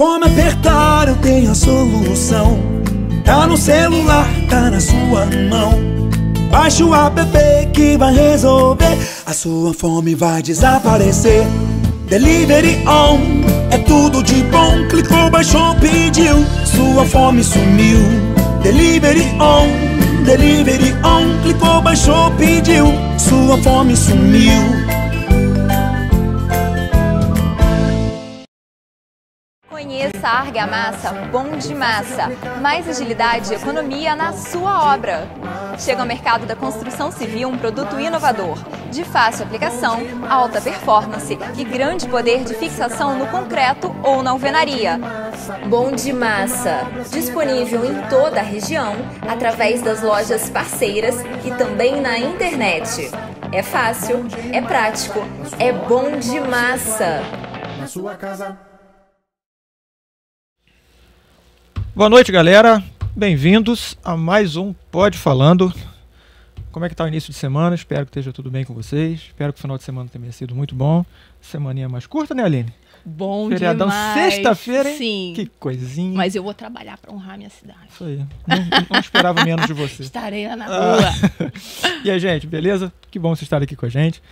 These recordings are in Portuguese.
fome apertar, eu tenho a solução. Tá no celular, tá na sua mão. Baixa o app que vai resolver. A sua fome vai desaparecer. Delivery on, é tudo de bom. Clicou, baixou, pediu. Sua fome sumiu. Delivery on, delivery on. Clicou, baixou, pediu. Sua fome sumiu. massa, bom de massa. Mais agilidade e economia na sua obra. Chega ao mercado da construção civil um produto inovador, de fácil aplicação, alta performance e grande poder de fixação no concreto ou na alvenaria. Bom de massa, disponível em toda a região através das lojas parceiras e também na internet. É fácil, é prático, é bom de massa. Na sua casa. Boa noite, galera. Bem-vindos a mais um Pode Falando. Como é que tá o início de semana? Espero que esteja tudo bem com vocês. Espero que o final de semana tenha sido muito bom. Semaninha mais curta, né, Aline? Bom Feriadão demais. sexta-feira, hein? Sim. Que coisinha. Mas eu vou trabalhar para honrar minha cidade. Isso aí. Não, não esperava menos de você. Estarei lá na ah. rua. Ah. e aí, gente, beleza? Que bom você estar aqui com a gente.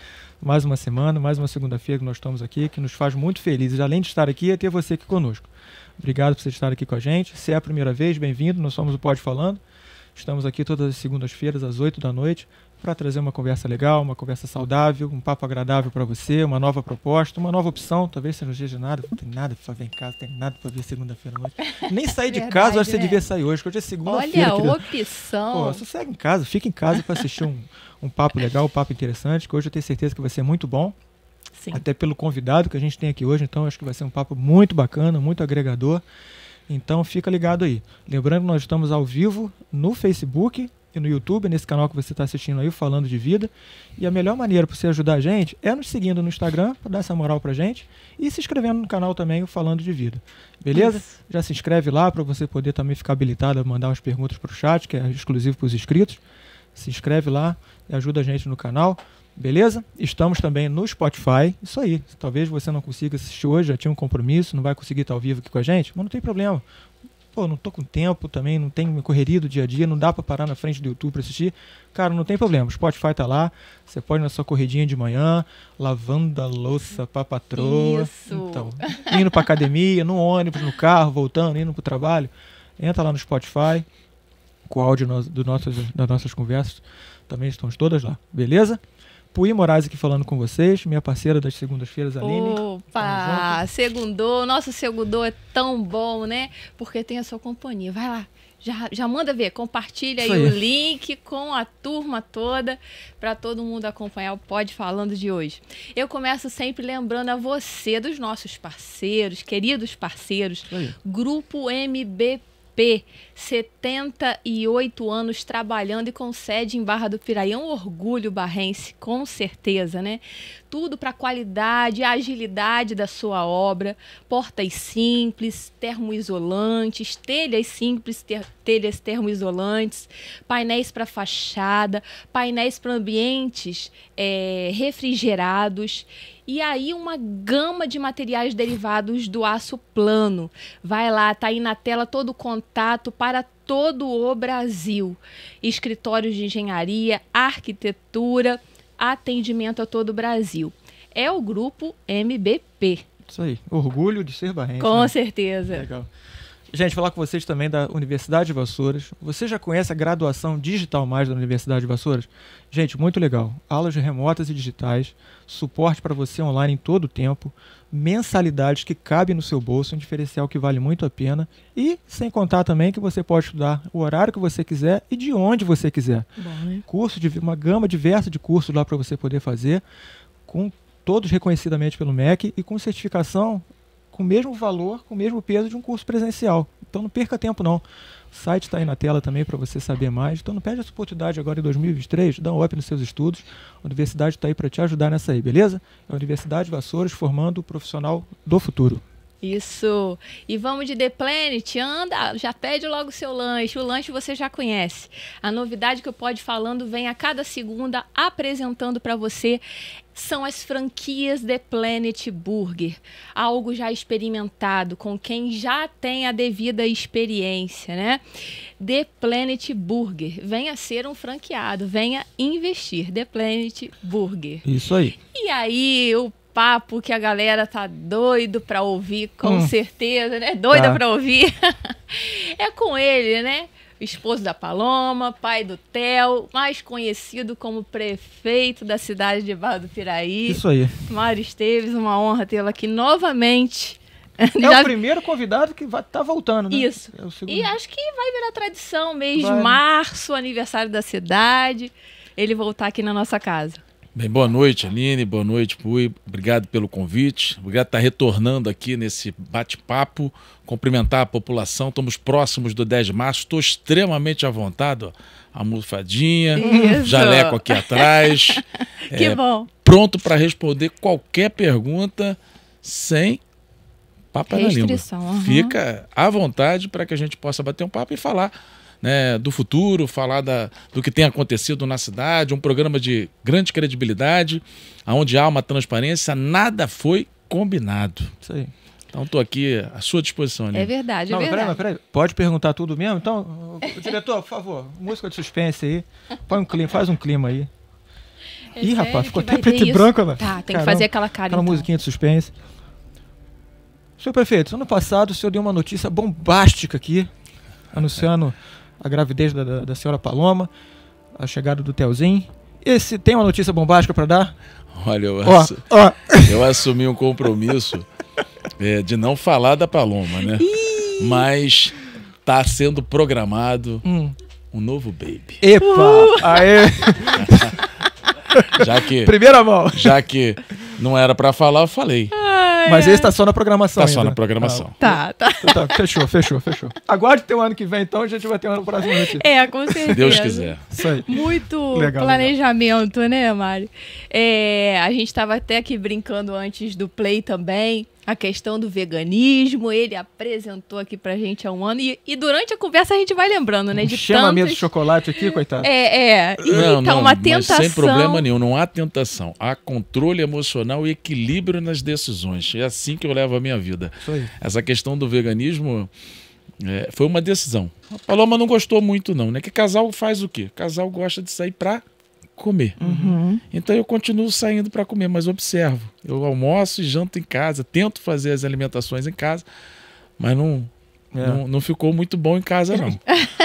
Mais uma semana, mais uma segunda-feira que nós estamos aqui, que nos faz muito felizes, além de estar aqui, é ter você aqui conosco. Obrigado por você estar aqui com a gente. Se é a primeira vez, bem-vindo. Nós somos o Pode Falando. Estamos aqui todas as segundas-feiras, às 8 da noite, para trazer uma conversa legal, uma conversa saudável, um papo agradável para você, uma nova proposta, uma nova opção. Talvez você não esteja nada, não tem nada para ver em casa, tem nada para ver segunda-feira à noite. Nem sair de casa, acho que você devia né? sair hoje, porque hoje é segunda-feira. Olha, a opção. Pô, sossega em casa, fica em casa para assistir um, um papo legal, um papo interessante, que hoje eu tenho certeza que vai ser muito bom. Sim. até pelo convidado que a gente tem aqui hoje. Então, acho que vai ser um papo muito bacana, muito agregador. Então, fica ligado aí. Lembrando que nós estamos ao vivo no Facebook e no YouTube, nesse canal que você está assistindo aí, Falando de Vida. E a melhor maneira para você ajudar a gente é nos seguindo no Instagram, para dar essa moral para gente, e se inscrevendo no canal também, o Falando de Vida. Beleza? Isso. Já se inscreve lá para você poder também ficar habilitado a mandar umas perguntas para o chat, que é exclusivo para os inscritos. Se inscreve lá e ajuda a gente no canal. Beleza? Estamos também no Spotify. Isso aí. Talvez você não consiga assistir hoje, já tinha um compromisso, não vai conseguir estar ao vivo aqui com a gente, mas não tem problema. Pô, não tô com tempo também, não tem correria do dia a dia, não dá para parar na frente do YouTube para assistir. Cara, não tem problema. O Spotify tá lá. Você pode na sua corridinha de manhã, lavando a louça pra patroa. Isso. Então, indo pra academia, no ônibus, no carro, voltando, indo pro trabalho. Entra lá no Spotify com o áudio no, do nossas, das nossas conversas. Também estão todas lá, beleza? Pui Moraes aqui falando com vocês, minha parceira das segundas-feiras, Aline. Opa, segundou, nosso segundou é tão bom, né? Porque tem a sua companhia. Vai lá, já, já manda ver, compartilha aí, aí, o link com a turma toda para todo mundo acompanhar o Pode Falando de hoje. Eu começo sempre lembrando a você dos nossos parceiros, queridos parceiros, Grupo MBP 78 anos trabalhando e com sede em Barra do Piraí. É um orgulho barrense, com certeza, né? Tudo para a qualidade, agilidade da sua obra, portas simples, termoisolantes, telhas simples, ter, telhas termoisolantes, painéis para fachada, painéis para ambientes é, refrigerados e aí uma gama de materiais derivados do aço plano. Vai lá, tá aí na tela todo o contato para para todo o Brasil. Escritórios de engenharia, arquitetura, atendimento a todo o Brasil. É o grupo MBP. Isso aí, orgulho de ser barrense. Com né? certeza. Legal. Gente, falar com vocês também da Universidade de Vassouras. Você já conhece a graduação Digital Mais da Universidade de Vassouras? Gente, muito legal. Aulas remotas e digitais, suporte para você online em todo o tempo, mensalidades que cabe no seu bolso, um diferencial que vale muito a pena. E sem contar também que você pode estudar o horário que você quiser e de onde você quiser. Bom, né? Curso de uma gama diversa de cursos lá para você poder fazer, com todos reconhecidamente pelo MEC e com certificação com o mesmo valor, com o mesmo peso de um curso presencial. Então não perca tempo não. O site está aí na tela também para você saber mais. Então não perde essa oportunidade agora em 2023, dá um up nos seus estudos. A universidade está aí para te ajudar nessa aí, beleza? É a Universidade Vassouras formando o profissional do futuro. Isso. E vamos de The Planet, anda, já pede logo o seu lanche. O lanche você já conhece. A novidade que eu pode falando vem a cada segunda apresentando para você são as franquias The Planet Burger, algo já experimentado com quem já tem a devida experiência, né? The Planet Burger, venha ser um franqueado, venha investir The Planet Burger. Isso aí. E aí, o papo que a galera tá doido para ouvir, com hum. certeza, né? Doida tá. para ouvir. é com ele, né? Esposo da Paloma, pai do Theo, mais conhecido como prefeito da cidade de Barra do Piraí. Isso aí. Mário Esteves, uma honra tê-lo aqui novamente. É Já... o primeiro convidado que vai tá voltando, né? Isso. É e acho que vai virar tradição, mês vai, de março, aniversário da cidade, ele voltar aqui na nossa casa. Bem, boa noite, Aline. Boa noite, Pui. Obrigado pelo convite. Obrigado por estar retornando aqui nesse bate-papo. Cumprimentar a população. Estamos próximos do 10 de março. Estou extremamente à vontade. A mufadinha, jaleco aqui atrás. que é, bom. Pronto para responder qualquer pergunta sem papo na língua. Uhum. Fica à vontade para que a gente possa bater um papo e falar né, do futuro, falar da, do que tem acontecido na cidade, um programa de grande credibilidade, onde há uma transparência, nada foi combinado. Isso aí. Então estou aqui à sua disposição. É verdade, é Não, é verdade. Peraí, peraí. Pode perguntar tudo mesmo? Então, diretor, por favor, música de suspense aí. Põe um clima, faz um clima aí. É Ih, rapaz, ficou até preto e branco. Né? Tá, tem Caramba, que fazer aquela cara. Aquela então. musiquinha de suspense. Senhor prefeito, ano passado o senhor deu uma notícia bombástica aqui, anunciando a gravidez da, da, da senhora Paloma, a chegada do Telzinho. Esse tem uma notícia bombástica para dar? Olha, eu, oh, assu oh. eu assumi um compromisso é, de não falar da Paloma, né? Mas tá sendo programado hum. um novo baby. Epa! Uh. Aê! já que. Primeira mão! Já que não era para falar, eu falei. Ai, Mas é. esse tá só na programação. Tá ainda. só na programação. tá, tá. tá. Fechou, fechou, fechou. Aguarde ter o um ano que vem, então a gente vai ter um ano próximo. É, com certeza. Se Deus quiser. Isso aí. Muito legal, planejamento, legal. né, Mário? É, a gente tava até aqui brincando antes do play também a questão do veganismo. Ele apresentou aqui pra gente há um ano. E, e durante a conversa a gente vai lembrando, né? De Chama tantos... mesmo chocolate aqui, coitado. É, é. E não, tá não, uma tentação. sem problema nenhum, não há tentação. Há controle emocional e equilíbrio nas decisões. É assim que eu levo a minha vida. Essa questão do veganismo. É, foi uma decisão. A Paloma não gostou muito, não, né? Que casal faz o quê? Casal gosta de sair pra comer. Uhum. Então eu continuo saindo para comer, mas observo. Eu almoço e janto em casa, tento fazer as alimentações em casa, mas não, é. não, não, ficou muito bom em casa, não.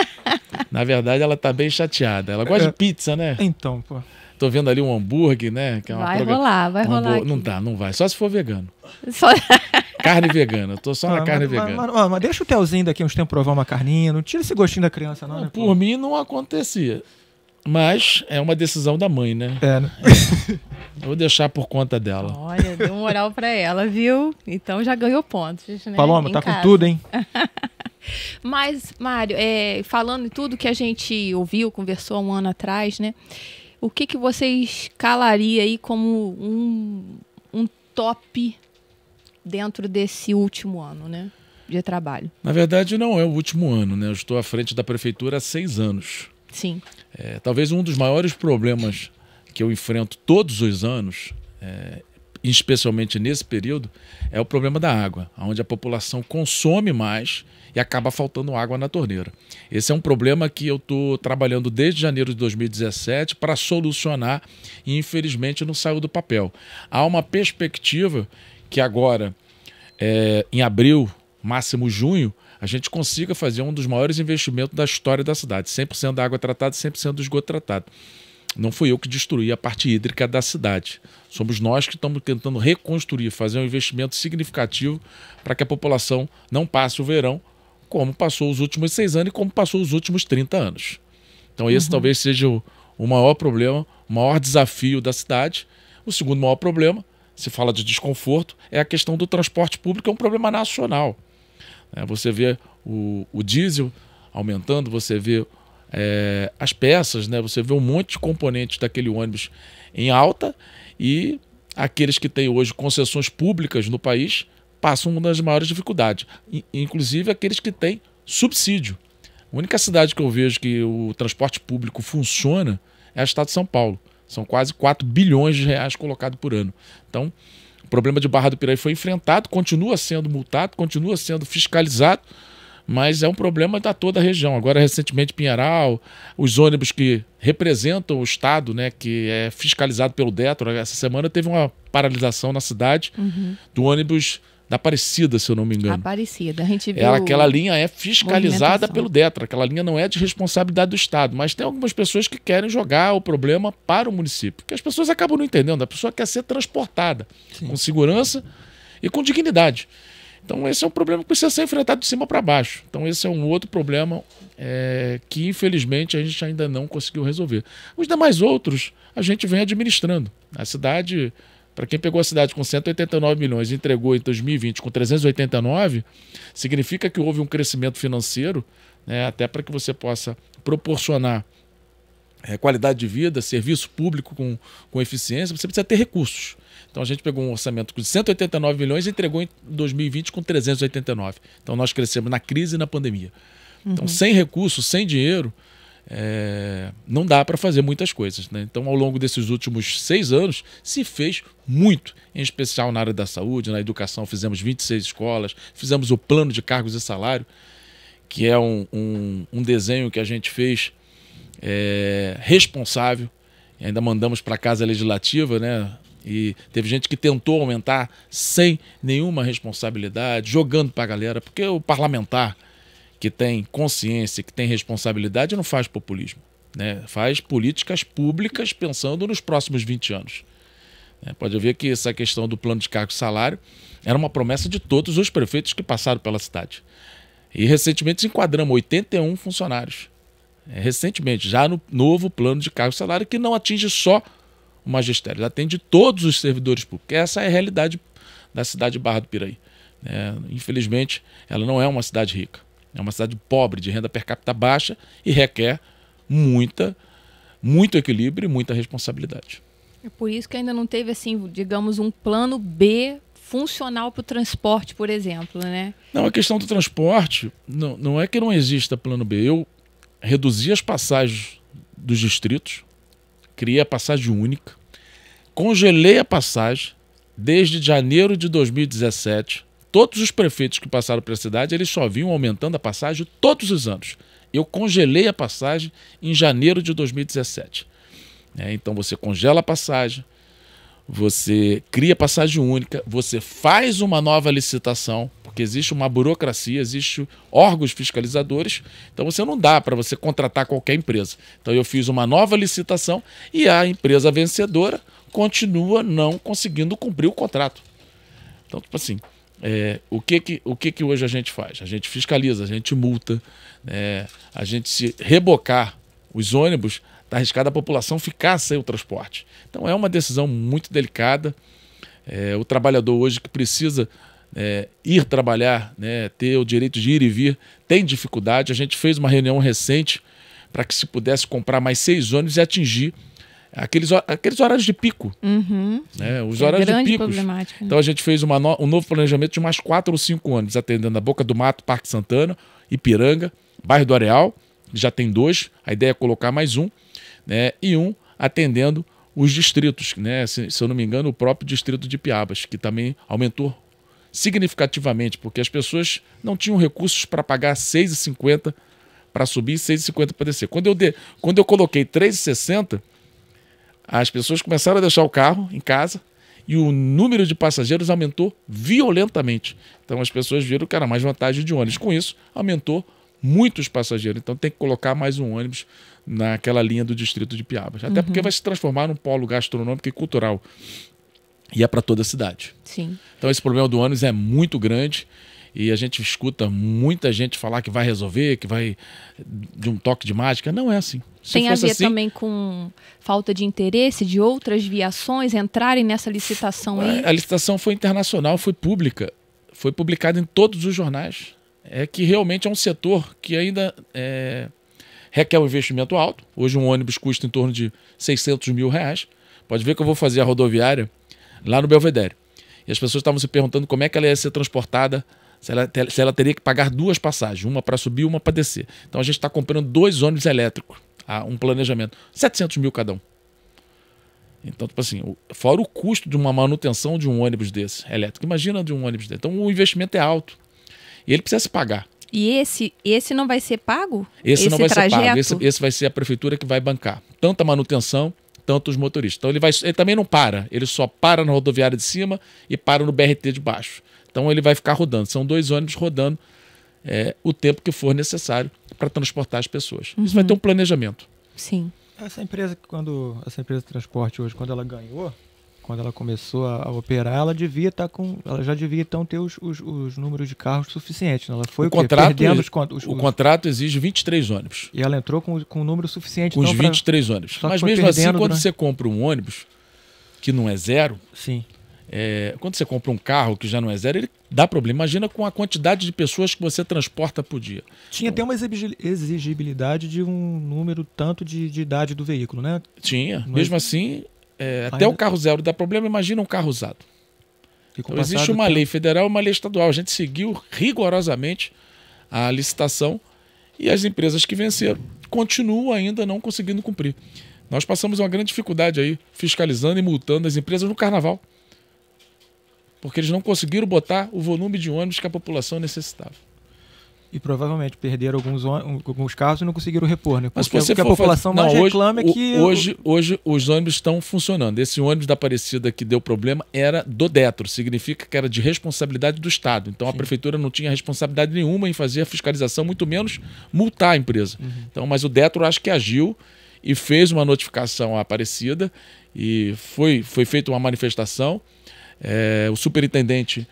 Na verdade, ela tá bem chateada. Ela gosta é. de pizza, né? Então, pô. Tô vendo ali um hambúrguer, né? É vai proga... rolar, vai um rolar. Não tá, não vai. Só se for vegano. Só... Carne vegana, eu tô só ah, na carne mas, vegana. Mas, mas, mas, deixa o Telzinho daqui uns tempos provar uma carninha, não tira esse gostinho da criança, não. não né, por pô? mim não acontecia. Mas é uma decisão da mãe, né? É, né? É. Vou deixar por conta dela. Olha, deu moral para ela, viu? Então já ganhou pontos, né? Paloma, tá em tá casa. com tudo, hein? Mas, Mário, é, falando em tudo que a gente ouviu, conversou há um ano atrás, né? O que, que vocês calariam aí como um, um top dentro desse último ano, né? De trabalho. Na verdade, não é o último ano, né? Eu estou à frente da prefeitura há seis anos. Sim. É, talvez um dos maiores problemas que eu enfrento todos os anos, é, especialmente nesse período, é o problema da água, onde a população consome mais e acaba faltando água na torneira. Esse é um problema que eu estou trabalhando desde janeiro de 2017 para solucionar e infelizmente não saiu do papel. Há uma perspectiva que agora, é, em abril, máximo junho, a gente consiga fazer um dos maiores investimentos da história da cidade. 100% da água tratada, 100% do esgoto tratado. Não fui eu que destruí a parte hídrica da cidade. Somos nós que estamos tentando reconstruir, fazer um investimento significativo para que a população não passe o verão como passou os últimos seis anos e como passou os últimos 30 anos. Então, esse uhum. talvez seja o, o maior problema, o maior desafio da cidade. O segundo maior problema, se fala de desconforto, é a questão do transporte público, é um problema nacional. É, você vê o, o diesel aumentando, você vê é, as peças, né? Você vê um monte de componentes daquele ônibus em alta e aqueles que têm hoje concessões públicas no país passam uma das maiores dificuldades, inclusive aqueles que têm subsídio. A única cidade que eu vejo que o transporte público funciona é a estado de São Paulo. São quase 4 bilhões de reais colocados por ano. Então, problema de Barra do Piraí foi enfrentado, continua sendo multado, continua sendo fiscalizado, mas é um problema da toda a região. Agora, recentemente, Pinheiral, os ônibus que representam o Estado, né, que é fiscalizado pelo Detro, essa semana teve uma paralisação na cidade uhum. do ônibus da Aparecida, se eu não me engano. Aparecida, a gente viu. Ela, aquela linha é fiscalizada pelo DETRA, aquela linha não é de responsabilidade do Estado, mas tem algumas pessoas que querem jogar o problema para o município, que as pessoas acabam não entendendo, a pessoa quer ser transportada Sim. com segurança e com dignidade. Então esse é um problema que precisa ser enfrentado de cima para baixo. Então esse é um outro problema é, que infelizmente a gente ainda não conseguiu resolver. Os demais outros a gente vem administrando. A cidade para quem pegou a cidade com 189 milhões e entregou em 2020 com 389, significa que houve um crescimento financeiro, né, até para que você possa proporcionar é, qualidade de vida, serviço público com, com eficiência, você precisa ter recursos. Então a gente pegou um orçamento com 189 milhões e entregou em 2020 com 389. Então nós crescemos na crise e na pandemia. Então, uhum. sem recursos, sem dinheiro, é, não dá para fazer muitas coisas. Né? Então, ao longo desses últimos seis anos, se fez muito, em especial na área da saúde, na educação. Fizemos 26 escolas, fizemos o plano de cargos e salário, que é um, um, um desenho que a gente fez é, responsável. Ainda mandamos para a Casa Legislativa, né? E teve gente que tentou aumentar sem nenhuma responsabilidade, jogando para a galera, porque o parlamentar que tem consciência, que tem responsabilidade, não faz populismo. Né? Faz políticas públicas pensando nos próximos 20 anos. É, pode ver que essa questão do plano de cargo e salário era uma promessa de todos os prefeitos que passaram pela cidade. E recentemente enquadramos 81 funcionários. É, recentemente, já no novo plano de cargo e salário, que não atinge só o magistério, atende todos os servidores públicos. Essa é a realidade da cidade de Barra do Piraí. É, infelizmente, ela não é uma cidade rica. É uma cidade pobre, de renda per capita baixa e requer muita, muito equilíbrio e muita responsabilidade. É por isso que ainda não teve, assim, digamos, um plano B funcional para o transporte, por exemplo, né? Não, a questão do transporte não, não é que não exista plano B. Eu reduzi as passagens dos distritos, criei a passagem única, congelei a passagem desde janeiro de 2017 Todos os prefeitos que passaram pela cidade, eles só vinham aumentando a passagem todos os anos. Eu congelei a passagem em janeiro de 2017. É, então você congela a passagem, você cria passagem única, você faz uma nova licitação, porque existe uma burocracia, existe órgãos fiscalizadores, então você não dá para você contratar qualquer empresa. Então eu fiz uma nova licitação e a empresa vencedora continua não conseguindo cumprir o contrato. Então, tipo assim, é, o que que, o que que hoje a gente faz? A gente fiscaliza, a gente multa, é, a gente se rebocar os ônibus, está arriscado a população ficar sem o transporte. Então é uma decisão muito delicada. É, o trabalhador hoje que precisa é, ir trabalhar, né, ter o direito de ir e vir, tem dificuldade. A gente fez uma reunião recente para que se pudesse comprar mais seis ônibus e atingir aqueles, aqueles horários de pico. Uhum. Né? É os é horários de pico. Né? Então a gente fez uma no, um novo planejamento de mais quatro ou cinco anos, atendendo a Boca do Mato, Parque Santana, Ipiranga, Bairro do Areal, já tem dois, a ideia é colocar mais um, né? e um atendendo os distritos, né? se, se eu não me engano, o próprio distrito de Piabas, que também aumentou significativamente, porque as pessoas não tinham recursos para pagar R$ 6,50 para subir e 6,50 para descer. Quando eu, de, quando eu coloquei 3,60, as pessoas começaram a deixar o carro em casa e o número de passageiros aumentou violentamente. Então as pessoas viram que era mais vantagem de ônibus. Com isso, aumentou muitos passageiros. Então tem que colocar mais um ônibus naquela linha do distrito de Piabas. Até uhum. porque vai se transformar num polo gastronômico e cultural. E é para toda a cidade. Sim. Então esse problema do ônibus é muito grande e a gente escuta muita gente falar que vai resolver, que vai de um toque de mágica. Não é assim. Se Tem a ver assim... também com falta de interesse de outras viações entrarem nessa licitação aí? A, licitação foi internacional, foi pública, foi publicada em todos os jornais. É que realmente é um setor que ainda é, requer um investimento alto. Hoje um ônibus custa em torno de 600 mil reais. Pode ver que eu vou fazer a rodoviária lá no Belvedere. E as pessoas estavam se perguntando como é que ela ia ser transportada se ela, se ela teria que pagar duas passagens, uma para subir e uma para descer. Então a gente está comprando dois ônibus elétricos, ah, um planejamento, 700 mil cada um. Então, tipo assim, fora o custo de uma manutenção de um ônibus desse elétrico. Imagina de um ônibus desse. Então o investimento é alto. E ele precisa se pagar. E esse, esse não vai ser pago? Esse, esse não vai trajeto? ser pago. Esse, esse, vai ser a prefeitura que vai bancar. Tanto a manutenção, tanto os motoristas. Então ele, vai, ele também não para. Ele só para na rodoviária de cima e para no BRT de baixo. Então ele vai ficar rodando. São dois ônibus rodando é, o tempo que for necessário para transportar as pessoas. Uhum. Isso vai uhum. ter um planejamento. Sim. Essa empresa que quando essa empresa de transporte hoje, quando ela ganhou, quando ela começou a, operar, ela devia estar tá com, ela já devia então ter os, os, os números de carros suficientes. Né? Ela foi o, o contrato, os, os, o contrato exige 23 ônibus. E ela entrou com, com número suficiente. Com então, os 23 pra, ônibus. Mas mesmo assim, quando durante... você compra um ônibus que não é zero, sim é, quando você compra um carro que já não é zero, ele dá problema. Imagina com a quantidade de pessoas que você transporta por dia. Tinha então, até uma exigibilidade de um número tanto de, de idade do veículo, né? Tinha. Mas, Mesmo assim, é, até o carro zero dá problema, imagina um carro usado. Então, existe uma tempo... lei federal e uma lei estadual. A gente seguiu rigorosamente a licitação e as empresas que venceram continuam ainda não conseguindo cumprir. Nós passamos uma grande dificuldade aí fiscalizando e multando as empresas no carnaval porque eles não conseguiram botar o volume de ônibus que a população necessitava. E provavelmente perderam alguns, alguns carros e não conseguiram repor, né? Porque Mas você é que a população fazer... não, mais reclama é hoje, é que. Hoje, eu... hoje os ônibus estão funcionando. Esse ônibus da Aparecida que deu problema era do Detro, significa que era de responsabilidade do Estado. Então Sim. a prefeitura não tinha responsabilidade nenhuma em fazer a fiscalização, muito menos multar a empresa. Uhum. Então, mas o Detro acho que agiu e fez uma notificação à Aparecida e foi, foi feita uma manifestação é, o superintendente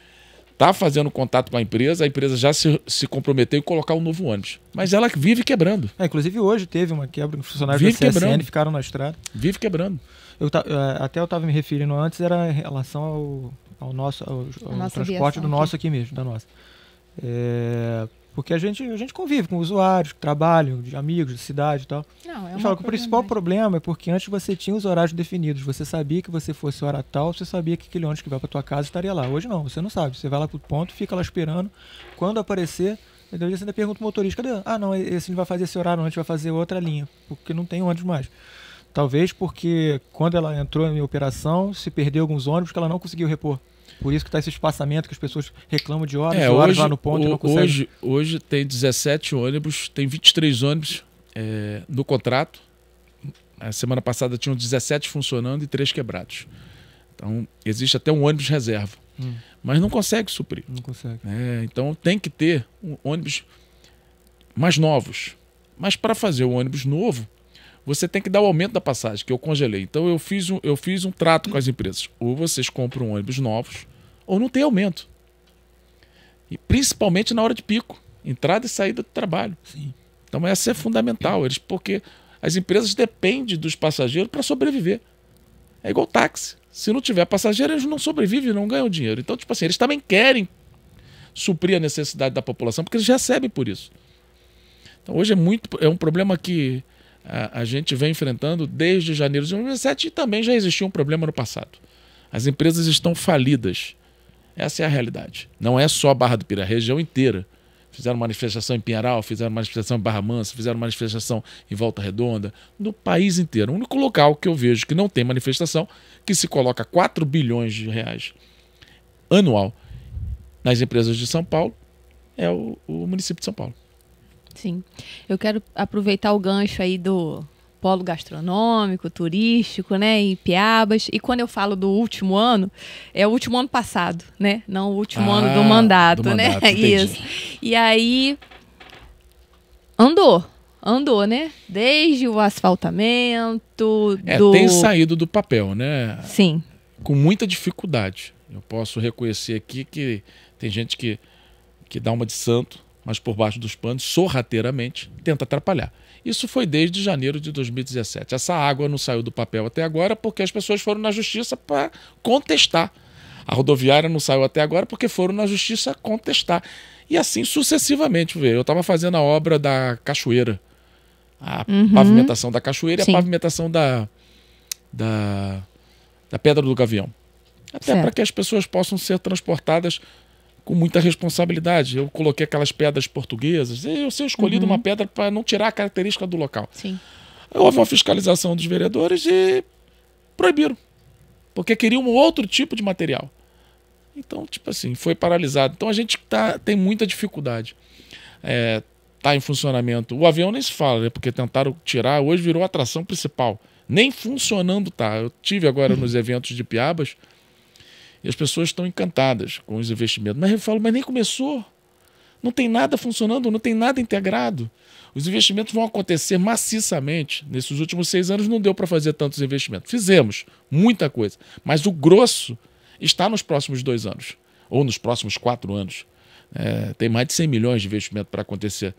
está fazendo contato com a empresa, a empresa já se, se comprometeu em colocar um novo ônibus. Mas ela vive quebrando. É, inclusive hoje teve uma quebra, os funcionários da CSN quebrando. ficaram na estrada. Vive quebrando. Eu, é, até eu estava me referindo antes, era em relação ao, ao nosso ao, ao transporte do nosso aqui. aqui mesmo, da nossa. É, porque a gente, a gente convive com usuários, trabalho, de amigos, de cidade e tal. Não, é fala que o principal problema é porque antes você tinha os horários definidos. Você sabia que você fosse hora tal, você sabia que aquele ônibus que vai para tua casa estaria lá. Hoje não, você não sabe. Você vai lá pro ponto, fica lá esperando. Quando aparecer, então, você ainda pergunta o motorista, cadê? Ah, não, esse não vai fazer esse horário, não, a gente vai fazer outra linha, porque não tem ônibus mais. Talvez porque quando ela entrou em operação, se perdeu alguns ônibus que ela não conseguiu repor. Por isso que está esse espaçamento que as pessoas reclamam de horas, é, horas hoje, lá no ponto. O, consegue... hoje, hoje tem 17 ônibus, tem 23 ônibus é, no contrato. A semana passada tinham 17 funcionando e 3 quebrados. Então, existe até um ônibus reserva. Hum. Mas não consegue suprir. Não consegue. É, então, tem que ter um ônibus mais novos. Mas para fazer o um ônibus novo, você tem que dar o aumento da passagem, que eu congelei. Então eu fiz um, eu fiz um trato com as empresas. Ou vocês compram ônibus novos, ou não tem aumento. E principalmente na hora de pico, entrada e saída do trabalho. Sim. Então essa é fundamental, eles porque as empresas dependem dos passageiros para sobreviver. É igual táxi. Se não tiver passageiro, eles não sobrevivem, não ganham dinheiro. Então, tipo assim, eles também querem suprir a necessidade da população, porque eles recebem por isso. Então, hoje é muito é um problema que a, a gente vem enfrentando desde janeiro de 2017 e também já existiu um problema no passado. As empresas estão falidas. Essa é a realidade. Não é só Barra do Pira, a região inteira. Fizeram manifestação em Pinheiral, fizeram manifestação em Barra Mansa, fizeram manifestação em Volta Redonda, no país inteiro. O único local que eu vejo que não tem manifestação, que se coloca 4 bilhões de reais anual nas empresas de São Paulo, é o, o município de São Paulo. Sim. Eu quero aproveitar o gancho aí do polo gastronômico, turístico, né, em Piabas. E quando eu falo do último ano, é o último ano passado, né? Não o último ah, ano do mandato, ah, do mandato né? Isso. E aí andou, andou, né? Desde o asfaltamento, é, do... tem saído do papel, né? Sim. Com muita dificuldade. Eu posso reconhecer aqui que tem gente que que dá uma de santo, mas por baixo dos panos, sorrateiramente, tenta atrapalhar. Isso foi desde janeiro de 2017. Essa água não saiu do papel até agora porque as pessoas foram na justiça para contestar. A rodoviária não saiu até agora porque foram na justiça contestar. E assim sucessivamente. Eu estava fazendo a obra da cachoeira. A uhum. pavimentação da cachoeira Sim. e a pavimentação da, da, da Pedra do Gavião. Até para que as pessoas possam ser transportadas com muita responsabilidade. Eu coloquei aquelas pedras portuguesas. Eu sei escolhido uhum. uma pedra para não tirar a característica do local. Sim. Houve uma fiscalização dos vereadores e proibiram. Porque queriam um outro tipo de material. Então, tipo assim, foi paralisado. Então a gente tá, tem muita dificuldade. É, tá em funcionamento. O avião nem se fala, né? Porque tentaram tirar, hoje virou atração principal. Nem funcionando tá. Eu tive agora uhum. nos eventos de Piabas, e as pessoas estão encantadas com os investimentos. Mas eu falo, mas nem começou. Não tem nada funcionando, não tem nada integrado. Os investimentos vão acontecer maciçamente. Nesses últimos seis anos não deu para fazer tantos investimentos. Fizemos muita coisa, mas o grosso está nos próximos dois anos, ou nos próximos quatro anos. É, tem mais de 100 milhões de investimento para acontecer.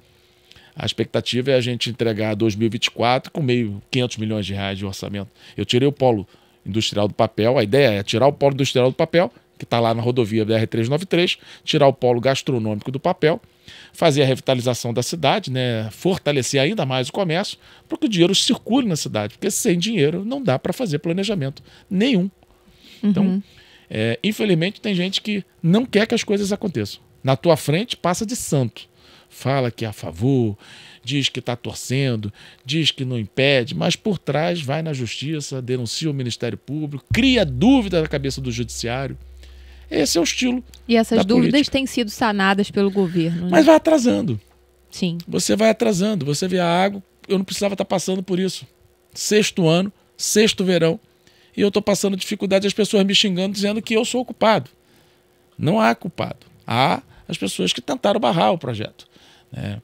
A expectativa é a gente entregar 2024 com meio 500 milhões de reais de orçamento. Eu tirei o polo industrial do papel. A ideia é tirar o polo industrial do papel, que está lá na rodovia BR-393, tirar o polo gastronômico do papel, fazer a revitalização da cidade, né, fortalecer ainda mais o comércio, para que o dinheiro circule na cidade, porque sem dinheiro não dá para fazer planejamento nenhum. Então, uhum. Então, é, infelizmente, tem gente que não quer que as coisas aconteçam. Na tua frente, passa de santo. Fala que é a favor, diz que está torcendo, diz que não impede, mas por trás vai na justiça, denuncia o Ministério Público, cria dúvida na cabeça do judiciário. Esse é o estilo. E essas dúvidas política. têm sido sanadas pelo governo. Né? Mas vai atrasando. Sim. Você vai atrasando, você vê a água, eu não precisava estar tá passando por isso. Sexto ano, sexto verão, e eu estou passando dificuldade, as pessoas me xingando, dizendo que eu sou o culpado. Não há culpado. Há as pessoas que tentaram barrar o projeto. Né?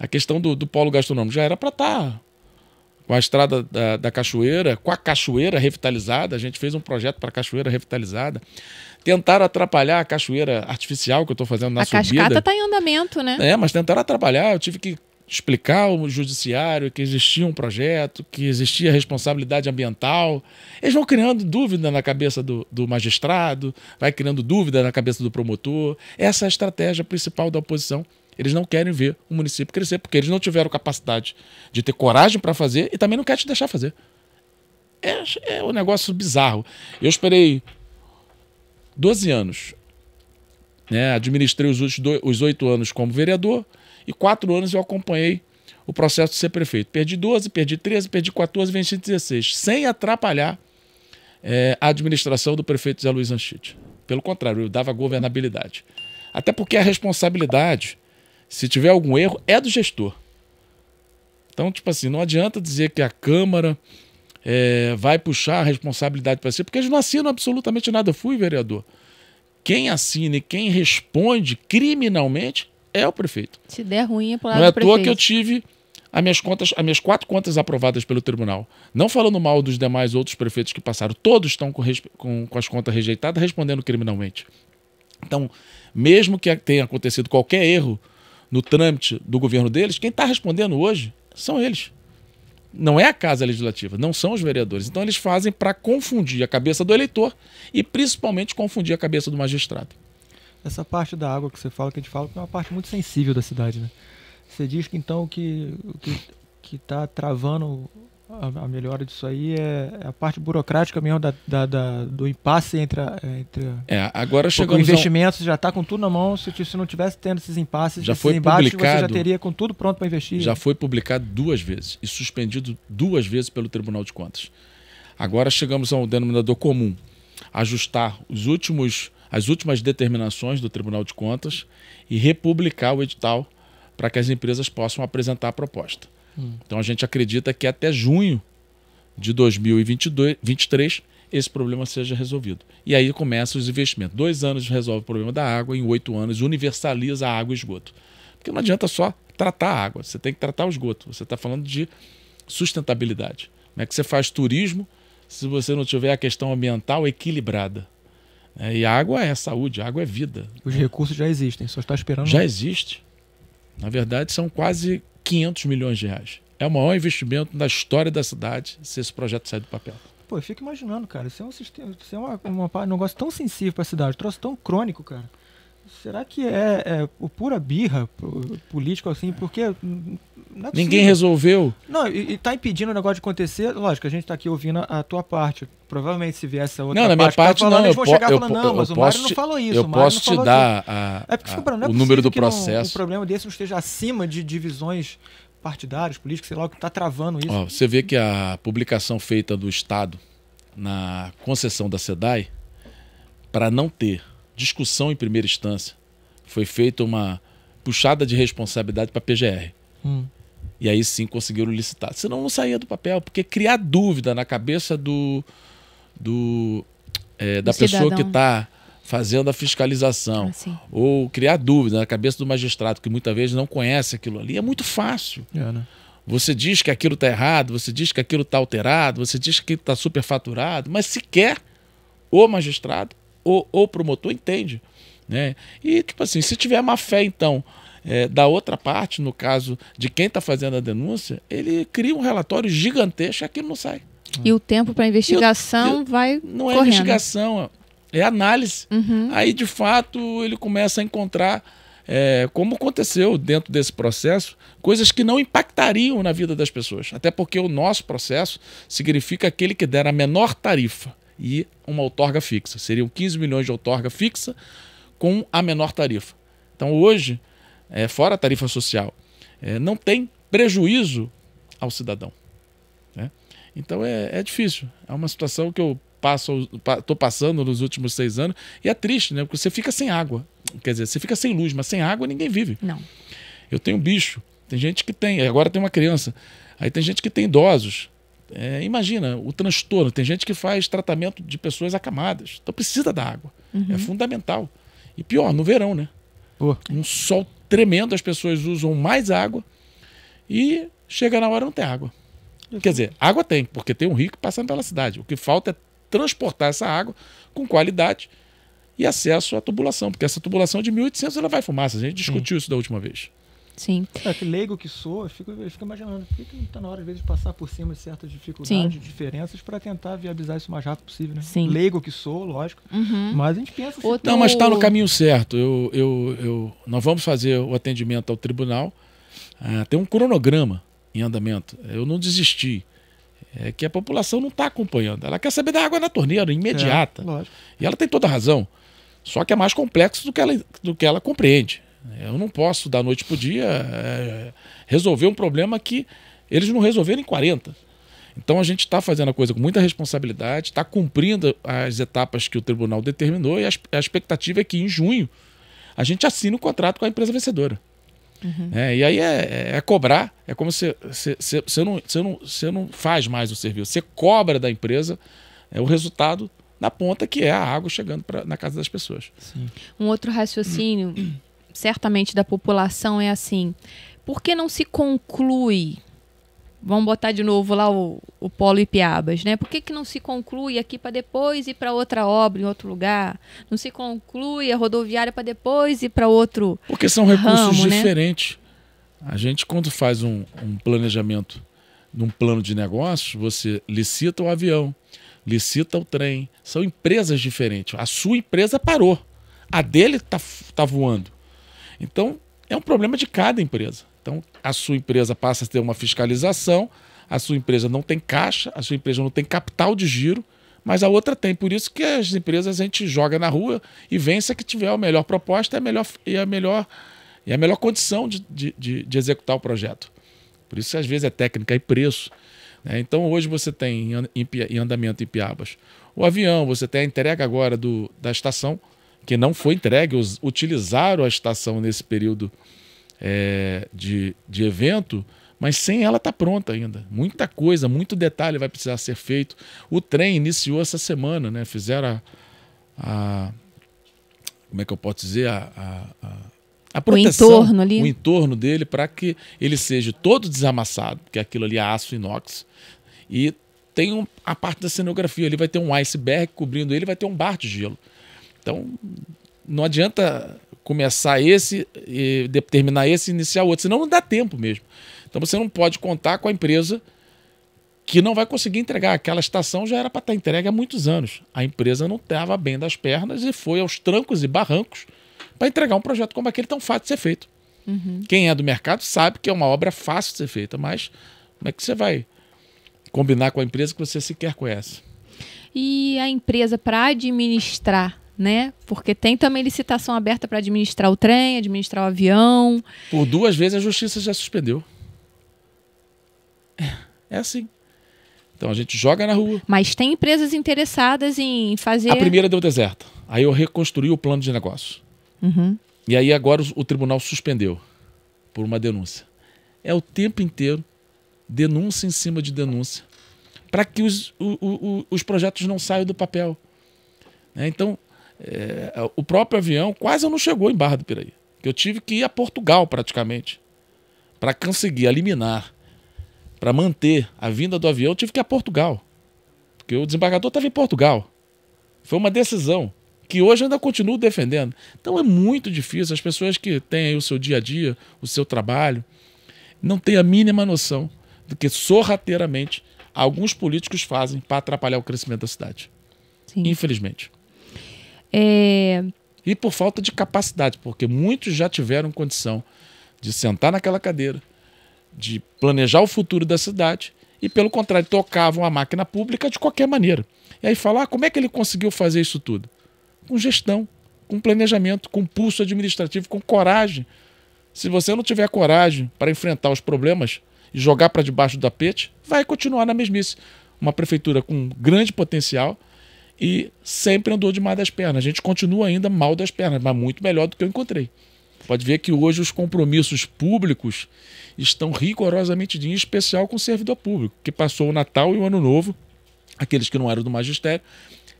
a questão do, do polo gastronômico já era para estar tá com a estrada da, da, cachoeira, com a cachoeira revitalizada. A gente fez um projeto para a cachoeira revitalizada. Tentaram atrapalhar a cachoeira artificial que eu estou fazendo na a subida. A cascata está em andamento, né? É, mas tentaram atrapalhar. Eu tive que explicar ao judiciário que existia um projeto, que existia responsabilidade ambiental. Eles vão criando dúvida na cabeça do, do, magistrado, vai criando dúvida na cabeça do promotor. Essa é a estratégia principal da oposição eles não querem ver o município crescer, porque eles não tiveram capacidade de ter coragem para fazer e também não querem te deixar fazer. É, é um negócio bizarro. Eu esperei 12 anos. Né? Administrei os, oito os anos como vereador e quatro anos eu acompanhei o processo de ser prefeito. Perdi 12, perdi 13, perdi 14, venci 16, sem atrapalhar é, a administração do prefeito Zé Luiz Anchite. Pelo contrário, eu dava governabilidade. Até porque a responsabilidade se tiver algum erro, é do gestor. Então, tipo assim, não adianta dizer que a Câmara é, vai puxar a responsabilidade para si, porque eles não assinam absolutamente nada. Eu fui vereador. Quem assina e quem responde criminalmente é o prefeito. Se der ruim, é pro lado Não é à toa que eu tive as minhas, contas, as minhas quatro contas aprovadas pelo tribunal. Não falando mal dos demais outros prefeitos que passaram. Todos estão com, com, com as contas rejeitadas, respondendo criminalmente. Então, mesmo que tenha acontecido qualquer erro no trâmite do governo deles, quem está respondendo hoje são eles. Não é a Casa Legislativa, não são os vereadores. Então eles fazem para confundir a cabeça do eleitor e principalmente confundir a cabeça do magistrado. Essa parte da água que você fala, que a gente fala, que é uma parte muito sensível da cidade, né? Você diz que então que o que está travando a, a melhora disso aí é, é a parte burocrática mesmo da, da, da do impasse entre, a, entre é, agora chegamos o investimento, já está com tudo na mão, se, se não tivesse tendo esses impasses, já foi embates, publicado, você já teria com tudo pronto para investir. Já foi publicado duas vezes e suspendido duas vezes pelo Tribunal de Contas. Agora chegamos ao denominador comum, ajustar os últimos as últimas determinações do Tribunal de Contas e republicar o edital para que as empresas possam apresentar a proposta. Hum. Então a gente acredita que até junho de 2023 esse problema seja resolvido. E aí começam os investimentos. Dois anos resolve o problema da água, em oito anos universaliza a água e esgoto. Porque não adianta só tratar a água, você tem que tratar o esgoto. Você está falando de sustentabilidade. Como é que você faz turismo se você não tiver a questão ambiental equilibrada? É, e a água é saúde, a água é vida. Os recursos já existem, só está esperando. Já existe. Na verdade, são quase 500 milhões de reais. É o maior investimento na história da cidade se esse projeto sair do papel. Pô, eu fico imaginando, cara. Isso é um sistema, isso é uma, uma, um negócio tão sensível para a cidade, um troço tão crônico, cara. Será que é, é o pura birra político assim? Porque é ninguém resolveu. Não, e, e tá impedindo o negócio de acontecer. Lógico, a gente tá aqui ouvindo a tua parte. Provavelmente se viesse a outra parte não, na minha parte, tá falando, não, eles vão eu chegar po, falando, eu, não, mas o Mário não falou isso. Eu posso te dar a, é porque, a, problema, é o número do processo. o problema desse não esteja acima de divisões partidárias, políticas, sei lá, o que está travando isso. Ó, você vê que a publicação feita do Estado na concessão da SEDAI, para não ter discussão em primeira instância. Foi feita uma puxada de responsabilidade para a PGR. Hum. E aí sim conseguiram licitar. Senão não saía do papel, porque criar dúvida na cabeça do, do é, da cidadão. pessoa que está fazendo a fiscalização. Ah, ou criar dúvida na cabeça do magistrado, que muitas vezes não conhece aquilo ali, é muito fácil. É, né? Você diz que aquilo está errado, você diz que aquilo está alterado, você diz que aquilo está superfaturado, mas sequer o magistrado o, o promotor entende. Né? E, tipo assim, se tiver má fé, então, é, da outra parte, no caso de quem está fazendo a denúncia, ele cria um relatório gigantesco e aquilo não sai. E o tempo para investigação e o, e vai. Não é correndo. é investigação, é análise. Uhum. Aí, de fato, ele começa a encontrar, é, como aconteceu dentro desse processo, coisas que não impactariam na vida das pessoas. Até porque o nosso processo significa aquele que der a menor tarifa e uma outorga fixa. Seriam 15 milhões de outorga fixa com a menor tarifa. Então hoje, é, fora a tarifa social, é, não tem prejuízo ao cidadão. Né? Então é, é difícil. É uma situação que eu passo, estou passando nos últimos seis anos e é triste, né? Porque você fica sem água. Quer dizer, você fica sem luz, mas sem água ninguém vive. Não. Eu tenho bicho. Tem gente que tem. Agora tem uma criança. Aí tem gente que tem idosos. É, imagina o transtorno. Tem gente que faz tratamento de pessoas acamadas. Então precisa da água. É uhum. É fundamental. E pior, no verão, né? Um sol tremendo, as pessoas usam mais água e chega na hora não tem água. Quer dizer, água tem, porque tem um rio passando pela cidade. O que falta é transportar essa água com qualidade e acesso à tubulação, porque essa tubulação é de 1800 ela vai fumaça. A gente uhum. discutiu isso da última vez. Sim. É, que leigo que sou, eu fico, eu fico imaginando, por que, não está na hora, às vezes, de passar por cima de certas dificuldades, Sim. diferenças, para tentar viabilizar isso o mais rápido possível, né? Sim. Leigo que sou, lógico, uhum. mas a gente pensa... Assim, Outro... Não, mas está no caminho certo. Eu, eu, eu, nós vamos fazer o atendimento ao tribunal, ah, tem um cronograma em andamento. Eu não desisti. É que a população não está acompanhando. Ela quer saber da água na torneira, imediata. É, e ela tem toda a razão. Só que é mais complexo do que ela, do que ela compreende. Eu não posso, da noite para o dia, é, resolver um problema que eles não resolveram em 40. Então a gente está fazendo a coisa com muita responsabilidade, está cumprindo as etapas que o tribunal determinou e a, expectativa é que em junho a gente assine o um contrato com a empresa vencedora. Uhum. É, e aí é, é, é cobrar, é como você, você, não, você, não, você não faz mais o serviço, você cobra da empresa é, o resultado na ponta, que é a água chegando pra, na casa das pessoas. Sim. Um outro raciocínio certamente da população é assim: por que não se conclui? Vamos botar de novo lá o, o Polo Ipiabas, né? Por que, que não se conclui aqui para depois ir para outra obra em outro lugar? Não se conclui a rodoviária para depois ir para outro. Porque são recursos ramo, né? diferentes. Né? A gente, quando faz um, um planejamento num plano de negócios, você licita o avião, licita o trem. São empresas diferentes. A sua empresa parou. A dele está tá voando. Então, é um problema de cada empresa. Então, a sua empresa passa a ter uma fiscalização, a sua empresa não tem caixa, a sua empresa não tem capital de giro, mas a outra tem. Por isso que as empresas a gente joga na rua e vence a que tiver a melhor proposta e a melhor, e a melhor, e a melhor condição de, de, de, de executar o projeto. Por isso, às vezes, é técnica e preço. Né? Então, hoje você tem em, andamento em Piabas o avião, você tem a entrega agora do, da estação que não foi entregue, os, utilizaram a estação nesse período é, de, de evento, mas sem ela estar tá pronta ainda. Muita coisa, muito detalhe vai precisar ser feito. O trem iniciou essa semana, né? Fizeram a, a como é que eu posso dizer a, a, a proteção, o entorno ali, o entorno dele para que ele seja todo desamassado, porque aquilo ali é aço inox e tem um, a parte da cenografia, ele vai ter um iceberg cobrindo ele, vai ter um bar de gelo. Então, não adianta começar esse, e terminar esse e iniciar outro, senão não dá tempo mesmo. Então, você não pode contar com a empresa que não vai conseguir entregar. Aquela estação já era para estar tá entregue há muitos anos. A empresa não estava bem das pernas e foi aos trancos e barrancos para entregar um projeto como aquele tão fácil de ser feito. Uhum. Quem é do mercado sabe que é uma obra fácil de ser feita, mas como é que você vai combinar com a empresa que você sequer conhece? E a empresa, para administrar né? Porque tem também licitação aberta para administrar o trem, administrar o avião. Por duas vezes a justiça já suspendeu. É, é assim. Então a gente joga na rua. Mas tem empresas interessadas em fazer. A primeira deu deserto. Aí eu reconstruí o plano de negócio. Uhum. E aí agora o tribunal suspendeu por uma denúncia. É o tempo inteiro denúncia em cima de denúncia para que os, o, o, os projetos não saiam do papel. Né? Então é, o próprio avião quase não chegou em Barra do Piraí. Eu tive que ir a Portugal praticamente para conseguir eliminar, para manter a vinda do avião, eu tive que ir a Portugal. Porque o desembargador estava em Portugal. Foi uma decisão que hoje ainda continuo defendendo. Então é muito difícil. As pessoas que têm o seu dia a dia, o seu trabalho, não têm a mínima noção do que sorrateiramente alguns políticos fazem para atrapalhar o crescimento da cidade. Sim. Infelizmente. É... E por falta de capacidade, porque muitos já tiveram condição de sentar naquela cadeira, de planejar o futuro da cidade e, pelo contrário, tocavam a máquina pública de qualquer maneira. E aí falar ah, como é que ele conseguiu fazer isso tudo? Com gestão, com planejamento, com pulso administrativo, com coragem. Se você não tiver coragem para enfrentar os problemas e jogar para debaixo do tapete, vai continuar na mesmice. Uma prefeitura com grande potencial, e sempre andou de mal das pernas. A gente continua ainda mal das pernas, mas muito melhor do que eu encontrei. Pode ver que hoje os compromissos públicos estão rigorosamente de especial com o servidor público, que passou o Natal e o Ano Novo, aqueles que não eram do magistério,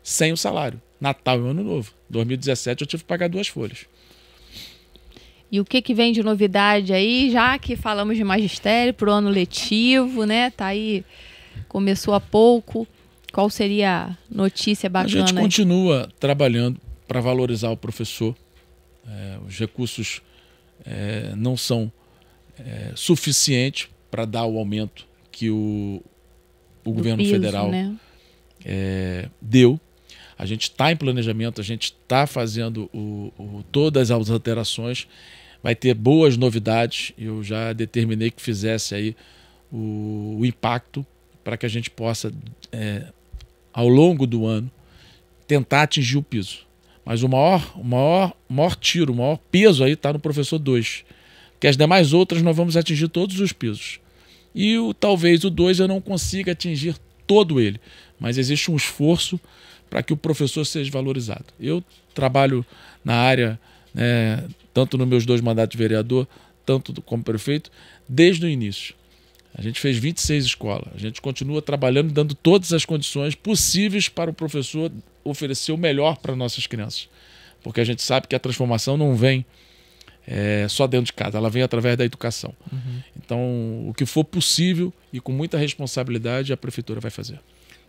sem o salário. Natal e Ano Novo. 2017 eu tive que pagar duas folhas. E o que, que vem de novidade aí, já que falamos de magistério para o ano letivo, né? Tá aí, começou há pouco. Qual seria a notícia bacana? A gente continua aí? trabalhando para valorizar o professor. É, os recursos é, não são é, suficientes para dar o aumento que o, o governo piso, federal né? É, deu. A gente está em planejamento, a gente está fazendo o, o, todas as alterações. Vai ter boas novidades. Eu já determinei que fizesse aí o, o impacto para que a gente possa é, ao longo do ano, tentar atingir o piso. Mas o maior, o maior, maior tiro, o maior peso aí está no professor 2. Que as demais outras nós vamos atingir todos os pisos. E o, talvez o 2 eu não consiga atingir todo ele, mas existe um esforço para que o professor seja valorizado. Eu trabalho na área, né, tanto nos meus dois mandatos de vereador, tanto como prefeito, desde o início. A gente fez 26 escolas. A gente continua trabalhando, dando todas as condições possíveis para o professor oferecer o melhor para nossas crianças. Porque a gente sabe que a transformação não vem é, só dentro de casa, ela vem através da educação. Uhum. Então, o que for possível e com muita responsabilidade, a prefeitura vai fazer.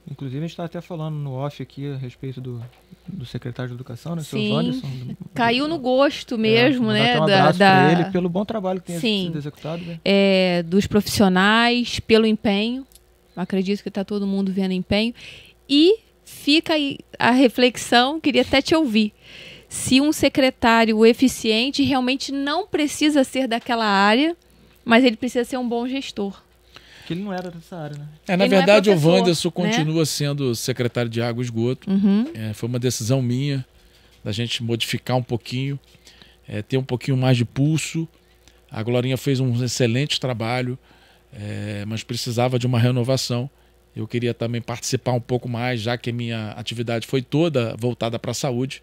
Inclusive, a gente está até falando no off aqui a respeito do, do secretário de Educação, né, Sim. seu Anderson. Caiu no gosto mesmo, é, né? Um da, da... ele pelo bom trabalho que tem Sim. sido executado. Né? É, dos profissionais, pelo empenho. Acredito que está todo mundo vendo empenho. E fica aí a reflexão, queria até te ouvir. Se um secretário eficiente realmente não precisa ser daquela área, mas ele precisa ser um bom gestor ele não era dessa área, né? É, na ele é verdade, é o Wanderson né? continua sendo secretário de Água e Esgoto. Uhum. É, foi uma decisão minha da gente modificar um pouquinho, é, ter um pouquinho mais de pulso. A Glorinha fez um excelente trabalho, é, mas precisava de uma renovação. Eu queria também participar um pouco mais, já que a minha atividade foi toda voltada para a saúde.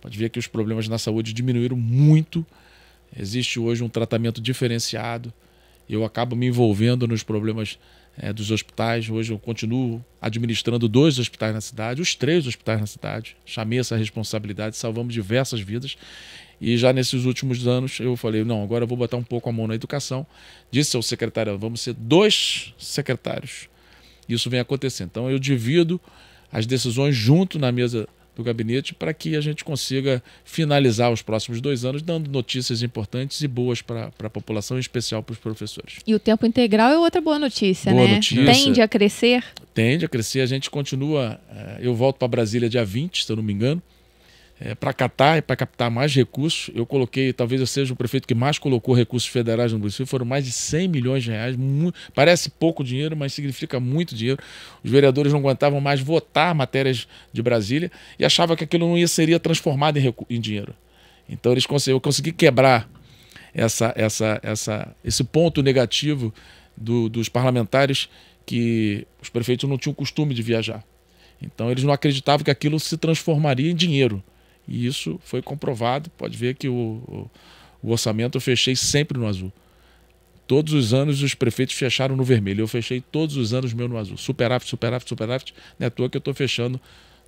Pode ver que os problemas na saúde diminuíram muito. Existe hoje um tratamento diferenciado eu acabo me envolvendo nos problemas é, dos hospitais. Hoje eu continuo administrando dois hospitais na cidade, os três hospitais na cidade. Chamei essa responsabilidade, salvamos diversas vidas. E já nesses últimos anos eu falei: não, agora eu vou botar um pouco a mão na educação. Disse ao secretário: vamos ser dois secretários. Isso vem acontecendo. Então eu divido as decisões junto na mesa do gabinete para que a gente consiga finalizar os próximos dois anos dando notícias importantes e boas para a população, em especial para os professores. E o tempo integral é outra boa notícia, boa né? Notícia. Tende a crescer? Tende a crescer. A gente continua. Eh, eu volto para Brasília dia 20, se eu não me engano. É, para catar e para captar mais recursos, eu coloquei, talvez eu seja o prefeito que mais colocou recursos federais no município, foram mais de 100 milhões de reais. Muito, parece pouco dinheiro, mas significa muito dinheiro. Os vereadores não aguentavam mais votar matérias de Brasília e achavam que aquilo não ia, seria transformado em, em dinheiro. Então eles conseguiram, eu consegui quebrar essa, essa, essa, esse ponto negativo do, dos parlamentares que os prefeitos não tinham costume de viajar. Então eles não acreditavam que aquilo se transformaria em dinheiro. E isso foi comprovado. Pode ver que o, o, orçamento eu fechei sempre no azul. Todos os anos os prefeitos fecharam no vermelho. Eu fechei todos os anos meu no azul. Superávit, superávit, superávit. Não é à toa que eu estou fechando.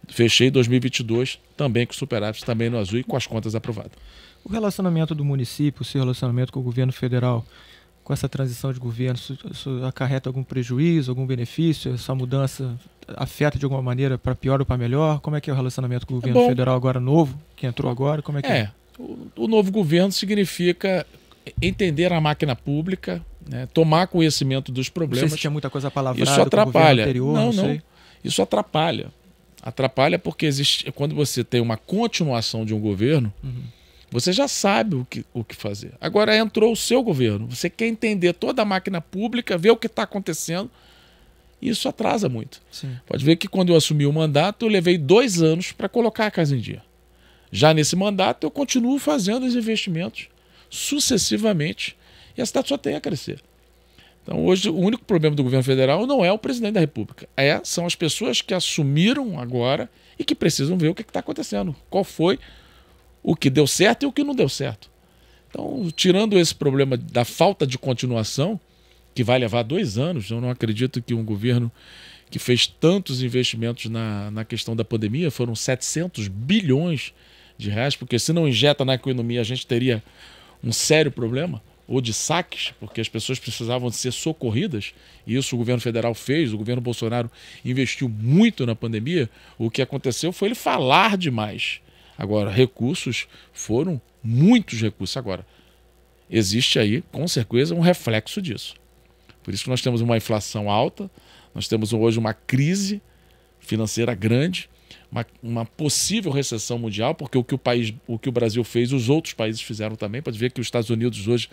Fechei 2022 também com superávit, também no azul e com as contas aprovadas. O relacionamento do município, o seu relacionamento com o governo federal, com essa transição de governo? Isso, isso acarreta algum prejuízo, algum benefício? Essa mudança afeta de alguma maneira para pior ou para melhor? Como é que é o relacionamento com o governo Bom, federal agora novo, que entrou agora? Como é que é? é? O, o novo governo significa entender a máquina pública, né, tomar conhecimento dos problemas. Não sei se tinha muita coisa palavrada Isso atrapalha. Anterior, não, não, não. Isso atrapalha. Atrapalha porque existe, quando você tem uma continuação de um governo, uhum você já sabe o que, o que fazer. Agora entrou o seu governo. Você quer entender toda a máquina pública, ver o que está acontecendo. Isso atrasa muito. Sim. Pode ver que quando eu assumi o mandato, eu levei dois anos para colocar a casa em dia. Já nesse mandato, eu continuo fazendo os investimentos sucessivamente e a cidade só tem a crescer. Então, hoje, o único problema do governo federal não é o presidente da República, é, são as pessoas que assumiram agora e que precisam ver o que é está acontecendo, qual foi o que deu certo e o que não deu certo. Então, tirando esse problema da falta de continuação, que vai levar dois anos, eu não acredito que um governo que fez tantos investimentos na, na questão da pandemia, foram 700 bilhões de reais, porque se não injeta na economia, a gente teria um sério problema, ou de saques, porque as pessoas precisavam de ser socorridas, e isso o governo federal fez, o governo Bolsonaro investiu muito na pandemia. O que aconteceu foi ele falar demais. Agora, recursos foram muitos recursos agora. Existe aí, com certeza, um reflexo disso. Por isso que nós temos uma inflação alta, nós temos hoje uma crise financeira grande, uma, uma, possível recessão mundial, porque o que o, país, o que o Brasil fez, os outros países fizeram também. Pode ver que os Estados Unidos hoje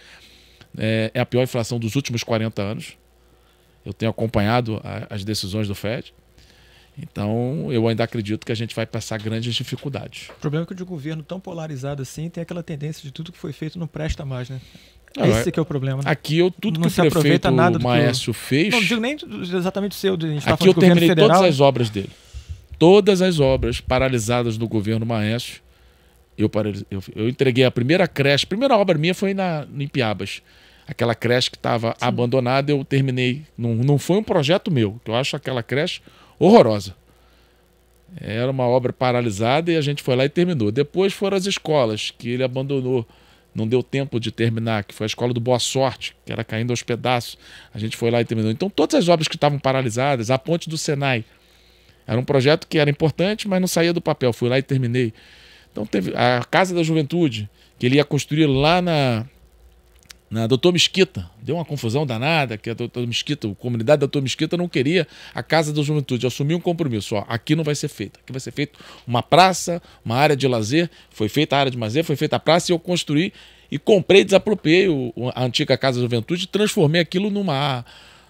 é, é a pior inflação dos últimos 40 anos. Eu tenho acompanhado a, as decisões do Fed. Então, eu ainda acredito que a gente vai passar grandes dificuldades. O problema é que o de governo tão polarizado assim tem aquela tendência de tudo que foi feito não presta mais, né? Não, Esse é, é o problema. Né? Aqui eu tudo não que o prefeito nada Maestro fez. Não digo nem exatamente o seu. De, tá aqui eu terminei federal. todas as obras dele. Todas as obras paralisadas do governo Maestro. Eu, eu, eu entreguei a primeira creche, a primeira obra minha foi na, em Piabas. Aquela creche que estava abandonada, eu terminei. Não, não foi um projeto meu. Eu acho aquela creche horrorosa. Era uma obra paralisada e a gente foi lá e terminou. Depois foram as escolas que ele abandonou, não deu tempo de terminar, que foi a escola do Boa Sorte, que era caindo aos pedaços. A gente foi lá e terminou. Então todas as obras que estavam paralisadas, a ponte do Senai, era um projeto que era importante, mas não saía do papel. Fui lá e terminei. Então teve a Casa da Juventude, que ele ia construir lá na na Doutor Mesquita. Deu uma confusão danada, que a Doutor Mesquita, a comunidade da Doutor Mesquita não queria a Casa da Juventude, assumiu um compromisso. Ó, aqui não vai ser feito. Aqui vai ser feito uma praça, uma área de lazer. Foi feita a área de lazer, foi feita a praça e eu construí e comprei, desapropriei o, a antiga Casa da Juventude e transformei aquilo numa,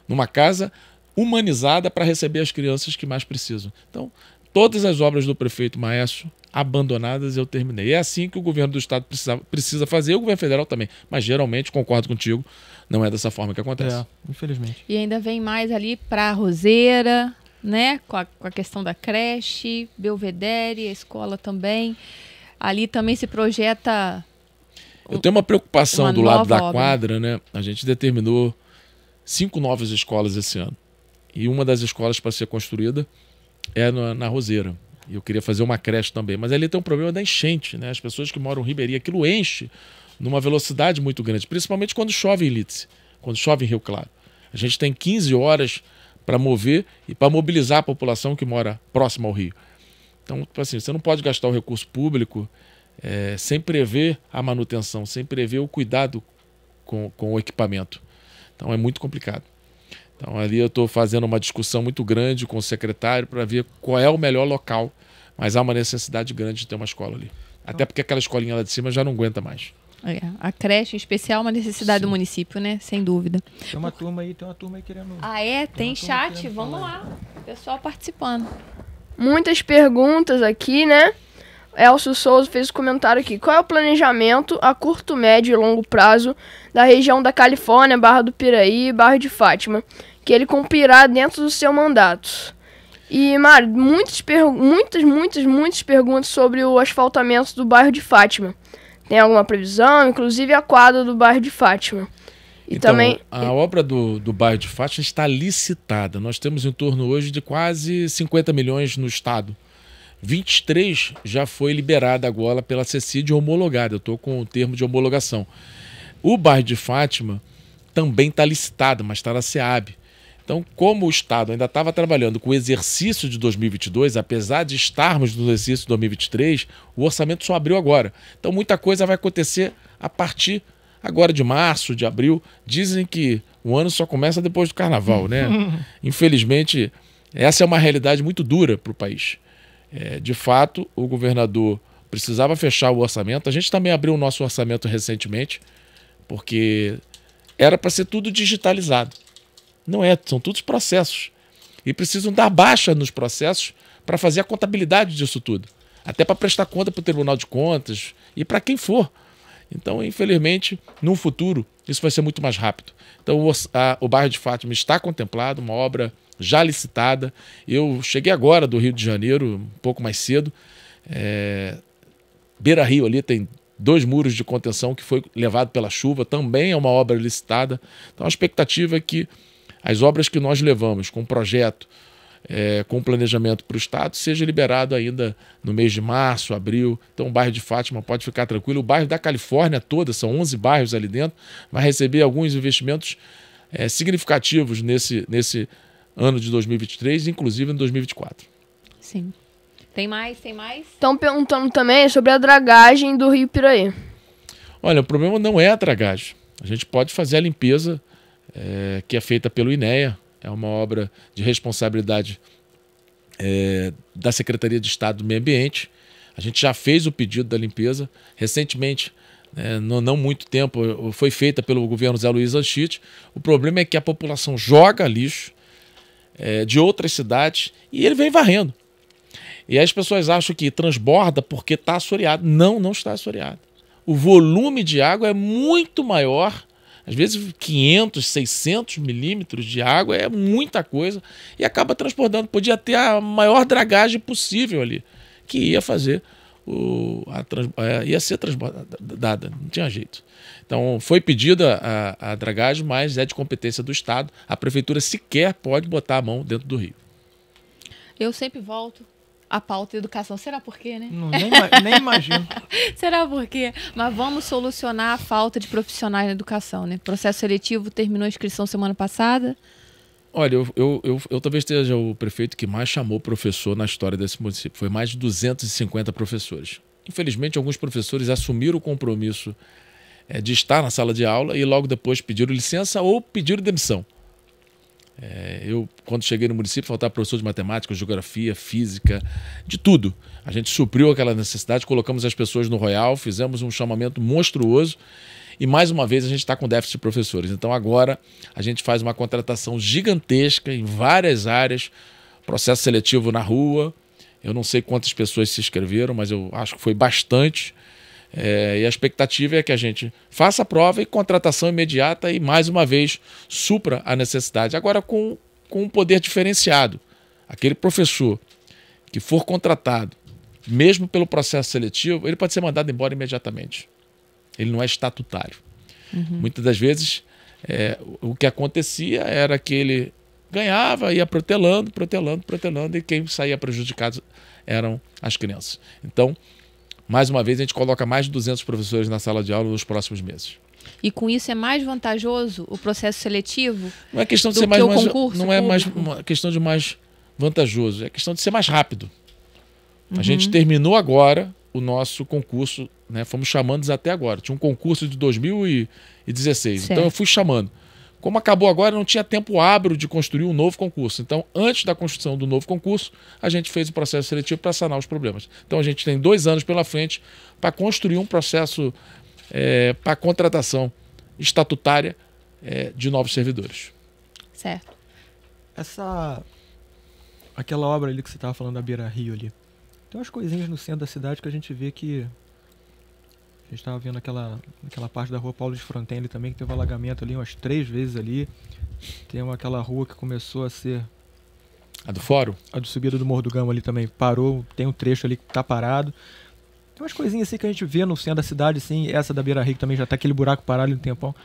numa casa humanizada para receber as crianças que mais precisam. Então, Todas as obras do prefeito Maestro abandonadas eu terminei. É assim que o governo do estado precisa, precisa fazer, e o governo federal também. Mas geralmente, concordo contigo, não é dessa forma que acontece. É, infelizmente. E ainda vem mais ali para Roseira, né? Com a, com a, questão da creche, Belvedere, a escola também. Ali também se projeta. eu tenho uma preocupação uma do lado da obra. quadra, né? A gente determinou cinco novas escolas esse ano. E uma das escolas para ser construída é na, na Roseira. E eu queria fazer uma creche também. Mas ali tem um problema da enchente, né? As pessoas que moram em Ribeirinha, aquilo enche numa velocidade muito grande, principalmente quando chove em Lítice, quando chove em Rio Claro. A gente tem 15 horas para mover e para mobilizar a população que mora próximo ao rio. Então, tipo assim, você não pode gastar o recurso público é, sem prever a manutenção, sem prever o cuidado com, com o equipamento. Então, é muito complicado. Então ali eu estou fazendo uma discussão muito grande com o secretário para ver qual é o melhor local. Mas há uma necessidade grande de ter uma escola ali. Até então porque aquela escolinha lá de cima já não aguenta mais. É, a creche em especial é uma necessidade Sim. do município, né? Sem dúvida. Tem uma turma aí, tem uma turma aí querendo. Ah, é? Tem, tem chat? Vamos falar. lá. Pessoal participando. Muitas perguntas aqui, né? Elcio Souza fez o um comentário aqui. Qual é o planejamento a curto, médio e longo prazo da região da Califórnia, Barra do Piraí e Barra de Fátima, que ele cumprirá dentro do seu mandato? E, Mário, muitas, muitas, muitas, muitas perguntas sobre o asfaltamento do bairro de Fátima. Tem alguma previsão? Inclusive a quadra do bairro de Fátima. E então, também... a obra do, do bairro de Fátima está licitada. Nós temos em torno hoje de quase 50 milhões no estado 23 já foi liberada agora pela CECID homologada. Eu estou com o termo de homologação. O bairro de Fátima também está licitado, mas está na SEAB. Então, como o Estado ainda estava trabalhando com o exercício de 2022, apesar de estarmos no exercício de 2023, o orçamento só abriu agora. Então, muita coisa vai acontecer a partir agora de março, de abril. Dizem que o ano só começa depois do carnaval, né? Infelizmente, essa é uma realidade muito dura para o país. É, de fato, o governador precisava fechar o orçamento. A gente também abriu o nosso orçamento recentemente, porque era para ser tudo digitalizado. Não é, são todos processos. E precisam dar baixa nos processos para fazer a contabilidade disso tudo. Até para prestar conta para o Tribunal de Contas e para quem for. Então, infelizmente, no futuro, isso vai ser muito mais rápido. Então, o, a, o bairro de Fátima está contemplado, uma obra já licitada. Eu cheguei agora do Rio de Janeiro, um pouco mais cedo. É... Beira Rio ali tem dois muros de contenção que foi levado pela chuva, também é uma obra licitada. Então a expectativa é que as obras que nós levamos com projeto, é, com planejamento para o Estado, seja liberado ainda no mês de março, abril. Então, o bairro de Fátima pode ficar tranquilo. O bairro da Califórnia toda, são 11 bairros ali dentro, vai receber alguns investimentos é, significativos nesse, nesse ano de 2023, inclusive em 2024. Sim. Tem mais? Tem mais? Estão perguntando também sobre a dragagem do Rio Piraí. Olha, o problema não é a dragagem. A gente pode fazer a limpeza é, que é feita pelo INEA, é uma obra de responsabilidade é, da Secretaria de Estado do Meio Ambiente. A gente já fez o pedido da limpeza. Recentemente, é, né, não, não, muito tempo, foi feita pelo governo Zé Luiz Anchite. O problema é que a população joga lixo, é, de outras cidades, e ele vem varrendo. E as pessoas acham que transborda porque está assoreado. Não, não está assoreado. O volume de água é muito maior, às vezes 500, 600 milímetros de água é muita coisa, e acaba transbordando. Podia ter a maior dragagem possível ali, que ia fazer o, a trans, é, ia ser transbordada, não tinha jeito. Então, foi pedida a, a dragagem, mas é de competência do Estado. A prefeitura sequer pode botar a mão dentro do rio. Eu sempre volto à pauta educação. Será por quê, né? Não, nem, nem imagino. Será por quê? Mas vamos solucionar a falta de profissionais na educação, né? Processo seletivo terminou a inscrição semana passada. Olha, eu, eu, eu, eu, talvez esteja o prefeito que mais chamou professor na história desse município. Foi mais de 250 professores. Infelizmente, alguns professores assumiram o compromisso é, de estar na sala de aula e logo depois pediram licença ou pediram demissão. É, eu, quando cheguei no município, faltava professor de matemática, geografia, física, de tudo. A gente supriu aquela necessidade, colocamos as pessoas no Royal, fizemos um chamamento monstruoso e mais uma vez a gente está com déficit de professores. Então agora a gente faz uma contratação gigantesca em várias áreas, processo seletivo na rua. Eu não sei quantas pessoas se inscreveram, mas eu acho que foi bastante. É, e a expectativa é que a gente faça a prova e contratação imediata e, mais uma vez, supra a necessidade. Agora, com, com um poder diferenciado. Aquele professor que for contratado, mesmo pelo processo seletivo, ele pode ser mandado embora imediatamente. Ele não é estatutário. Uhum. Muitas das vezes, é, o que acontecia era que ele ganhava, ia protelando, protelando, protelando, e quem saía prejudicado eram as crianças. Então, mais uma vez, a gente coloca mais de 200 professores na sala de aula nos próximos meses. E com isso é mais vantajoso o processo seletivo? Não é questão de ser mais, mais não é mais uma questão de mais vantajoso, é questão de ser mais rápido. Uhum. A gente uhum. terminou agora o nosso concurso, né? Fomos chamando até agora. Tinha um concurso de 2016. Certo. Então eu fui chamando. Como acabou agora, não tinha tempo abro de construir um novo concurso. Então, antes da construção do novo concurso, a gente fez o processo seletivo para sanar os problemas. Então, a gente tem dois anos pela frente para construir um processo é, eh, para contratação estatutária é, de novos servidores. Certo. Essa. Aquela obra ali que você estava falando da Beira Rio ali. Tem umas coisinhas no centro da cidade que a gente vê que. A gente estava vendo aquela, aquela parte da rua Paulo de Frontenle também, que teve um alagamento ali umas três vezes ali. Tem uma, aquela rua que começou a ser. A do fórum? A do subida do Morro do Gama ali também. Parou, tem um trecho ali que tá parado. Tem umas coisinhas assim que a gente vê no centro da cidade, assim, essa da Beira Rica também já tá aquele buraco parado ali um tempão.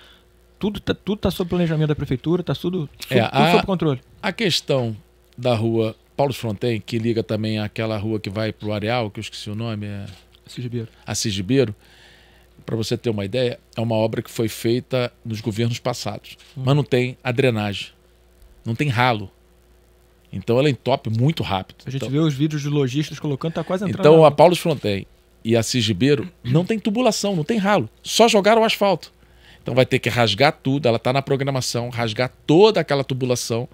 Tudo tá, tudo tá sob planejamento da prefeitura, tá tudo, tudo, é, tudo sob controle. A questão da rua Paulo Fronten, que liga também àquela rua que vai para o Areal, que eu esqueci o nome, é... Assis Gibeiro. Para você ter uma ideia, é uma obra que foi feita nos governos passados, hum. mas não tem a drenagem, não tem ralo. Então ela entope muito rápido. A gente então, vê os vídeos de lojistas colocando, tá quase entrando. Então a Paulo Fronten e a Gibeiro não tem tubulação, não tem ralo, só jogaram o asfalto. Então vai ter que rasgar tudo, ela está na programação, rasgar toda aquela tubulação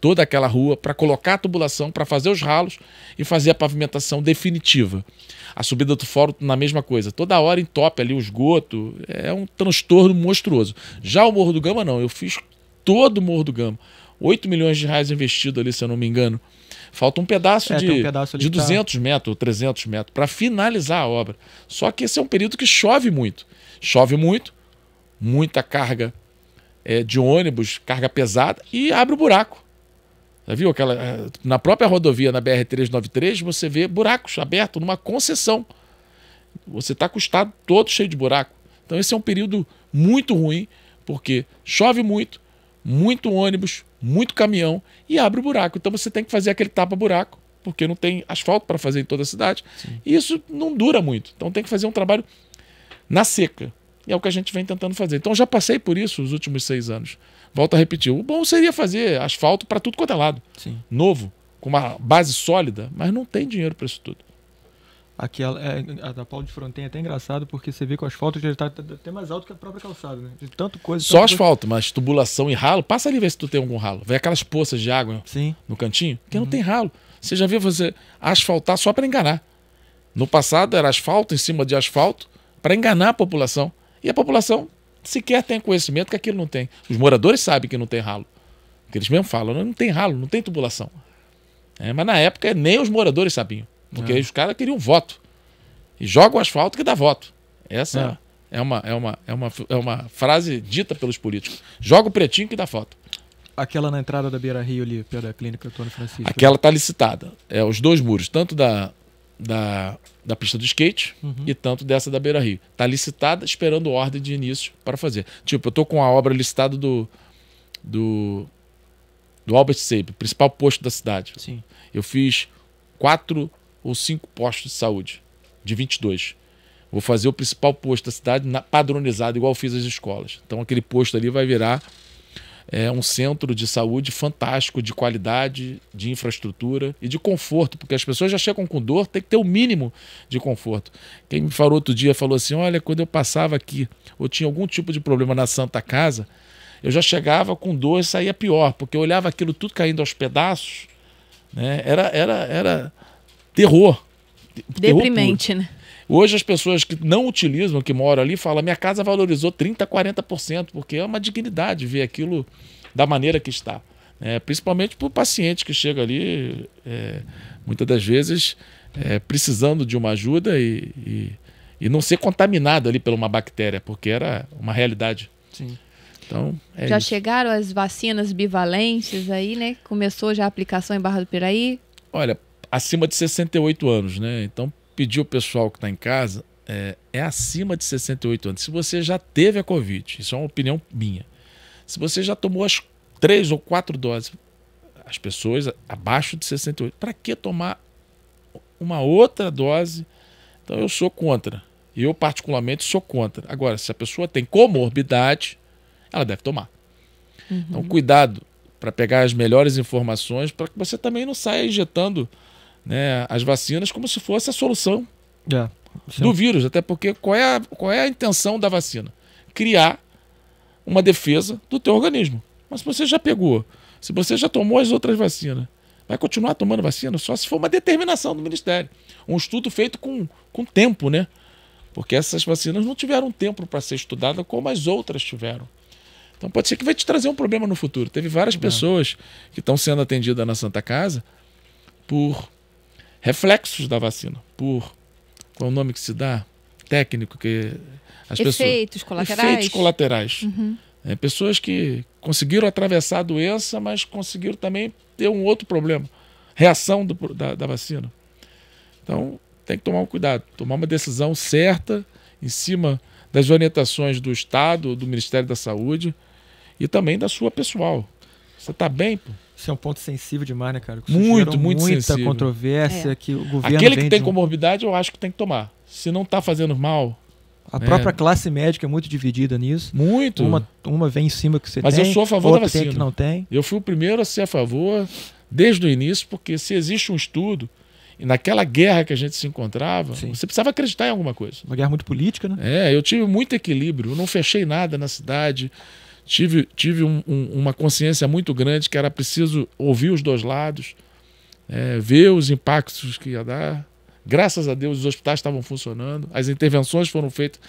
toda aquela rua para colocar a tubulação, para fazer os ralos e fazer a pavimentação definitiva. A subida do fórum, na mesma coisa. Toda hora entope ali o esgoto, é um transtorno monstruoso. Já o Morro do Gama, não. Eu fiz todo o Morro do Gama. 8 milhões de reais investido ali, se eu não me engano. Falta um pedaço é, de, um pedaço de 200 tá- metros metros, 300 metros, para finalizar a obra. Só que esse é um período que chove muito. Chove muito, muita carga é, de ônibus, carga pesada, e abre o buraco. Né, viu? Aquela, eh, na própria rodovia, na BR-393, você vê buracos abertos numa concessão. Você está custado todo cheio de buraco. Então, esse é um período muito ruim, porque chove muito, muito ônibus, muito caminhão e abre o buraco. Então, você tem que fazer aquele tapa-buraco, porque não tem asfalto para fazer em toda a cidade. Sim. E isso não dura muito. Então, tem que fazer um trabalho na seca. E é o que a gente vem tentando fazer. Então, já passei por isso os últimos seis anos. Volto a repetir, o bom seria fazer asfalto para tudo quanto é lado. Sim. Novo, com uma base sólida, mas não tem dinheiro para isso tudo. Aqui a, é, é, a, da Paulo de Fronten é até engraçado porque você vê que o asfalto já está até mais alto que a própria calçada, né? De tanto coisa. Só asfalto, coisa. mas tubulação e ralo. Passa ali ver se tu tem algum ralo. Vê aquelas poças de água Sim. no cantinho, que uhum. não tem ralo. Você já viu você asfaltar só para enganar. No passado era asfalto em cima de asfalto para enganar a população. E a população sequer tem conhecimento que aquilo não tem. Os moradores sabem que não tem ralo. que eles mesmo falam, não tem ralo, não tem tubulação. É, mas na época nem os moradores sabiam. Porque é. os caras queriam voto. E joga o asfalto que dá voto. Essa é. é. uma, é, uma, é, uma, é uma frase dita pelos políticos. Joga o pretinho que dá voto. Aquela na entrada da Beira Rio ali, pela clínica Antônio Francisco. Aquela está licitada. É, os dois muros, tanto da, da, da pista do skate uhum. e tanto dessa da Beira Rio. Tá licitada, esperando ordem de início para fazer. Tipo, eu tô com a obra licitada do. do. do Albert Seib, principal posto da cidade. Sim. Eu fiz quatro ou cinco postos de saúde, de 22. Vou fazer o principal posto da cidade padronizado, igual fiz as escolas. Então aquele posto ali vai virar é um centro de saúde fantástico, de qualidade, de infraestrutura e de conforto, porque as pessoas já chegam com dor, tem que ter o mínimo de conforto. Quem me falou outro dia falou assim: olha, quando eu passava aqui, ou tinha algum tipo de problema na Santa Casa, eu já chegava com dor e saía pior, porque eu olhava aquilo tudo caindo aos pedaços, né? era, era, era terror. Deprimente, terror né? Hoje as pessoas que não utilizam, que moram ali, falam: minha casa valorizou 30%, 40%, porque é uma dignidade ver aquilo da maneira que está. É, principalmente para o paciente que chega ali, é, muitas das vezes, é, precisando de uma ajuda e, e, e, não ser contaminado ali por uma bactéria, porque era uma realidade. Sim. Então, é já isso. chegaram as vacinas bivalentes aí, né? Começou já a aplicação em Barra do Piraí? Olha, acima de 68 anos, né? Então, pedir o pessoal que está em casa é, é, acima de 68 anos. Se você já teve a Covid, isso é uma opinião minha. Se você já tomou as três ou quatro doses, as pessoas abaixo de 68, para que tomar uma outra dose? Então eu sou contra. Eu, particularmente, sou contra. Agora, se a pessoa tem comorbidade, ela deve tomar. Então, uhum. Então, cuidado para pegar as melhores informações para que você também não saia injetando né, as vacinas como se fosse a solução é, do vírus. Até porque qual é, a, qual é a intenção da vacina? Criar uma defesa do teu organismo. Mas se você já pegou, se você já tomou as outras vacinas, vai continuar tomando vacina? Só se for uma determinação do Ministério. Um estudo feito com, com tempo, né? Porque essas vacinas não tiveram tempo para ser estudada como as outras tiveram. Então pode ser que vai te trazer um problema no futuro. Teve várias é. pessoas que estão sendo atendidas na Santa Casa por reflexos da vacina, por qual é o nome que se dá? Técnico que as efeitos pessoas, colaterais. Efeitos colaterais. Uhum. É, pessoas que conseguiram atravessar a doença, mas conseguiram também ter um outro problema, reação do, da, da vacina. Então tem que tomar um cuidado, tomar uma decisão certa em cima das orientações do Estado, do Ministério da Saúde e também da sua pessoal. Você está bem? Pô? Isso é um ponto sensível demais, né, cara? Muito, muito muita sensível. controvérsia é. que o governo. Aquele que tem comorbidade, eu acho que tem que tomar. Se não está fazendo mal. A própria é. classe médica é muito dividida nisso. Muito. Uma, uma vem em cima que você Mas tem. Mas eu sou a favor da vacina. Tem que não tem. Eu fui o primeiro a ser a favor desde o início, porque se existe um estudo e naquela guerra que a gente se encontrava, Sim. você precisava acreditar em alguma coisa. Uma guerra muito política, né? É, eu tive muito equilíbrio, eu não fechei nada na cidade tive, tive um, um, uma consciência muito grande que era preciso ouvir os dois lados, é, ver os impactos que ia dar. Graças a Deus, os hospitais estavam funcionando, as intervenções foram feitas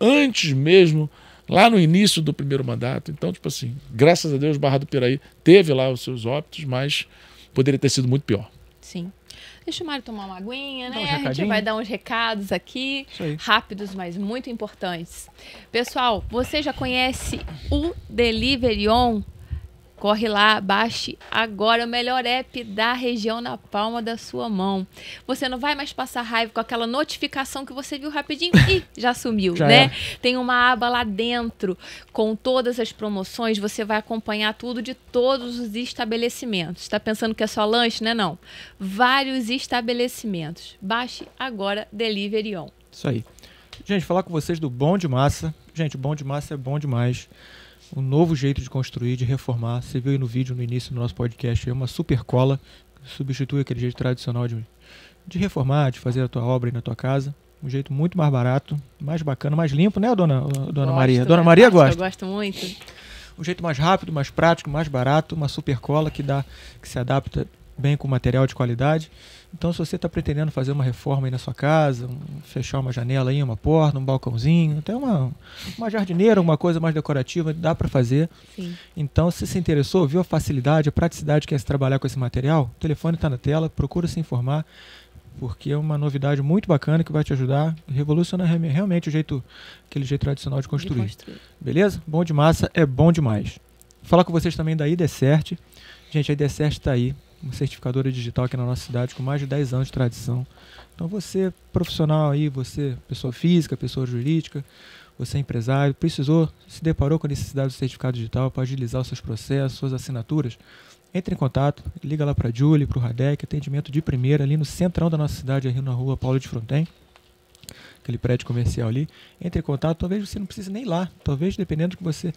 antes mesmo, lá no início do primeiro mandato. Então, tipo assim, graças a Deus, Barra do Piraí teve lá os seus óbitos, mas poderia ter sido muito pior. Sim. Deixa o tomar uma aguinha, né? Um a gente vai dar uns recados aqui, rápidos, mas muito importantes. Pessoal, você já conhece o Delivery On? Corre lá, baixe agora o melhor app da região na palma da sua mão. Você não vai mais passar raiva com aquela notificação que você viu rapidinho e já sumiu, já né? É. Tem uma aba lá dentro com todas as promoções, você vai acompanhar tudo de todos os estabelecimentos. Está pensando que é só lanche, né? Não. Vários estabelecimentos. Baixe agora Delivery On. Isso aí. Gente, falar com vocês do Bom de Massa. Gente, Bom de Massa é bom demais um novo jeito de construir, de reformar. Você viu aí no vídeo, no início do nosso podcast, é uma super cola que substitui aquele jeito tradicional de, de reformar, de fazer a tua obra aí na tua casa. Um jeito muito mais barato, mais bacana, mais limpo, né, dona, dona gosto, Maria? Né? Dona Maria gosta? Eu gosto muito. Um jeito mais rápido, mais prático, mais barato, uma super cola que, dá, que se adapta bem com material de qualidade. Então, se você está pretendendo fazer uma reforma aí na sua casa, um, fechar uma janela aí, uma porta, um balcãozinho, até uma, uma jardineira, uma coisa mais decorativa, dá para fazer. Sim. Então, se se interessou, viu a facilidade, a praticidade que é se trabalhar com esse material, o telefone está na tela, procura se informar, porque é uma novidade muito bacana que vai te ajudar, a revolucionar realmente o jeito, aquele jeito tradicional de construir. De construir. Beleza? Bom de massa é bom demais. Falar com vocês também da IDCert. Gente, a IDCert está aí uma certificadora digital aqui na nossa cidade com mais de 10 anos de tradição. Então você, profissional aí, você, pessoa física, pessoa jurídica, você é empresário, precisou, se deparou com a necessidade do certificado digital para agilizar os seus processos, suas assinaturas, entre em contato, liga lá para a Julie, para o Radec, atendimento de primeira ali no centrão da nossa cidade, ali na rua Paulo de Fronten, aquele prédio comercial ali. Entre em contato, talvez você não precise nem ir lá, talvez dependendo do que você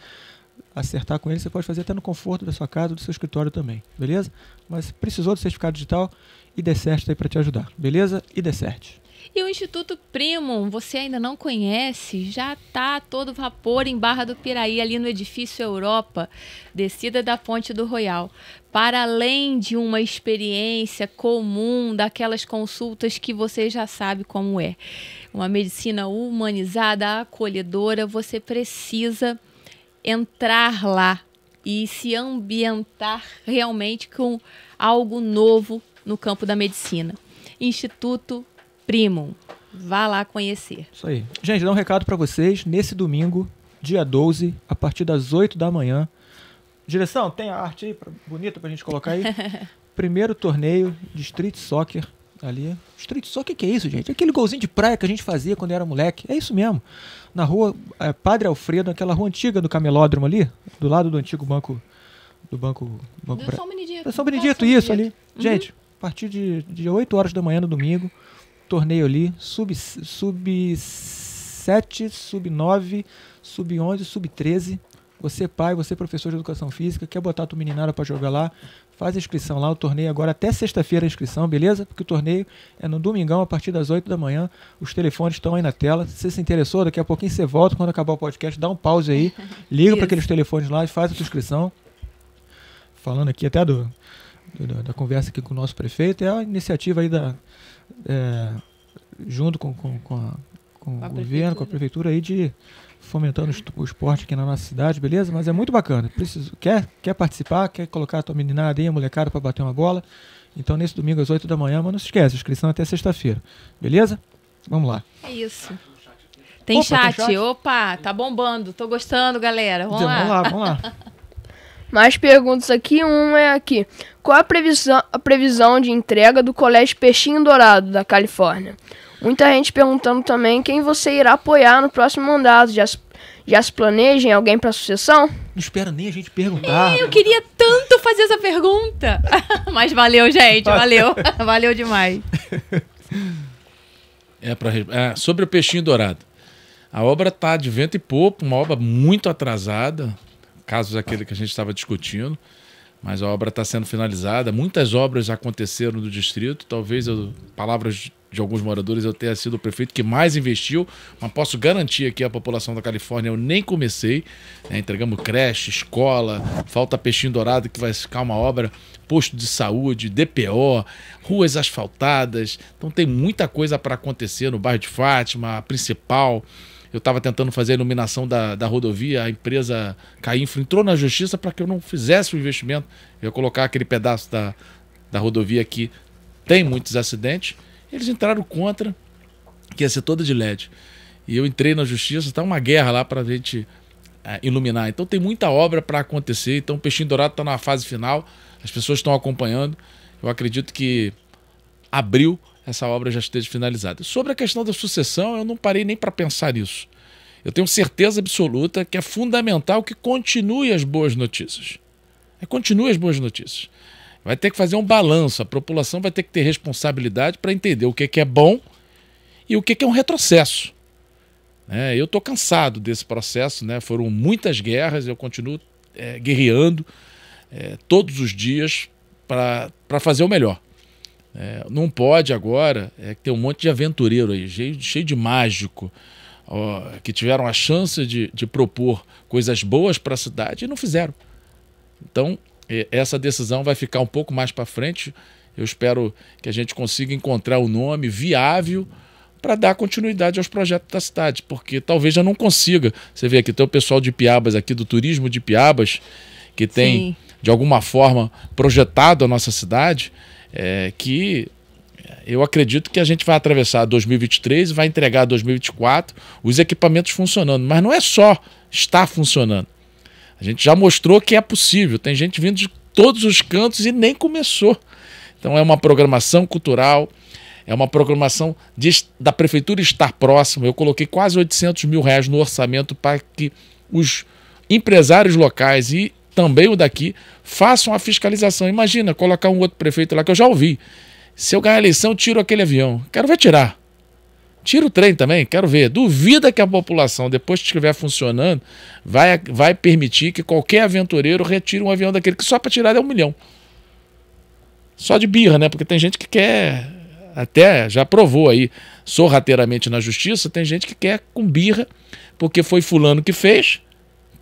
acertar com ele, você pode fazer até no conforto da sua casa, do seu escritório também, beleza? Mas precisou do certificado digital e está aí para te ajudar, beleza? E Desert. E o Instituto Primum, você ainda não conhece, já está todo vapor em Barra do Piraí, ali no edifício Europa, descida da Ponte do Royal. Para além de uma experiência comum daquelas consultas que você já sabe como é, uma medicina humanizada, acolhedora, você precisa entrar lá e se ambientar realmente com algo novo no campo da medicina. Instituto Primum. Vá lá conhecer. Isso aí. Gente, dá um recado para vocês. Nesse domingo, dia 12, a partir das 8 da manhã. Direção, tem a arte aí pra, bonita a gente colocar aí. Primeiro torneio de street soccer ali. Street soccer, que é isso, gente? Aquele golzinho de praia que a gente fazia quando era moleque. É isso mesmo na rua é, Padre Alfredo, aquela rua antiga do camelódromo ali, do lado do antigo banco. Do banco. banco do Bra... São Benedito. Do São Benedito, isso São Benedito. ali. Uhum. Gente, a partir de, de 8 horas da manhã no domingo, torneio ali, sub, sub 7, sub 9, sub 11, sub 13. Você é pai, você é professor de educação física, quer botar a tua meninada para jogar lá, faz a inscrição lá, o torneio agora é até sexta-feira a inscrição, beleza? Porque o torneio é no domingão a partir das 8 da manhã. Os telefones estão aí na tela. Se você se interessou, daqui a pouquinho você volta quando acabar o podcast, dá um pause aí, liga para aqueles telefones lá e faz a sua inscrição. Falando aqui até do, do, da conversa aqui com o nosso prefeito, é a iniciativa aí da é, junto com, com, com, a, com, com o governo, prefeitura. com a prefeitura aí de fomentando o esporte aqui na nossa cidade, beleza? Mas é muito bacana. Preciso, quer, quer participar, quer colocar a tua meninada aí, a molecada, para bater uma bola? Então, nesse domingo às 8 da manhã, mas não se esquece, inscrição até sexta-feira, beleza? Vamos lá. É isso. Tem, Opa, chat. tem chat. Opa, tá bombando. Tô gostando, galera. Vamos, lá. Vamos lá, vamos lá. Mais perguntas aqui. Um é aqui. Qual a previsão, a previsão de entrega do Colégio Peixinho Dourado, da Califórnia? Muita gente perguntando também quem você irá apoiar no próximo mandato. Já se, já se planeja em alguém para sucessão? Não espera nem a gente perguntar. eu queria tanto fazer essa pergunta. Mas valeu, gente. Valeu. valeu demais. É para é, sobre o peixinho dourado. A obra está de vento e pouco, uma obra muito atrasada, casos aquele que a gente estava discutindo, mas a obra está sendo finalizada. Muitas obras aconteceram no distrito, talvez eu, palavras de alguns moradores eu tenha sido o prefeito que mais investiu, mas posso garantir aqui à população da Califórnia, eu nem comecei. Né? Entregamos creche, escola, falta peixinho dourado que vai ficar uma obra, posto de saúde, DPO, ruas asfaltadas. Então tem muita coisa para acontecer no bairro de Fátima, a principal. Eu estava tentando fazer a iluminação da, da rodovia, a empresa Cainfra entrou na justiça para que eu não fizesse o investimento. Eu ia colocar aquele pedaço da, da rodovia que tem muitos acidentes. Eles entraram contra, que ia ser toda de LED. E eu entrei na justiça, está uma guerra lá para a gente é, iluminar. Então tem muita obra para acontecer. Então o Peixinho Dourado está na fase final, as pessoas estão acompanhando. Eu acredito que abril essa obra já esteja finalizada. Sobre a questão da sucessão, eu não parei nem para pensar isso. Eu tenho certeza absoluta que é fundamental que continue as boas notícias. É, continue as boas notícias. Vai ter que fazer um balanço. A população vai ter que ter responsabilidade para entender o que, é bom e o que, é um retrocesso. É, eu estou cansado desse processo, né? foram muitas guerras, eu continuo é, guerreando é, todos os dias para fazer o melhor. É, não pode agora é, ter um monte de aventureiro aí, cheio, cheio de mágico, ó, que tiveram a chance de, de propor coisas boas para a cidade e não fizeram. Então, essa decisão vai ficar um pouco mais para frente. Eu espero que a gente consiga encontrar o nome viável para dar continuidade aos projetos da cidade, porque talvez já não consiga. Você vê aqui, tem o pessoal de Piabas aqui, do turismo de Piabas, que tem, Sim. de alguma forma, projetado a nossa cidade, é, que eu acredito que a gente vai atravessar 2023 e vai entregar 2024 os equipamentos funcionando. Mas não é só estar funcionando. A gente já mostrou que é possível. Tem gente vindo de todos os cantos e nem começou. Então é uma programação cultural, é uma programação de, da prefeitura estar próximo. Eu coloquei quase 800 mil reais no orçamento para que os empresários locais e também o daqui façam a fiscalização. Imagina colocar um outro prefeito lá que eu já ouvi. Se eu ganhar a eleição, tiro aquele avião. Quero ver tirar. Tira o trem também, quero ver. Duvida que a população, depois que estiver funcionando, vai, vai permitir que qualquer aventureiro retire um avião daquele, que só para tirar é um milhão. Só de birra, né? Porque tem gente que quer, até já provou aí sorrateiramente na justiça, tem gente que quer com birra, porque foi fulano que fez,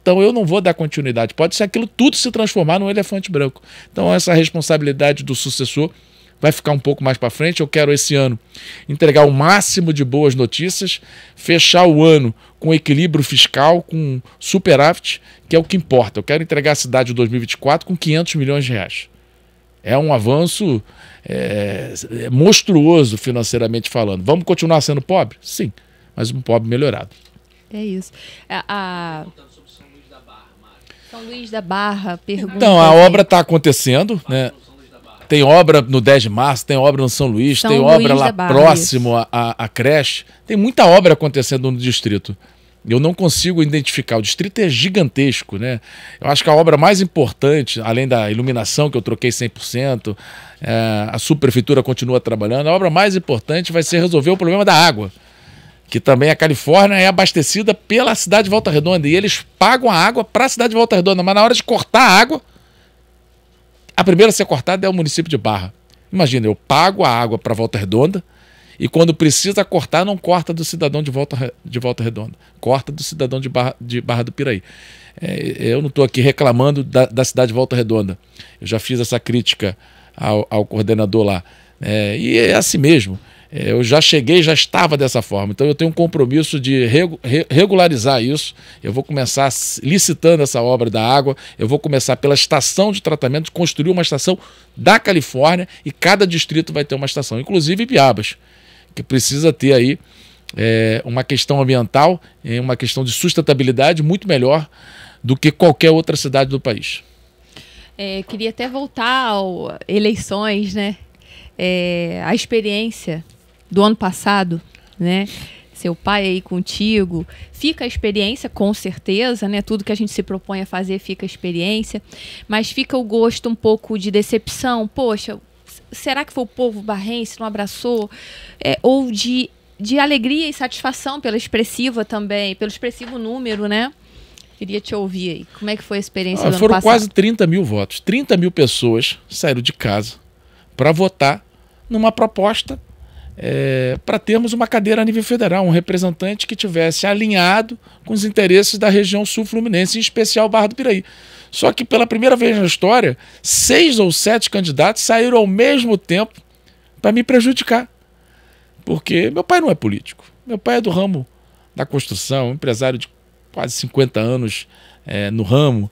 então eu não vou dar continuidade. Pode ser aquilo tudo se transformar num elefante branco. Então essa responsabilidade do sucessor vai ficar um pouco mais para frente. Eu quero esse ano entregar o máximo de boas notícias, fechar o ano com equilíbrio fiscal, com superávit, que é o que importa. Eu quero entregar a cidade de 2024 com 500 milhões de reais. É um avanço é, é, monstruoso financeiramente falando. Vamos continuar sendo pobre? Sim, mas um pobre melhorado. É isso. A, é, a... São Luís da Barra pergunta. Então, a obra está acontecendo, né? Tem obra no 10 de março, tem obra no São Luís, São tem Luís obra lá Barra, próximo à creche. Tem muita obra acontecendo no distrito. Eu não consigo identificar. O distrito é gigantesco, né? Eu acho que a obra mais importante, além da iluminação que eu troquei 100%, é, a subprefeitura continua trabalhando, a obra mais importante vai ser resolver o problema da água, que também a Califórnia é abastecida pela cidade de Volta Redonda e eles pagam a água para a cidade de Volta Redonda, mas na hora de cortar a água, a primeira a ser cortada é o município de Barra. Imagina, eu pago a água para Volta Redonda e quando precisa cortar, não corta do cidadão de Volta, de volta Redonda, corta do cidadão de Barra, de Barra do Piraí. É, eu não estou aqui reclamando da, da, cidade de Volta Redonda. Eu já fiz essa crítica ao, ao coordenador lá. É, e é assim mesmo eu já cheguei, já estava dessa forma. Então eu tenho um compromisso de regularizar isso. Eu vou começar licitando essa obra da água, eu vou começar pela estação de tratamento, construir uma estação da Califórnia e cada distrito vai ter uma estação, inclusive Piabas, que precisa ter aí é, uma questão ambiental e uma questão de sustentabilidade muito melhor do que qualquer outra cidade do país. É, queria até voltar ao eleições, né? É, a experiência do ano passado, né? Seu pai aí contigo, fica a experiência, com certeza, né? Tudo que a gente se propõe a fazer fica a experiência, mas fica o gosto um pouco de decepção. Poxa, será que foi o povo barrense não abraçou? É, ou de, de alegria e satisfação pela expressiva também, pelo expressivo número, né? Queria te ouvir aí. Como é que foi a experiência ah, do Foram quase 30 mil votos. 30 mil pessoas saíram de casa para votar numa proposta é, para termos uma cadeira a nível federal, um representante que tivesse alinhado com os interesses da região sul-fluminense, em especial Barra do Piraí. Só que pela primeira vez na história, seis ou sete candidatos saíram ao mesmo tempo para me prejudicar. Porque meu pai não é político. Meu pai é do ramo da construção, empresário de quase 50 anos é, no ramo,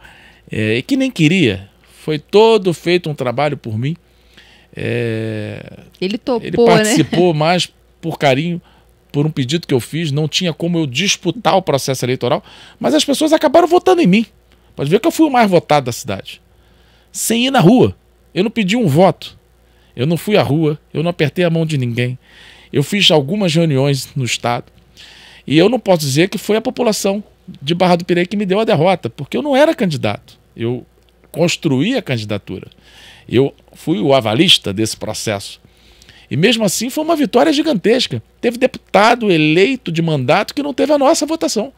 é, e que nem queria. Foi todo feito um trabalho por mim é, ele topou, Ele né? participou né? mais por carinho, por um pedido que eu fiz, não tinha como eu disputar o processo eleitoral, mas as pessoas acabaram votando em mim. Pode ver que eu fui o mais votado da cidade. Sem ir na rua. Eu não pedi um voto. Eu não fui à rua, eu não apertei a mão de ninguém. Eu fiz algumas reuniões no Estado. E eu não posso dizer que foi a população de Barra do Pirei que me deu a derrota, porque eu não era candidato. Eu construí a candidatura. Eu fui o avalista desse processo. E mesmo assim foi uma vitória gigantesca. Teve deputado eleito de mandato que não teve a nossa votação.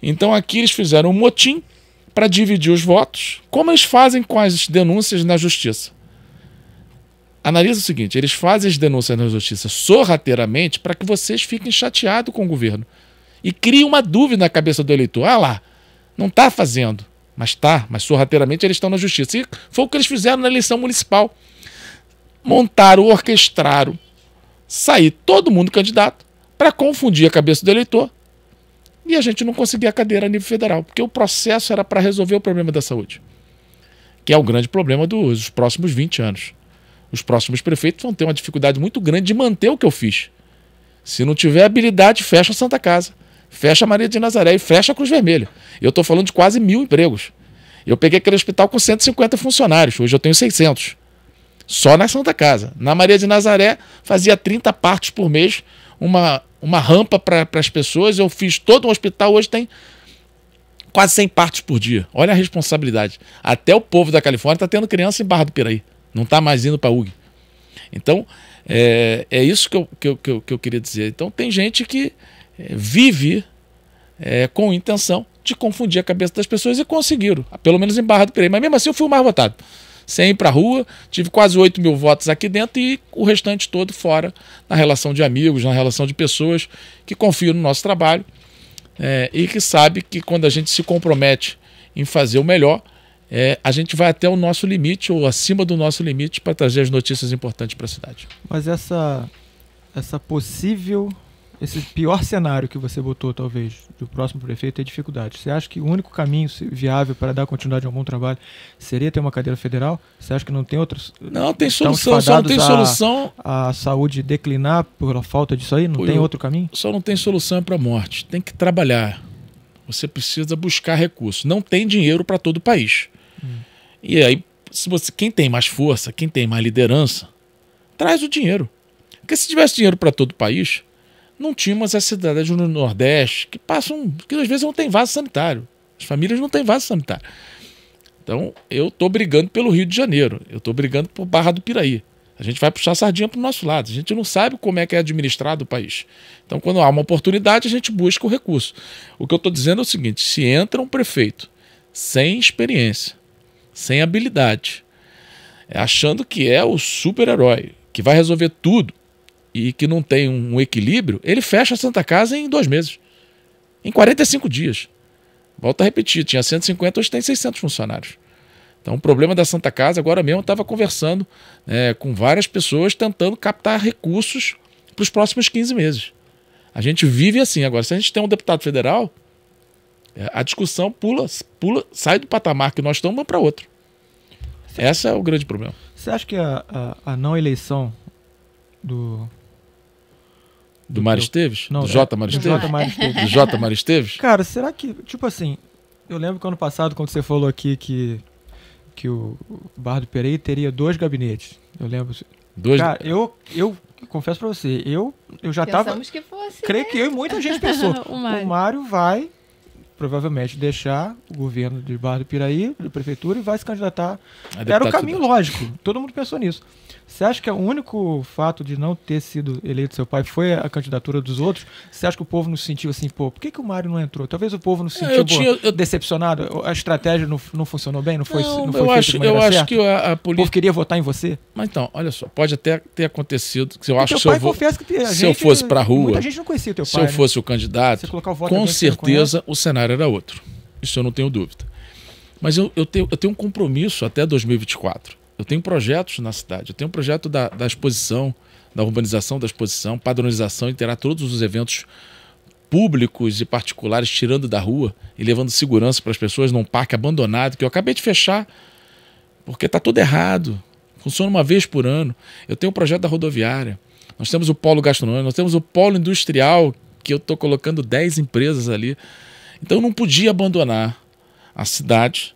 Então aqui eles fizeram um motim para dividir os votos, como eles fazem com as denúncias na justiça. Analisa o seguinte: eles fazem as denúncias na justiça sorrateiramente para que vocês fiquem chateados com o governo. E cria uma dúvida na cabeça do eleitor: ah lá, não está fazendo. Mas tá, mas sorrateiramente eles estão na justiça. E foi o que eles fizeram na eleição municipal. Montaram, orquestraram, sair todo mundo candidato para confundir a cabeça do eleitor e a gente não conseguia a cadeira a nível federal, porque o processo era para resolver o problema da saúde, que é o grande problema dos próximos 20 anos. Os próximos prefeitos vão ter uma dificuldade muito grande de manter o que eu fiz. Se não tiver habilidade, fecha a Santa Casa fecha a Maria de Nazaré e fecha a Cruz Vermelha. Eu estou falando de quase mil empregos. Eu peguei aquele hospital com 150 funcionários, hoje eu tenho 600. Só na Santa Casa. Na Maria de Nazaré, fazia 30 partos por mês, uma, uma rampa para as pessoas. Eu fiz todo um hospital, hoje tem quase 100 partos por dia. Olha a responsabilidade. Até o povo da Califórnia está tendo criança em Barra do Piraí. Não está mais indo para UG. Então, é, é isso que eu, que, eu, que, eu, que eu queria dizer. Então, tem gente que, vive é, com intenção de confundir a cabeça das pessoas e conseguiram, pelo menos em Barra do Pereira. Mas mesmo assim eu fui o mais votado. Sem ir para a rua, tive quase 8 mil votos aqui dentro e o restante todo fora, na relação de amigos, na relação de pessoas que confiam no nosso trabalho é, e que sabe que quando a gente se compromete em fazer o melhor, é, a gente vai até o nosso limite ou acima do nosso limite para trazer as notícias importantes para a cidade. Mas essa, essa possível esse pior cenário que você botou, talvez, do próximo prefeito é dificuldade. Você acha que o único caminho viável para dar continuidade a um bom trabalho seria ter uma cadeira federal? Você acha que não tem outros? Não, tem solução, só não tem solução. A, a, saúde declinar pela falta disso aí? Não Pô, tem outro caminho? Só não tem solução é para a morte. Tem que trabalhar. Você precisa buscar recursos. Não tem dinheiro para todo o país. Hum. E aí, se você, quem tem mais força, quem tem mais liderança, traz o dinheiro. Porque se tivesse dinheiro para todo o país, não tínhamos essa cidade no Nordeste, que passam, que às vezes não tem vaso sanitário. As famílias não têm vaso sanitário. Então, eu estou brigando pelo Rio de Janeiro, eu estou brigando por Barra do Piraí. A gente vai puxar a sardinha para o nosso lado. A gente não sabe como é que é administrado o país. Então, quando há uma oportunidade, a gente busca o recurso. O que eu estou dizendo é o seguinte: se entra um prefeito sem experiência, sem habilidade, é achando que é o super-herói, que vai resolver tudo, e que não tem um equilíbrio, ele fecha a Santa Casa em dois meses. Em 45 dias. Volto a repetir, tinha 150, hoje tem 600 funcionários. Então, o problema da Santa Casa, agora mesmo, estava conversando é, com várias pessoas tentando captar recursos para os próximos 15 meses. A gente vive assim. Agora, se a gente tem um deputado federal, é, a discussão pula, pula sai do patamar que nós estamos para outro. Esse é o grande problema. Você acha que a, a, a não eleição do do, do Mário Esteves? Não, do é, J. Mário Esteves? do J. Mário Esteves? Cara, será que, tipo assim, eu lembro que ano passado, quando você falou aqui que, que o Bardo Pereira teria dois gabinetes. Eu lembro. Dois? Cara, eu, eu confesso pra você, eu, eu já Pensamos tava. que fosse. Creio né? que eu e muita gente pensou. o, Mário. o Mário vai provavelmente deixar o governo de Barra do Piraí, da prefeitura, e vai se candidatar. Era o caminho lógico. Todo mundo pensou nisso. Você acha que é o único fato de não ter sido eleito seu pai foi a candidatura dos outros? Você acha que o povo não se sentiu assim, pô, por que, que o Mário não entrou? Talvez o povo não se é, sentiu eu tinha, pô, eu... decepcionado? A estratégia não, não funcionou bem? Não foi, não, não foi eu acho, Eu acho certa? que a, a política... O povo queria votar em você? Mas então, olha só, pode até ter acontecido. Se eu e acho que pai eu, vou... que se eu fosse para a rua, muita gente não conhecia teu pai, se eu né? fosse o candidato, o com certeza o cenário era outro. Isso eu não tenho dúvida. Mas eu, eu, tenho, eu tenho um compromisso até 2024 eu tenho projetos na cidade. Eu tenho um projeto da, da exposição, da urbanização da exposição, padronização e terá todos os eventos públicos e particulares tirando da rua e levando segurança para as pessoas num parque abandonado que eu acabei de fechar porque está tudo errado. Funciona uma vez por ano. Eu tenho o um projeto da rodoviária. Nós temos o polo gastronômico, nós temos o polo industrial, que eu estou colocando 10 empresas ali. Então eu não podia abandonar a cidade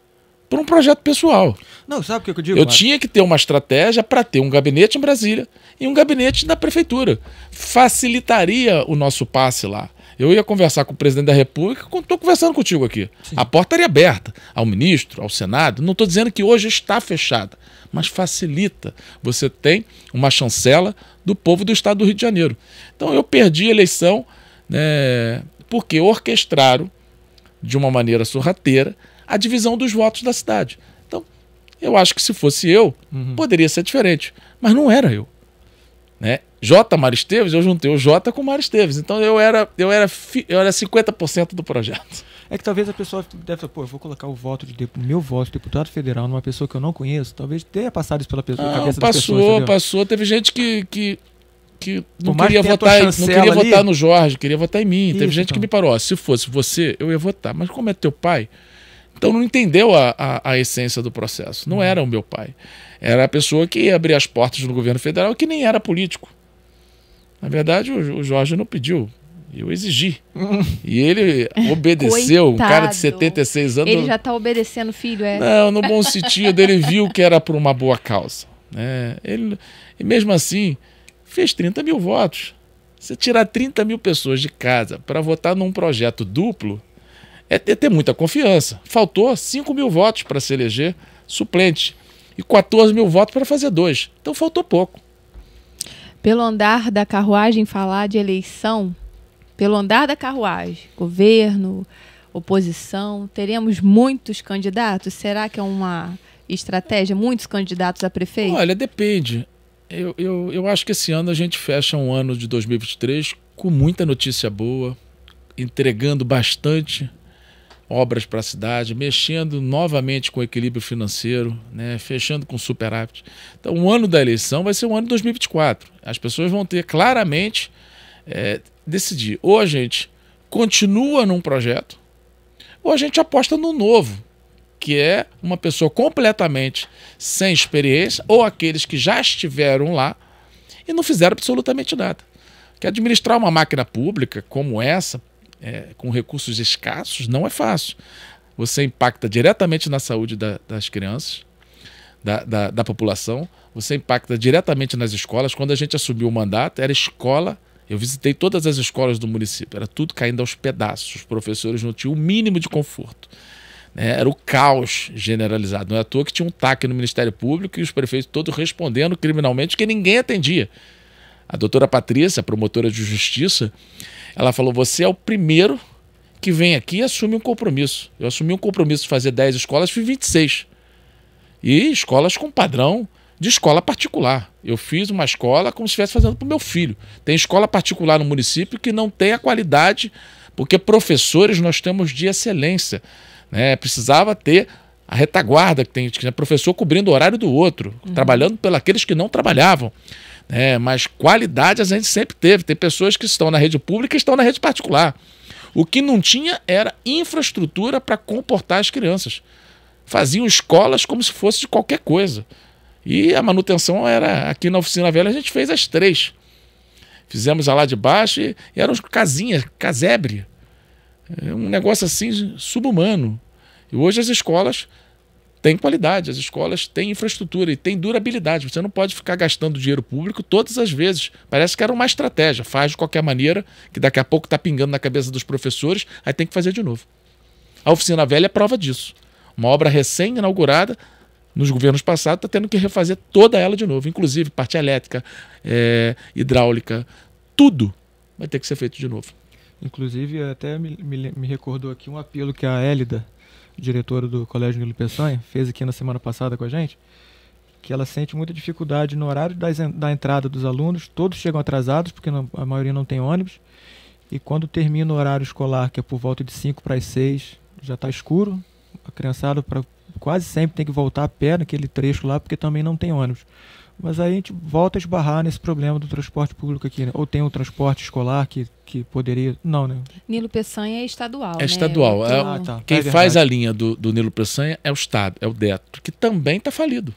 por um projeto pessoal. Não, sabe o que eu digo? Eu Marcos? tinha que ter uma estratégia para ter um gabinete em Brasília e um gabinete na prefeitura. Facilitaria o nosso passe lá. Eu ia conversar com o presidente da República, estou conversando contigo aqui. Sim. A porta estaria aberta ao ministro, ao Senado. Não estou dizendo que hoje está fechada, mas facilita. Você tem uma chancela do povo do estado do Rio de Janeiro. Então eu perdi a eleição né, porque orquestraram de uma maneira sorrateira a divisão dos votos da cidade. Então, eu acho que se fosse eu, uhum. poderia ser diferente. Mas não era eu. Né? J. Mário Esteves, eu juntei o J com o Esteves. Então eu era, eu era, eu era 50% do projeto. É que talvez a pessoa deve pô, eu vou colocar o voto de meu voto de deputado federal numa pessoa que eu não conheço, talvez tenha passado isso pela pessoa, ah, cabeça passou, das pessoas, passou, teve gente que, que, que não, queria votar, não queria ali, votar no Jorge, queria votar em mim. Isso, teve gente então. que me então. parou, ó, se fosse você, eu ia votar, mas como é teu pai, então não entendeu a, a, a essência do processo. Não uhum. era o meu pai. Era a pessoa que ia abrir as portas no governo federal, que nem era político. Na verdade, o, o Jorge não pediu. Eu exigi. E ele obedeceu, Coitado. um cara de 76 anos. Ele já está obedecendo, filho, é? Não, no bom sentido, ele viu que era por uma boa causa. né? ele, e mesmo assim, fez 30 mil votos. Você tirar 30 mil pessoas de casa para votar num projeto duplo, é ter muita confiança. Faltou 5 mil votos para se eleger suplente e 14 mil votos para fazer dois. Então faltou pouco. Pelo andar da carruagem falar de eleição, pelo andar da carruagem, governo, oposição, teremos muitos candidatos? Será que é uma estratégia, muitos candidatos a prefeito? Olha, depende. Eu, eu, eu acho que esse ano a gente fecha um ano de 2023 com muita notícia boa, entregando bastante obras para a cidade, mexendo novamente com o equilíbrio financeiro, né, fechando com superávit. Então, o ano da eleição vai ser o ano de 2024. As pessoas vão ter claramente é, decidir: ou a gente continua num projeto, ou a gente aposta no novo, que é uma pessoa completamente sem experiência, ou aqueles que já estiveram lá e não fizeram absolutamente nada. Que administrar uma máquina pública como essa é, com recursos escassos não é fácil. Você impacta diretamente na saúde da, das crianças, da, da, da, população, você impacta diretamente nas escolas. Quando a gente assumiu o mandato, era escola. Eu visitei todas as escolas do município, era tudo caindo aos pedaços. Os professores não tinham o mínimo de conforto. Né? Era o caos generalizado. Não é à toa que tinha um taque no Ministério Público e os prefeitos todos respondendo criminalmente que ninguém atendia. A doutora Patrícia, promotora de justiça, ela falou: você é o primeiro que vem aqui e assume um compromisso. Eu assumi um compromisso de fazer 10 escolas, fiz 26. E escolas com padrão de escola particular. Eu fiz uma escola como se estivesse fazendo para o meu filho. Tem escola particular no município que não tem a qualidade, porque professores nós temos de excelência. Né? Precisava ter a retaguarda que tem, que é né? professor cobrindo o horário do outro, uhum. trabalhando pelos aqueles que não trabalhavam é Mas qualidade a gente sempre teve. Tem pessoas que estão na rede pública e estão na rede particular. O que não tinha era infraestrutura para comportar as crianças. Faziam escolas como se fosse de qualquer coisa. E a manutenção era aqui na oficina velha, a gente fez as três. Fizemos a lá de baixo e, e eram casinhas, casebre. É um negócio assim subhumano. E hoje as escolas tem qualidade, as escolas têm infraestrutura e têm durabilidade. Você não pode ficar gastando dinheiro público todas as vezes. Parece que era uma estratégia, faz de qualquer maneira, que daqui a pouco está pingando na cabeça dos professores, aí tem que fazer de novo. A oficina velha é prova disso. Uma obra recém-inaugurada, nos governos passados, está tendo que refazer toda ela de novo, inclusive parte elétrica, é, hidráulica, tudo vai ter que ser feito de novo. Inclusive, até me, me, me recordou aqui um apelo que a Hélida diretora do Colégio Nilo Peçanha, fez aqui na semana passada com a gente, que ela sente muita dificuldade no horário das, da entrada dos alunos, todos chegam atrasados, porque não, a maioria não tem ônibus, e quando termina o horário escolar, que é por volta de 5 para as 6, já está escuro, a criançada pra, quase sempre tem que voltar a pé naquele trecho lá, porque também não tem ônibus. Mas aí a gente volta a esbarrar nesse problema do transporte público aqui, né? Ou tem o transporte escolar que, que poderia. Não, né? Nilo Peçanha é estadual. É né? estadual. É ah, tá. Quem é faz a linha do, do Nilo Peçanha é o Estado, é o Detro, que também está falido.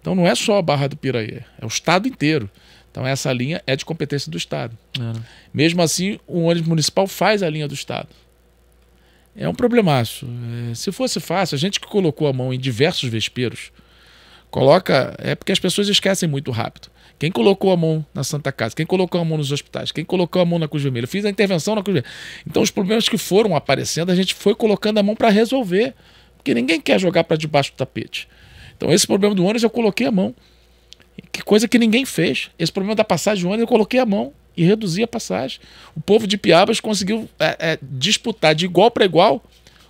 Então não é só a Barra do Piraí, é o Estado inteiro. Então essa linha é de competência do Estado. É. Né? Mesmo assim, o ônibus municipal faz a linha do Estado. É um problemaço. É, se fosse fácil, a gente que colocou a mão em diversos vespeiros Coloca. É porque as pessoas esquecem muito rápido. Quem colocou a mão na Santa Casa? Quem colocou a mão nos hospitais? Quem colocou a mão na Cruz Vermelha? Eu fiz a intervenção na Cruz Vermelha. Então, os problemas que foram aparecendo, a gente foi colocando a mão para resolver. Porque ninguém quer jogar para debaixo do tapete. Então, esse problema do ônibus, eu coloquei a mão. Que coisa que ninguém fez. Esse problema da passagem de ônibus, eu coloquei a mão e reduzi a passagem. O povo de Piabas conseguiu é, é, disputar de igual para igual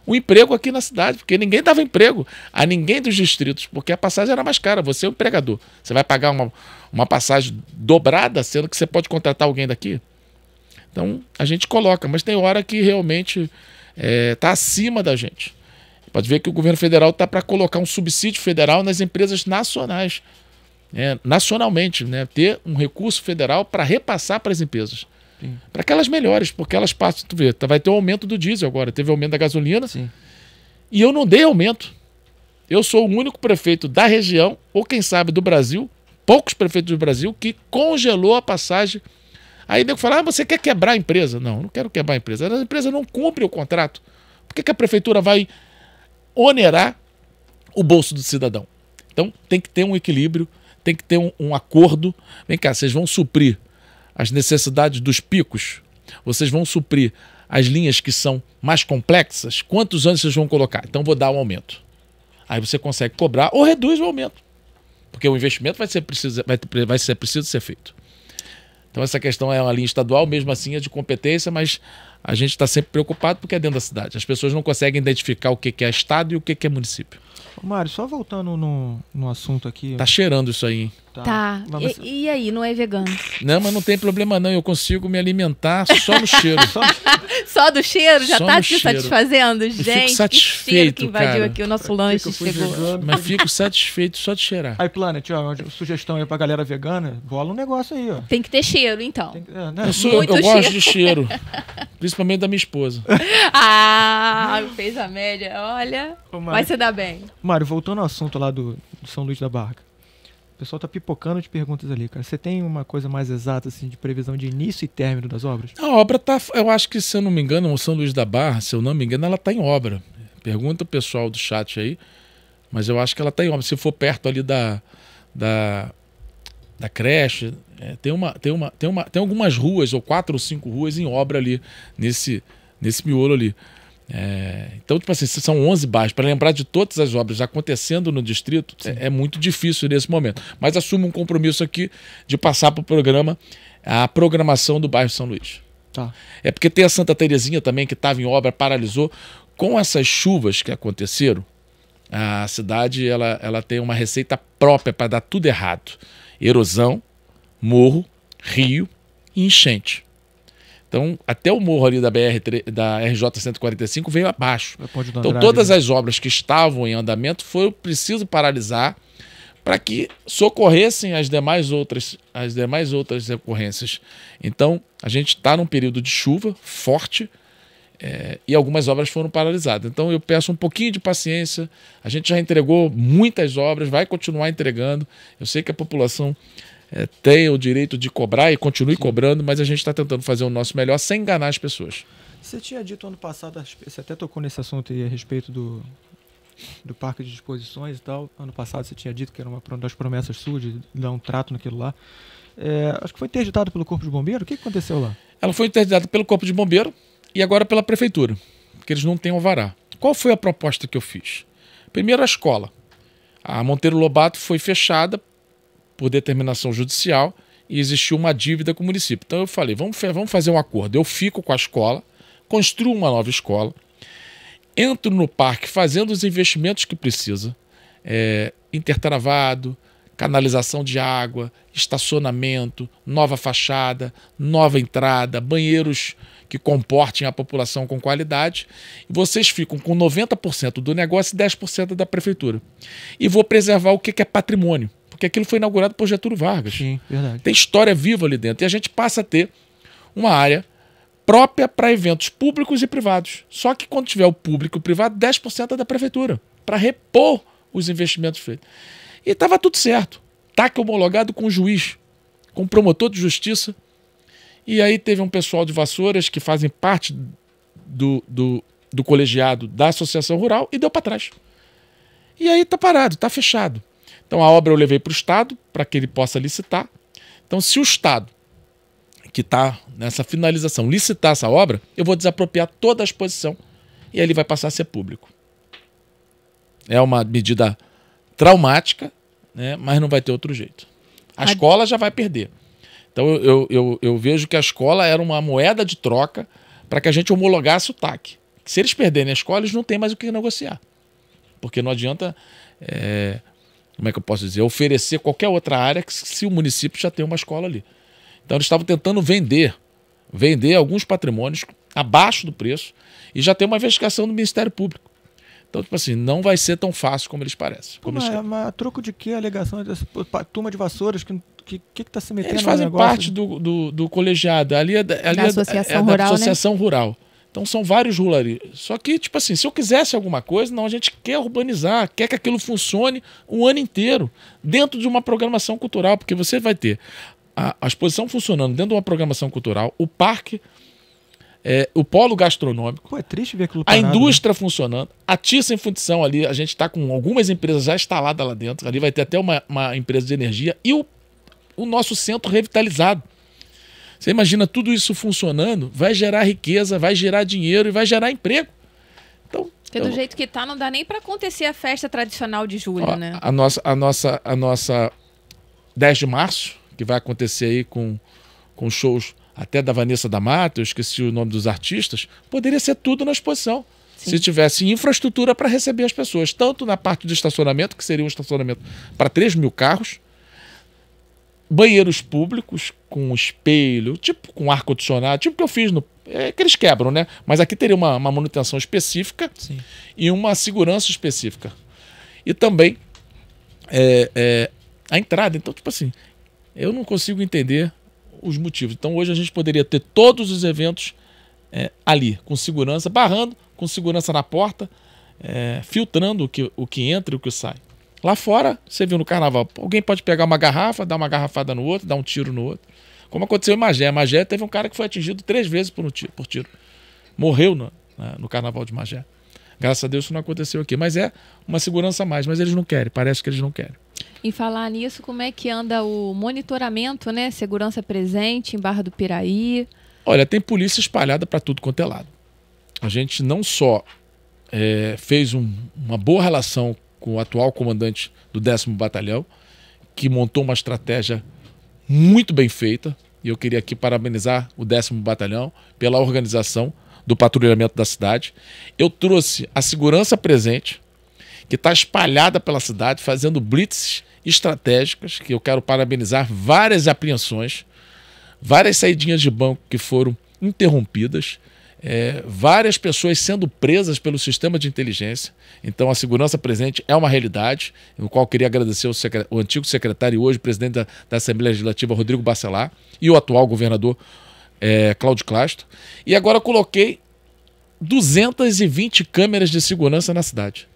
um emprego aqui na cidade, porque ninguém dava emprego a ninguém dos distritos, porque a passagem era mais cara. Você é um empregador. Você vai pagar uma, uma passagem dobrada, sendo que você pode contratar alguém daqui? Então, a gente coloca, mas tem hora que realmente está é, tá acima da gente. Pode ver que o governo federal está para colocar um subsídio federal nas empresas nacionais, né, nacionalmente, né, ter um recurso federal para repassar para as empresas. Para aquelas melhores, porque elas passam, tu vê, tá, vai ter um aumento do diesel agora, teve aumento da gasolina. Sim. E eu não dei aumento. Eu sou o único prefeito da região, ou quem sabe do Brasil, poucos prefeitos do Brasil, que congelou a passagem. Aí nego fala, ah, você quer quebrar a empresa? Não, não quero quebrar a empresa. A empresa não cumpre o contrato. Por que, que a prefeitura vai onerar o bolso do cidadão? Então tem que ter um equilíbrio, tem que ter um, um acordo. Vem cá, vocês vão suprir as necessidades dos picos, vocês vão suprir as linhas que são mais complexas, quantos anos vocês vão colocar? Então vou dar um aumento. Aí você consegue cobrar ou reduz o aumento. Porque o investimento vai ser preciso, vai, vai ser, preciso ser feito. Então essa questão é uma linha estadual, mesmo assim é de competência, mas a gente está sempre preocupado porque é dentro da cidade. As pessoas não conseguem identificar o que, que é estado e o que, que é município. Mário, só voltando no, no assunto aqui. Tá cheirando isso aí, hein? Tá. tá. E, e, aí, não é vegano? Não, mas não tem problema não. Eu consigo me alimentar só no cheiro. só, só do cheiro? Já só tá te satisfazendo? Eu Gente, fico satisfeito, que, que invadiu cara. aqui o nosso lanche. Chegou. Mas fico satisfeito só de cheirar. Aí, Planet, ó, sugestão aí pra galera vegana, rola um negócio aí, ó. Tem que ter cheiro, então. é, né? Eu, sou, Muito eu, gosto de cheiro. Principalmente da minha esposa. Ah, fez a média. Olha, Ô, Mário, vai se dar bem. Mário, voltando ao assunto lá do, do São Luís da Barca pessoal tá pipocando de perguntas ali, cara. Você tem uma coisa mais exata, assim, de previsão de início e término das obras? A obra tá, eu acho que, se eu não me engano, o São Luís da Barra, se eu não me engano, ela tá em obra. Pergunta o pessoal do chat aí, mas eu acho que ela tá em obra. Se for perto ali da, da, da creche, é, tem, uma, tem, uma, tem, uma, tem algumas ruas, ou quatro ou cinco ruas em obra ali, nesse, nesse miolo ali. É, então, tipo assim, são 11 bairros. Para lembrar de todas as obras acontecendo no distrito, é, é, muito difícil nesse momento. Mas assumo um compromisso aqui de passar para o programa a programação do bairro São Luís. Tá. É porque tem a Santa Terezinha também, que estava em obra, paralisou. Com essas chuvas que aconteceram, a cidade ela, ela tem uma receita própria para dar tudo errado: erosão, morro, rio e enchente. Então, até o morro ali da, BR, da RJ-145 veio abaixo. É, então, todas né? as obras que estavam em andamento foi preciso paralisar para que socorressem as demais outras as demais outras ocorrências. Então, a gente está num período de chuva forte, é, e algumas obras foram paralisadas. Então eu peço um pouquinho de paciência. A gente já entregou muitas obras, vai continuar entregando. Eu sei que a população é, tenha o direito de cobrar e continue Sim. cobrando, mas a gente está tentando fazer o nosso melhor sem enganar as pessoas. Você tinha dito ano passado, você até tocou nesse assunto aí a respeito do, do parque de exposições e tal. Ano passado você tinha dito que era uma das promessas suas de dar um trato naquilo lá. É, acho que foi interditado pelo Corpo de Bombeiro. O que aconteceu lá? Ela foi interditada pelo Corpo de Bombeiro e agora pela Prefeitura, porque eles não têm alvará. Qual foi a proposta que eu fiz? Primeiro, a escola. A Monteiro Lobato foi fechada por determinação judicial e existiu uma dívida com o município. Então eu falei, vamos, vamos fazer um acordo. Eu fico com a escola, construo uma nova escola, entro no parque fazendo os investimentos que precisa, é, intertravado, canalização de água, estacionamento, nova fachada, nova entrada, banheiros que comportem a população com qualidade. Vocês ficam com 90% do negócio e 10% da prefeitura. E vou preservar o que é patrimônio porque aquilo foi inaugurado por Getúlio Vargas. Sim, verdade. Tem história viva ali dentro. E a gente passa a ter uma área própria para eventos públicos e privados. Só que quando tiver o público e o privado, 10% é da prefeitura, para repor os investimentos feitos. E estava tudo certo. TAC tá homologado com o juiz, com o promotor de justiça. E aí teve um pessoal de Vassouras que fazem parte do, do, do colegiado da Associação Rural e deu para trás. E aí tá parado, tá fechado. Então a obra eu levei para o Estado, para que ele possa licitar. Então, se o Estado, que está nessa finalização, licitar essa obra, eu vou desapropriar toda a exposição e aí ele vai passar a ser público. É uma medida traumática, né? mas não vai ter outro jeito. A, a... escola já vai perder. Então eu, eu, eu vejo que a escola era uma moeda de troca para que a gente homologasse o TAC. Se eles perderem a escola, eles não têm mais o que negociar. Porque não adianta. É, como é que eu posso dizer, oferecer qualquer outra área que, se o município já tem uma escola ali. Então eles estavam tentando vender, vender alguns patrimônios abaixo do preço e já tem uma investigação do Ministério Público. Então, tipo assim, não vai ser tão fácil como eles parecem. Como mas, eles... mas a troco de que a alegação dessa turma de vassouras que que que está se metendo Eles fazem parte do, do, do, colegiado. Ali é, ali é da associação, é, é rural, da né? associação né? rural. Então são vários rularias. Só que, tipo assim, se eu quisesse alguma coisa, não, a gente quer urbanizar, quer que aquilo funcione o ano inteiro, dentro de uma programação cultural, porque você vai ter a, a exposição funcionando dentro de uma programação cultural, o parque, é, o polo gastronômico. Pô, é triste ver aquilo parado, A né? indústria né? funcionando, a Tissa em função ali, a gente está com algumas empresas já instaladas lá dentro, ali vai ter até uma, uma empresa de energia, e o, o nosso centro revitalizado. Você imagina tudo isso funcionando, vai gerar riqueza, vai gerar dinheiro e vai gerar emprego. Então, porque do eu... Então, jeito que tá, não dá nem para acontecer a festa tradicional de julho, Ó, né? A nossa, a nossa, a nossa 10 de março, que vai acontecer aí com, com shows até da Vanessa da Mata, eu esqueci o nome dos artistas, poderia ser tudo na exposição. Sim. Se tivesse infraestrutura para receber as pessoas, tanto na parte do estacionamento, que seria um estacionamento para 3 mil carros, banheiros públicos com espelho, tipo com ar-condicionado, tipo que eu fiz no. É que eles quebram, né? Mas aqui teria uma, uma manutenção específica Sim. e uma segurança específica. E também é, é, a entrada. Então, tipo assim, eu não consigo entender os motivos. Então, hoje a gente poderia ter todos os eventos é, ali, com segurança, barrando, com segurança na porta, é, filtrando o que, o que entra e o que sai. Lá fora, você viu no carnaval, alguém pode pegar uma garrafa, dar uma garrafada no outro, dar um tiro no outro. Como aconteceu em Magé. A Magé teve um cara que foi atingido três vezes por, um tiro, por tiro. Morreu no, né, no carnaval de Magé. Graças a Deus isso não aconteceu aqui. Mas é uma segurança a mais, mas eles não querem, parece que eles não querem. E falar nisso, como é que anda o monitoramento, né? Segurança presente em Barra do Piraí. Olha, tem polícia espalhada para tudo quanto é lado. A gente não só é, fez um, uma boa relação com o atual comandante do 10 Batalhão, que montou uma estratégia muito bem feita. E eu queria aqui parabenizar o 10 Batalhão pela organização do patrulhamento da cidade. Eu trouxe a segurança presente, que está espalhada pela cidade, fazendo blitzes estratégicas, que eu quero parabenizar várias apreensões, várias saidinhas de banco que foram interrompidas é, várias pessoas sendo presas pelo sistema de inteligência. Então, a segurança presente é uma realidade, no qual queria agradecer o, o, antigo secretário e hoje presidente da, da Assembleia Legislativa, Rodrigo Bacelar, e o atual governador, é, Cláudio Clasto. E agora coloquei 220 câmeras de segurança na cidade.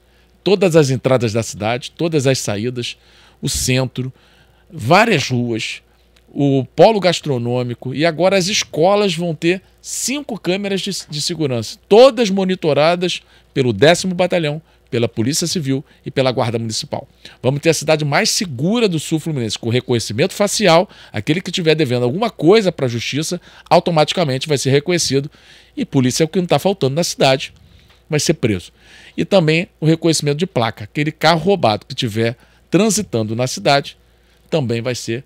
Todas as entradas da cidade, todas as saídas, o centro, várias ruas, o polo gastronômico e agora as escolas vão ter cinco câmeras de, de, segurança, todas monitoradas pelo 10 Batalhão, pela Polícia Civil e pela Guarda Municipal. Vamos ter a cidade mais segura do Sul Fluminense, com reconhecimento facial. Aquele que estiver devendo alguma coisa para a Justiça automaticamente vai ser reconhecido. E polícia é o que não está faltando na cidade, vai ser preso. E também o reconhecimento de placa. Aquele carro roubado que tiver transitando na cidade também vai ser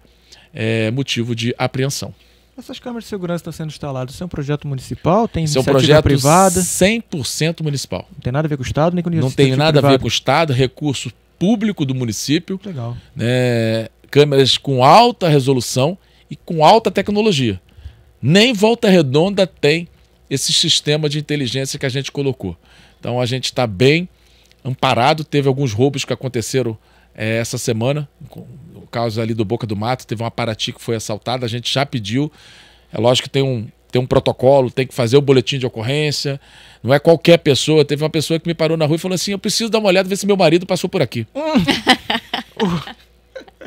é, motivo de apreensão. Essas câmeras de segurança estão sendo instaladas, isso é um projeto municipal? Tem isso iniciativa é um privada? 100% municipal. Não tem nada a ver com o Estado, nem com Não tem nada a ver com o Estado, é recurso público do município. Legal. Né, câmeras com alta resolução e com alta tecnologia. Nem Volta Redonda tem esse sistema de inteligência que a gente colocou. Então a gente está bem amparado. Teve alguns roubos que aconteceram é, essa semana, caso ali do Boca do Mato, teve uma Paraty que foi assaltada, a gente já pediu. É lógico que tem um, tem um protocolo, tem que fazer o boletim de ocorrência. Não é qualquer pessoa. Teve uma pessoa que me parou na rua e falou assim: eu preciso dar uma olhada, ver se meu marido passou por aqui. Hum. Uh.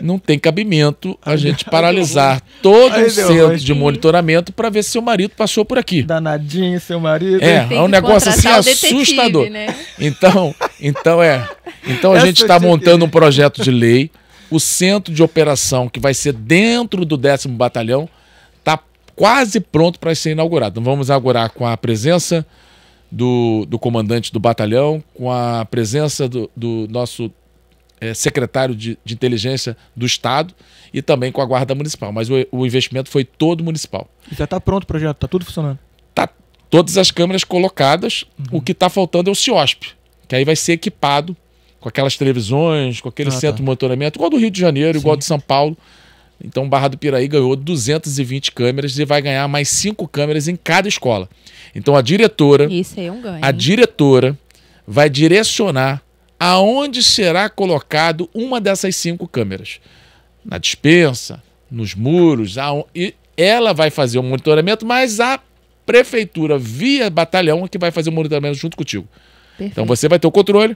não tem cabimento a gente paralisar todo o um centro de monitoramento para ver se seu marido passou por aqui. Danadinho, seu marido. É, é um negócio assim assustador. Detetive, né? Então, então é. Então a gente está montando um projeto de lei o centro de operação, que vai ser dentro do décimo Batalhão, está quase pronto para ser inaugurado. Então vamos inaugurar com a presença do, do comandante do batalhão, com a presença do, do nosso é, secretário de, de, inteligência do Estado e também com a Guarda Municipal. Mas o, o investimento foi todo municipal. E já está pronto o projeto, está tudo funcionando? Está. todas as câmeras colocadas. Uhum. O que está faltando é o CIOSP, que aí vai ser equipado com aquelas televisões, com aquele ah, tá. centro tá. de monitoramento, igual do Rio de Janeiro, Sim. igual de São Paulo. Então, Barra do Piraí ganhou 220 câmeras e vai ganhar mais cinco câmeras em cada escola. Então, a diretora. Isso aí é um ganho. A diretora vai direcionar aonde será colocado uma dessas cinco câmeras. Na dispensa, nos muros, a e ela vai fazer o monitoramento, mas a prefeitura, via batalhão, é que vai fazer o monitoramento junto contigo. Então, Perfeito. Então, você vai ter o controle,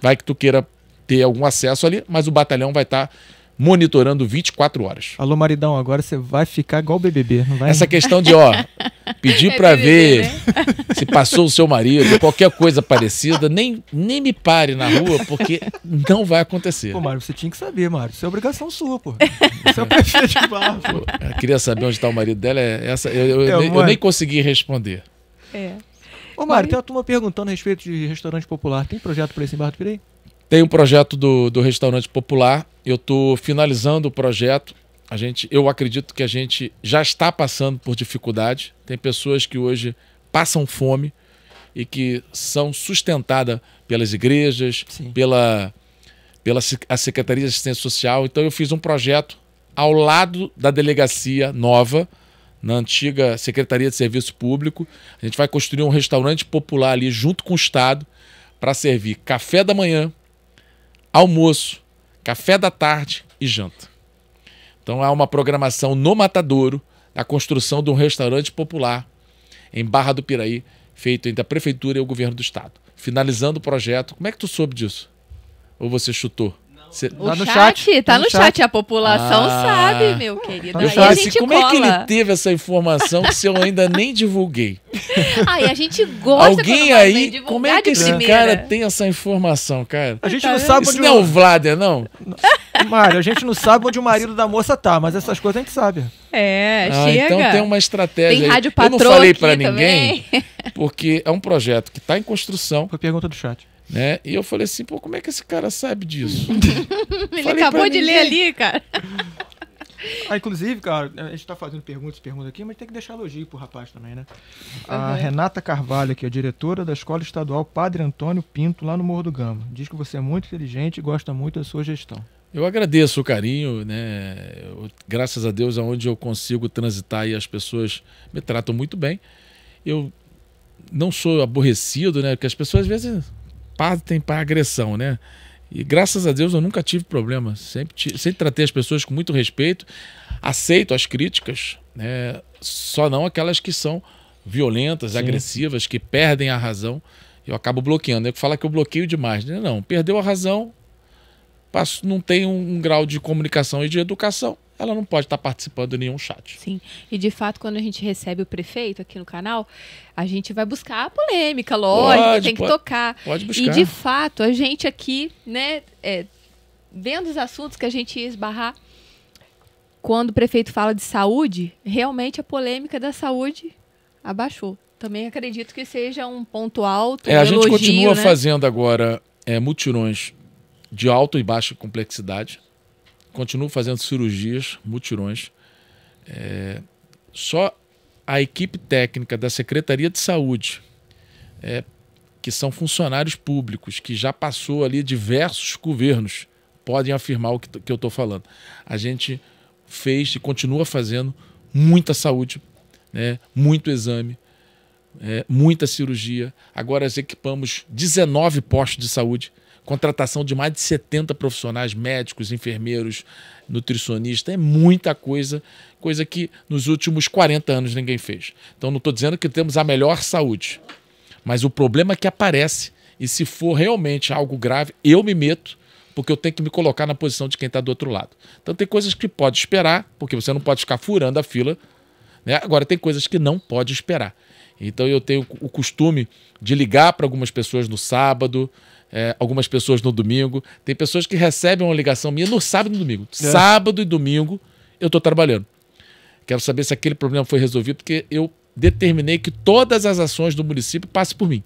Vai que tu queira ter algum acesso ali, mas o batalhão vai estar. Tá monitorando 24 horas. Alô, maridão, agora você vai ficar igual o BBB, não vai? Essa questão de, ó, pedir é para ver né? se passou o seu marido, qualquer coisa parecida, nem, nem me pare na rua, porque não vai acontecer. Pô, Mário, você tinha que saber, Mário. Isso é obrigação sua, pô. Isso é o prefeito de barro, pô. Eu queria saber onde tá o marido dela. É essa, eu, eu, é, nem, eu nem consegui responder. É. Ô, Mário, Mas... tem uma turma perguntando a respeito de restaurante popular. Tem projeto para esse em Barra do Pirei? Tem um projeto do, do restaurante popular. Eu estou finalizando o projeto. A gente, eu acredito que a gente já está passando por dificuldade. Tem pessoas que hoje passam fome e que são sustentadas pelas igrejas, Sim. pela, pela a Secretaria de Assistência Social. Então eu fiz um projeto ao lado da delegacia nova, na antiga Secretaria de Serviço Público. A gente vai construir um restaurante popular ali junto com o Estado para servir café da manhã, almoço, café da tarde e janta. Então há uma programação no Matadouro da construção de um restaurante popular em Barra do Piraí, feito entre a prefeitura e o governo do estado. Finalizando o projeto, como é que tu soube disso? Ou você chutou? Cê, tá no chat, chat tá, tá, no, no chat. chat. A população ah, sabe, meu querido. Tá aí a gente como cola. é que ele teve essa informação que eu ainda nem divulguei? Aí a gente gosta Alguém aí, como é que esse cara tem essa informação, cara? A gente tá não sabe Isso onde não é o Vlader, não? Mário, a gente não sabe onde o marido da moça tá, mas essas coisas a gente sabe. É, ah, chega. Então tem uma estratégia. Tem rádio patrão Eu não falei para ninguém, também. porque é um projeto que tá em construção. Foi pergunta do chat. Né? E eu falei assim, pô, como é que esse cara sabe disso? Ele acabou de ler ali, cara. Ah, inclusive, cara, a gente tá fazendo perguntas, perguntas aqui, mas tem que deixar elogio pro rapaz também, né? A uhum. Renata Carvalho, que é diretora da Escola Estadual Padre Antônio Pinto, lá no Morro do Gama. Diz que você é muito inteligente e gosta muito da sua gestão. Eu agradeço o carinho, né? Eu, graças a Deus, aonde eu consigo transitar e as pessoas me tratam muito bem. Eu não sou aborrecido, né? Porque as pessoas às vezes partem para agressão, né? E graças a Deus eu nunca tive problema. Sempre, sempre tratei as pessoas com muito respeito, aceito as críticas, né? só não aquelas que são violentas, Sim. agressivas, que perdem a razão. Eu acabo bloqueando. Eu falo que eu bloqueio demais. Né? Não, perdeu a razão, passo, não tem um, um grau de comunicação e de educação ela não pode estar participando de nenhum chat. Sim. E de fato, quando a gente recebe o prefeito aqui no canal, a gente vai buscar a polêmica, lógico, pode, tem que pode, tocar. Pode buscar. E de fato, a gente aqui, né, é, vendo os assuntos que a gente ia esbarrar, quando o prefeito fala de saúde, realmente a polêmica da saúde abaixou. Também acredito que seja um ponto alto. É, um a gente elogio, continua né? fazendo agora é, mutirões de alta e baixa complexidade continuo fazendo cirurgias, mutirões. É, só a equipe técnica da Secretaria de Saúde, é, que são funcionários públicos, que já passou ali diversos governos, podem afirmar o que, que eu estou falando. A gente fez e continua fazendo muita saúde, né, muito exame, é, muita cirurgia. Agora equipamos 19 postos de saúde contratação de mais de 70 profissionais, médicos, enfermeiros, nutricionistas, é muita coisa, coisa que nos últimos 40 anos ninguém fez. Então não estou dizendo que temos a melhor saúde, mas o problema é que aparece, e se for realmente algo grave, eu me meto, porque eu tenho que me colocar na posição de quem está do outro lado. Então tem coisas que pode esperar, porque você não pode ficar furando a fila. Né? Agora tem coisas que não pode esperar. Então eu tenho o costume de ligar para algumas pessoas no sábado, é, algumas pessoas no domingo. Tem pessoas que recebem uma ligação minha no sábado e no domingo. É. Sábado e domingo eu estou trabalhando. Quero saber se aquele problema foi resolvido, porque eu determinei que todas as ações do município passem por mim,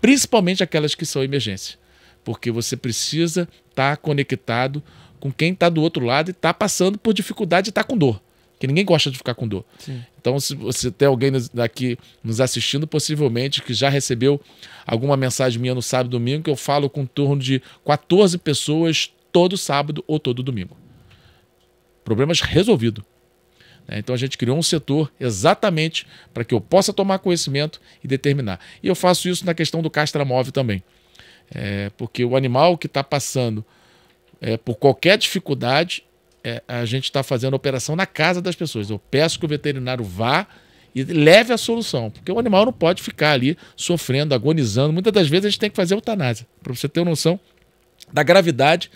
principalmente aquelas que são emergência, porque você precisa estar tá conectado com quem está do outro lado e está passando por dificuldade e está com dor que ninguém gosta de ficar com dor. Sim. Então, se você tem alguém aqui nos assistindo, possivelmente que já recebeu alguma mensagem minha no sábado e domingo, que eu falo com em torno de 14 pessoas todo sábado ou todo domingo. Problemas resolvido. Né? Então a gente criou um setor exatamente para que eu possa tomar conhecimento e determinar. E eu faço isso na questão do castramóvel também. É, porque o animal que está passando é, por qualquer dificuldade, é, a gente está fazendo operação na casa das pessoas. Eu peço que o veterinário vá e leve a solução, porque o animal não pode ficar ali sofrendo, agonizando. Muitas das vezes a gente tem que fazer eutanásia, para você ter uma noção da gravidade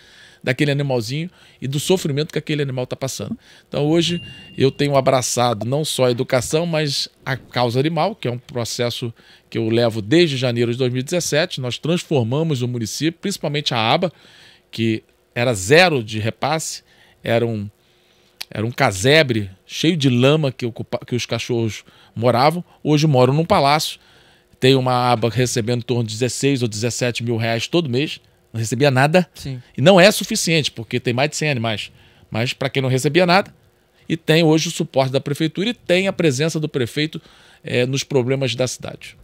daquele animalzinho e do sofrimento que aquele animal está passando. Então hoje eu tenho abraçado não só a educação, mas a causa animal, que é um processo que eu levo desde janeiro de 2017. Nós transformamos o município, principalmente a aba, que era zero de repasse, era um, era um casebre cheio de lama que, ocupa, que os cachorros moravam. Hoje moram num palácio, tem uma aba recebendo em torno de 16 ou 17 mil reais todo mês. Não recebia nada. Sim. E não é suficiente, porque tem mais de 100 animais. Mas para quem não recebia nada, e tem hoje o suporte da prefeitura e tem a presença do prefeito é, nos problemas da cidade.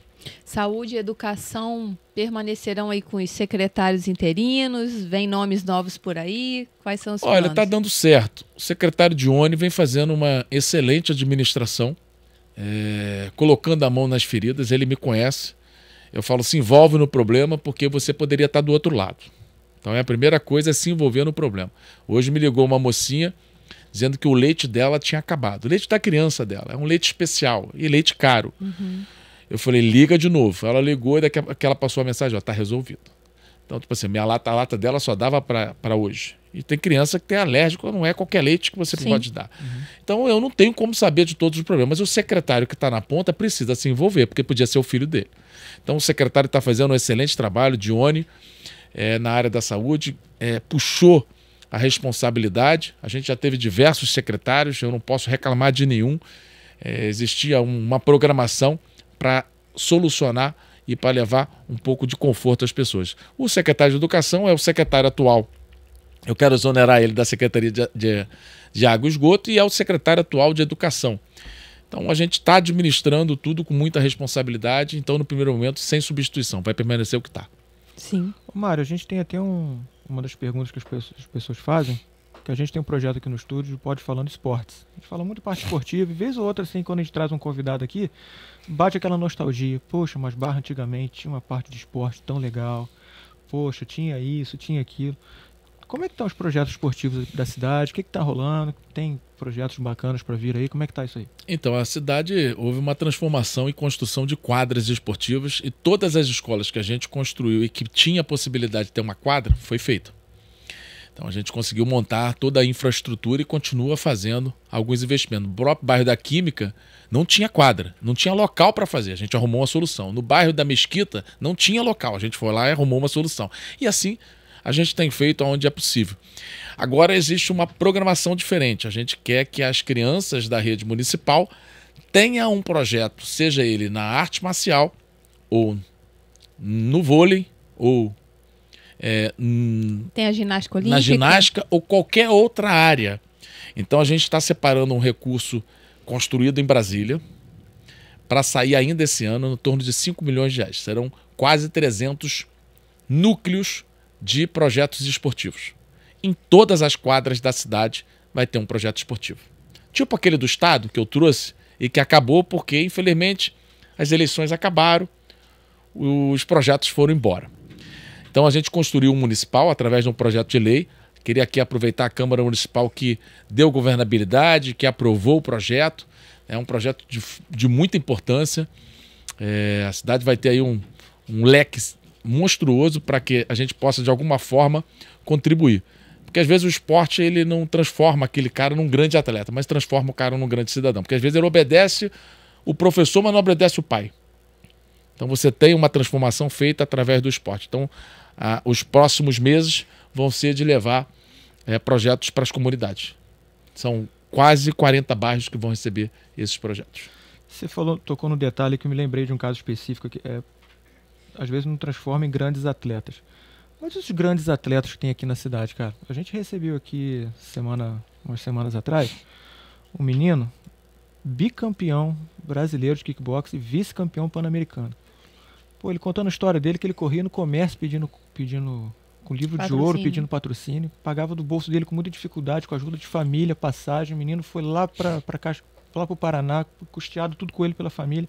Saúde e educação permanecerão aí com os secretários interinos? Vem nomes novos por aí? Quais são os Olha, planos? tá dando certo. O secretário Dione vem fazendo uma excelente administração, é, colocando a mão nas feridas. Ele me conhece. Eu falo, se envolve no problema porque você poderia estar tá do outro lado. Então é a primeira coisa é se envolver no problema. Hoje me ligou uma mocinha dizendo que o leite dela tinha acabado. O leite da criança dela. É um leite especial e leite caro. Uhum. Eu falei, liga de novo. Ela ligou e daqui a, que ela passou a mensagem, ó, tá resolvido. Então, tipo assim, minha lata, a lata dela só dava para hoje. E tem criança que tem alérgico, não é qualquer leite que você Sim. pode dar. Uhum. Então eu não tenho como saber de todos os problemas, mas o secretário que está na ponta precisa se envolver, porque podia ser o filho dele. Então o secretário está fazendo um excelente trabalho, Dione, é, na área da saúde, é, puxou a responsabilidade. A gente já teve diversos secretários, eu não posso reclamar de nenhum. É, existia uma programação para solucionar e para levar um pouco de conforto às pessoas. O secretário de Educação é o secretário atual. Eu quero exonerar ele da Secretaria de, de, de Água e Esgoto e é o secretário atual de Educação. Então a gente está administrando tudo com muita responsabilidade, então no primeiro momento sem substituição, vai permanecer o que está. Sim. Ô, Mário, a gente tem até um, uma das perguntas que as pessoas fazem, que a gente tem um projeto aqui no estúdio, pode falando esportes. A gente fala muito de parte esportiva, e vez ou outra, assim, quando a gente traz um convidado aqui, bate aquela nostalgia. Poxa, mas barra antigamente tinha uma parte de esporte tão legal. Poxa, tinha isso, tinha aquilo. Como é que estão tá os projetos esportivos da cidade? O que está rolando? Tem projetos bacanas para vir aí? Como é que está isso aí? Então, a cidade houve uma transformação e construção de quadras esportivas e todas as escolas que a gente construiu e que tinha a possibilidade de ter uma quadra foi feito então a gente conseguiu montar toda a infraestrutura e continua fazendo alguns investimentos. No próprio bairro da Química não tinha quadra, não tinha local para fazer. A gente arrumou uma solução. No bairro da Mesquita não tinha local. A gente foi lá e arrumou uma solução. E assim a gente tem feito onde é possível. Agora existe uma programação diferente. A gente quer que as crianças da rede municipal tenham um projeto, seja ele na arte marcial ou no vôlei ou é, Tem a ginástica olímpica. Na ginástica ou qualquer outra área. Então a gente está separando um recurso construído em Brasília para sair ainda esse ano no torno de 5 milhões de reais. Serão quase 300 núcleos de projetos esportivos. Em todas as quadras da cidade vai ter um projeto esportivo. Tipo aquele do Estado que eu trouxe e que acabou porque, infelizmente, as eleições acabaram, os projetos foram embora. Então a gente construiu um municipal através de um projeto de lei. Queria aqui aproveitar a Câmara Municipal que deu governabilidade, que aprovou o projeto. É um projeto de, de muita importância. É, a cidade vai ter aí um, um leque monstruoso para que a gente possa, de alguma forma, contribuir. Porque às vezes o esporte ele não transforma aquele cara num grande atleta, mas transforma o cara num grande cidadão. Porque às vezes ele obedece o professor, mas não obedece o pai. Então você tem uma transformação feita através do esporte. Então ah, os próximos meses vão ser de levar é, projetos para as comunidades. São quase 40 bairros que vão receber esses projetos. Você falou, tocou no detalhe que eu me lembrei de um caso específico que é, às vezes não transforma em grandes atletas. Mas os grandes atletas que tem aqui na cidade, cara, a gente recebeu aqui semana, umas semanas atrás, um menino bicampeão brasileiro de kickbox e vice-campeão pan-americano. Pô, ele contando a história dele que ele corria no comércio pedindo pedindo com livro de ouro, pedindo patrocínio, pagava do bolso dele com muita dificuldade, com ajuda de família, passagem, o menino foi lá para lá para o Paraná, custeado tudo com ele pela família.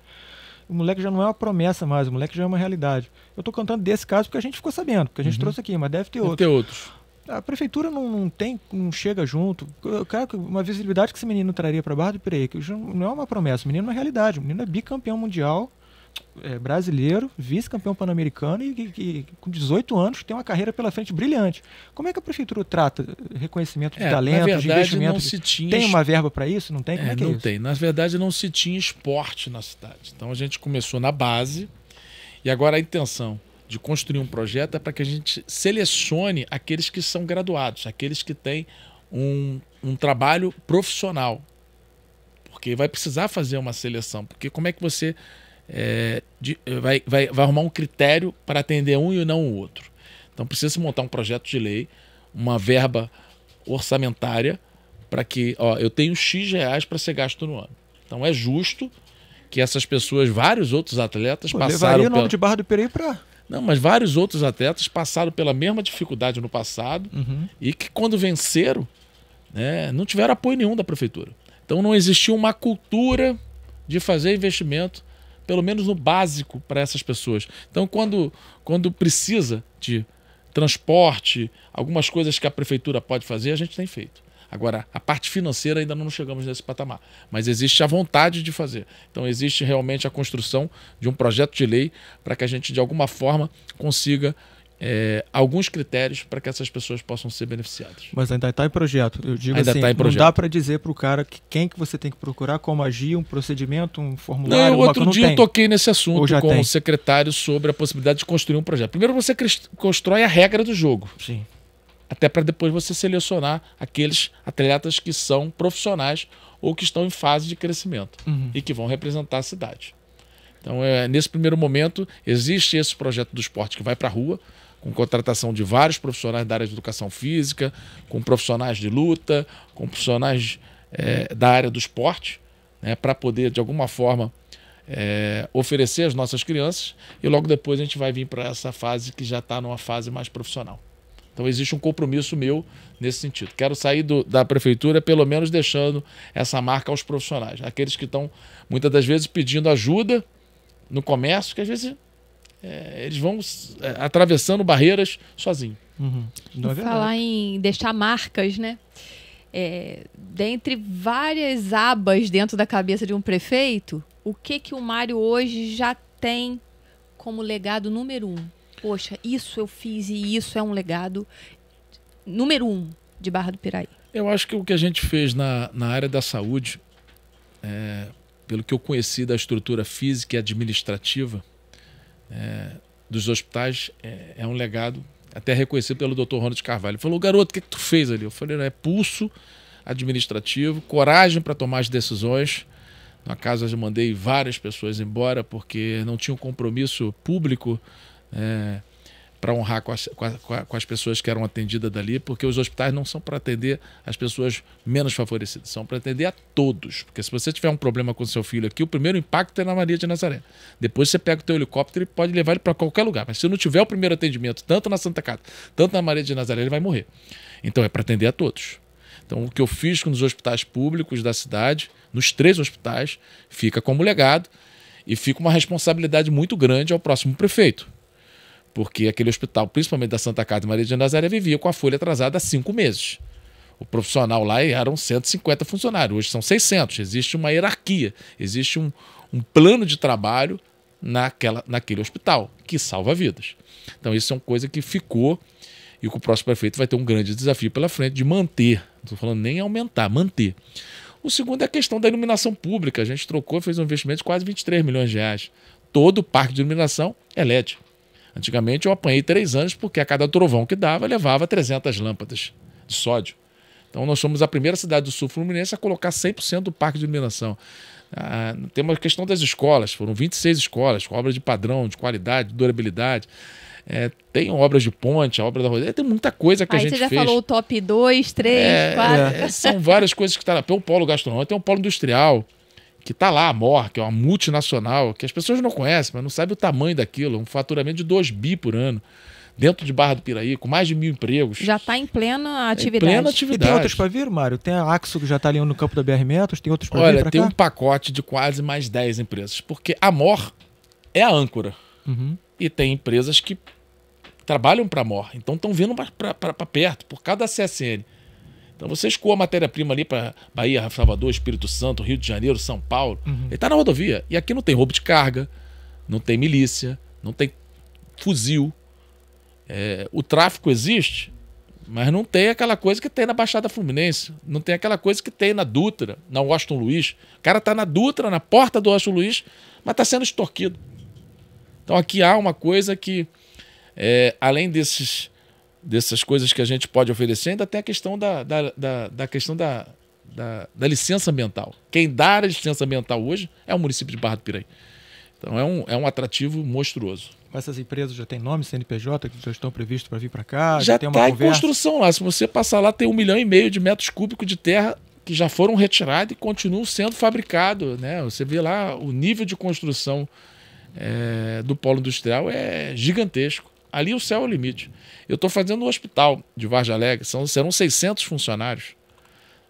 O moleque já não é uma promessa mais, o moleque já é uma realidade. Eu estou contando desse caso porque a gente ficou sabendo, porque a gente uhum. trouxe aqui, mas deve ter outros. Deve ter outros. A prefeitura não, não, tem, não chega junto. Cara, uma visibilidade que esse menino traria para Barra do Pereira, que não é uma promessa, o menino é uma realidade. O menino é bicampeão mundial, é, brasileiro, vice-campeão pan-americano e que, com 18 anos tem uma carreira pela frente brilhante. Como é que a prefeitura trata reconhecimento de é, talento, verdade, de investimento? Não se tinha... Tem uma verba para isso? Não tem? Como é, é que é não é isso? tem. Na verdade, não se tinha esporte na cidade. Então a gente começou na base e agora a intenção de construir um projeto é para que a gente selecione aqueles que são graduados, aqueles que têm um, um trabalho profissional. Porque vai precisar fazer uma seleção. Porque como é que você é, de, vai, vai, vai arrumar um critério para atender um e não o outro. Então precisa se montar um projeto de lei, uma verba orçamentária para que, ó, eu tenho X reais para ser gasto no ano. Então é justo que essas pessoas, vários outros atletas Pô, passaram. Levaria o nome pela... de Barra do Pereira para. Não, mas vários outros atletas passaram pela mesma dificuldade no passado uhum. e que quando venceram, né, não tiveram apoio nenhum da prefeitura. Então não existia uma cultura de fazer investimento pelo menos no básico para essas pessoas. Então, quando, quando precisa de transporte, algumas coisas que a prefeitura pode fazer, a gente tem feito. Agora, a parte financeira ainda não chegamos nesse patamar, mas existe a vontade de fazer. Então, existe realmente a construção de um projeto de lei para que a gente, de alguma forma, consiga é, alguns critérios para que essas pessoas possam ser beneficiadas. Mas ainda está em projeto. Eu digo ainda tá assim, tá em projeto. não dá para dizer para o cara que quem que você tem que procurar, como agir, um procedimento, um formulário. Não, outro dia eu toquei nesse assunto com o secretário sobre a possibilidade de construir um projeto. Primeiro você constrói a regra do jogo. Sim. Até para depois você selecionar aqueles atletas que são profissionais ou que estão em fase de crescimento uhum. e que vão representar a cidade. Então, é, nesse primeiro momento, existe esse projeto do esporte que vai para a rua, com contratação de vários profissionais da área de educação física, com profissionais de luta, com profissionais é, da área do esporte, né, para poder, de alguma forma, é, oferecer às nossas crianças e logo depois a gente vai vir para essa fase que já está numa fase mais profissional. Então existe um compromisso meu nesse sentido. Quero sair do, da prefeitura pelo menos deixando essa marca aos profissionais, aqueles que estão muitas das vezes pedindo ajuda no comércio, que às vezes é, eles vão é, atravessando barreiras sozinho. Uhum. Não é falar em deixar marcas, né? É, dentre várias abas dentro da cabeça de um prefeito, o que que o Mário hoje já tem como legado número um? Poxa, isso eu fiz e isso é um legado número um de Barra do Piraí. Eu acho que o que a gente fez na, na área da saúde, é, pelo que eu conheci da estrutura física e administrativa, é, dos hospitais é, é, um legado até reconhecido pelo Dr. Ronald Carvalho. Ele falou, garoto, o que, que tu fez ali? Eu falei, não, é pulso administrativo, coragem para tomar as decisões. Na casa eu mandei várias pessoas embora porque não tinha um compromisso público é, para honrar com as, com, a, com as, pessoas que eram atendidas dali, porque os hospitais não são para atender as pessoas menos favorecidas, são para atender a todos. Porque se você tiver um problema com seu filho aqui, o primeiro impacto é na Maria de Nazaré. Depois você pega o teu helicóptero e pode levar ele para qualquer lugar. Mas se não tiver o primeiro atendimento, tanto na Santa Casa, tanto na Maria de Nazaré, ele vai morrer. Então é para atender a todos. Então, o que eu fiz nos hospitais públicos da cidade, nos três hospitais, fica como legado e fica uma responsabilidade muito grande ao próximo prefeito porque aquele hospital, principalmente da Santa Casa de Maria de Nazaré, vivia com a folha atrasada há cinco meses. O profissional lá eram 150 funcionários, hoje são 600. Existe uma hierarquia, existe um, um plano de trabalho naquela, naquele hospital, que salva vidas. Então, isso é uma coisa que ficou e que o próximo prefeito vai ter um grande desafio pela frente de manter. Não estou falando nem aumentar, manter. O segundo é a questão da iluminação pública. A gente trocou, fez um investimento de quase 23 milhões de reais. Todo o parque de iluminação é LED. Antigamente eu apanhei três anos porque a cada trovão que dava levava 300 lâmpadas de sódio. Então nós somos a primeira cidade do sul fluminense a colocar 100% do parque de iluminação. Ah, tem uma questão das escolas, foram 26 escolas, com obras de padrão, de qualidade, de durabilidade. É, tem obras de ponte, a obra da Rodeia, tem muita coisa que Aí a gente fez. Aí você já falou o top 2, 3, 4. são várias coisas que estão tá lá. Tem um polo gastronômico, tem um polo industrial que está lá, a MOR, que é uma multinacional, que as pessoas não conhecem, mas não sabem o tamanho daquilo, um faturamento de 2 bi por ano, dentro de Barra do Piraí, com mais de mil empregos. Já está em plena atividade. É, plena atividade. E tem outros para vir, Mário? Tem a Axo, que já está ali no campo da BR Metros, tem outros para vir Olha, tem cá? um pacote de quase mais 10 empresas, porque a MOR é a âncora. Uhum. E tem empresas que trabalham para a MOR, então estão vindo para perto, por cada CSN. Então você escoa a matéria-prima ali para Bahia, Salvador, Espírito Santo, Rio de Janeiro, São Paulo. Uhum. Ele está na rodovia. E aqui não tem roubo de carga, não tem milícia, não tem fuzil. É, o tráfico existe, mas não tem aquela coisa que tem na Baixada Fluminense, não tem aquela coisa que tem na Dutra, na Washington Luiz. O cara está na Dutra, na porta do Washington Luiz, mas está sendo extorquido. Então aqui há uma coisa que, é, além desses dessas coisas que a gente pode oferecer, ainda tem a questão da, da, da, da questão da, da, da, licença ambiental. Quem dá a licença ambiental hoje é o município de Barra do Piraí. Então é um, é um atrativo monstruoso. Essas empresas já têm nome, CNPJ, que já estão previstos para vir para cá? Já está em construção lá. Se você passar lá, tem um milhão e meio de metros cúbicos de terra que já foram retirados e continuam sendo fabricados. Né? Você vê lá o nível de construção é, do polo industrial é gigantesco. Ali o céu é o limite. Eu estou fazendo um hospital de Varja Alegre, são, serão 600 funcionários,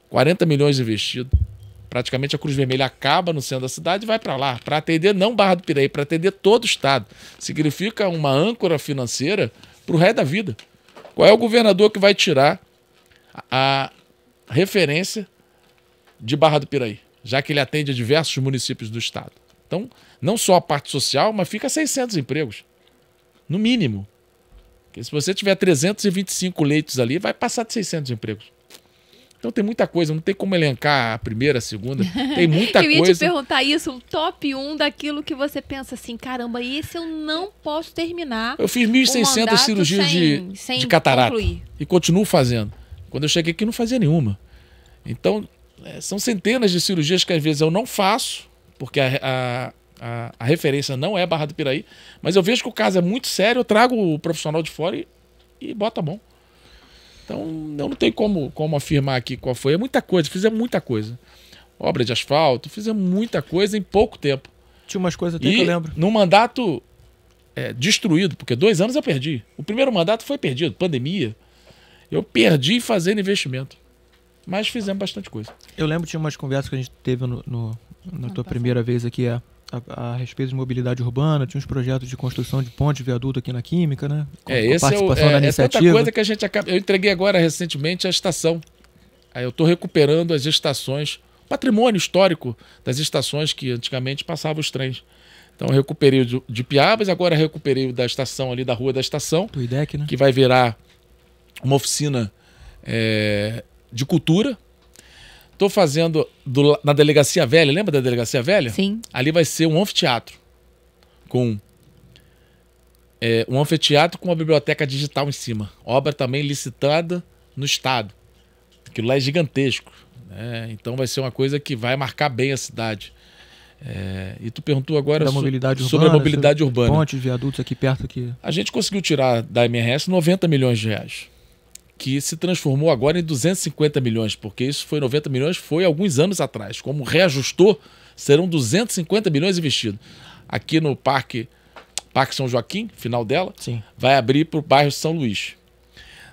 40 milhões investidos. Praticamente a Cruz Vermelha acaba no centro da cidade e vai para lá, para atender não Barra do Piraí, para atender todo o Estado. Significa uma âncora financeira para o resto da vida. Qual é o governador que vai tirar a referência de Barra do Piraí, já que ele atende a diversos municípios do Estado? Então, não só a parte social, mas fica 600 empregos. No mínimo. Porque se você tiver 325 leitos ali, vai passar de 600 empregos. Então tem muita coisa, não tem como elencar a primeira, a segunda, tem muita coisa. eu ia coisa. te perguntar isso, o top 1 daquilo que você pensa assim, caramba, esse eu não posso terminar. Eu fiz 1.600 cirurgias sem, de, sem de catarata concluir. e continuo fazendo. Quando eu cheguei aqui não fazia nenhuma. Então é, são centenas de cirurgias que às vezes eu não faço, porque a, a, a, referência não é Barra do Piraí, mas eu vejo que o caso é muito sério, eu trago o profissional de fora e, e bota bom. Então, eu não tenho como, como afirmar aqui qual foi. É muita coisa, fizemos é muita coisa. Obra de asfalto, fizemos é muita coisa em pouco tempo. Tinha umas coisas até e que eu lembro. Num mandato é, destruído, porque dois anos eu perdi. O primeiro mandato foi perdido, pandemia. Eu perdi fazendo investimento. Mas fizemos bastante coisa. Eu lembro tinha umas conversas que a gente teve no, no na tua primeira vez aqui, é, a, a, respeito de mobilidade urbana, tinha uns projetos de construção de ponte, viaduto aqui na Química, né? Com, é, esse é participação é, o, é, na iniciativa. É coisa que a gente acaba. Eu entreguei agora recentemente a estação. Aí eu estou recuperando as estações, patrimônio histórico das estações que antigamente passavam os trens. Então recuperei o de, de Piabas, agora recuperei o da estação ali, da rua da estação. Do IDEC, né? Que vai virar uma oficina é, de cultura Estou fazendo do, na Delegacia Velha, lembra da Delegacia Velha? Sim. Ali vai ser um anfiteatro com é, um anfiteatro com uma biblioteca digital em cima. Obra também licitada no Estado. Aquilo lá é gigantesco. Né? Então vai ser uma coisa que vai marcar bem a cidade. É, e tu perguntou agora sobre a mobilidade urbana. Pontes, viadutos aqui perto. Aqui. A gente conseguiu tirar da MRS 90 milhões de reais que se transformou agora em 250 milhões, porque isso foi 90 milhões, foi alguns anos atrás. Como reajustou, serão 250 milhões investidos. Aqui no Parque, Parque São Joaquim, final dela, Sim. vai abrir para o bairro São Luís.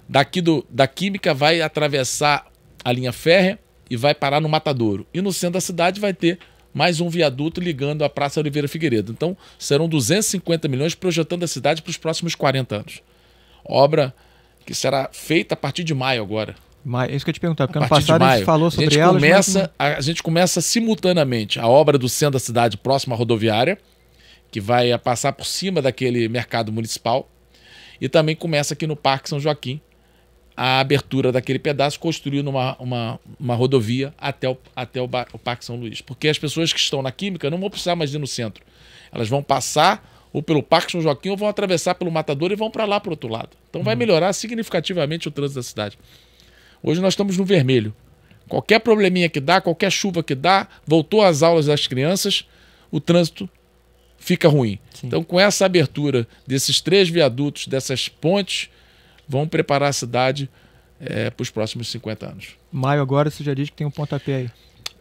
Daqui do, da Química vai atravessar a linha férrea e vai parar no Matadouro. E no centro da cidade vai ter mais um viaduto ligando a Praça Oliveira Figueiredo. Então, serão 250 milhões projetando a cidade para os próximos 40 anos. Obra que será feita a partir de maio agora. Mas, é isso que eu te perguntar, porque a ano passado a gente falou sobre a gente elas, Começa, mas... a, gente começa simultaneamente a obra do centro da cidade próxima à rodoviária, que vai passar por cima daquele mercado municipal, e também começa aqui no Parque São Joaquim a abertura daquele pedaço, construindo uma, uma, uma rodovia até, o, até o, o Parque São Luís. Porque as pessoas que estão na Química não vão precisar mais ir no centro. Elas vão passar ou pelo Parque São Joaquim, ou vão atravessar pelo Matador e vão para lá para o outro lado. Então vai uhum. melhorar significativamente o trânsito da cidade. Hoje nós estamos no vermelho. Qualquer probleminha que dá, qualquer chuva que dá, voltou às aulas das crianças, o trânsito fica ruim. Sim. Então, com essa abertura desses três viadutos, dessas pontes, vão preparar a cidade é, eh, para os próximos 50 anos. Maio agora você já diz que tem um pontapé aí.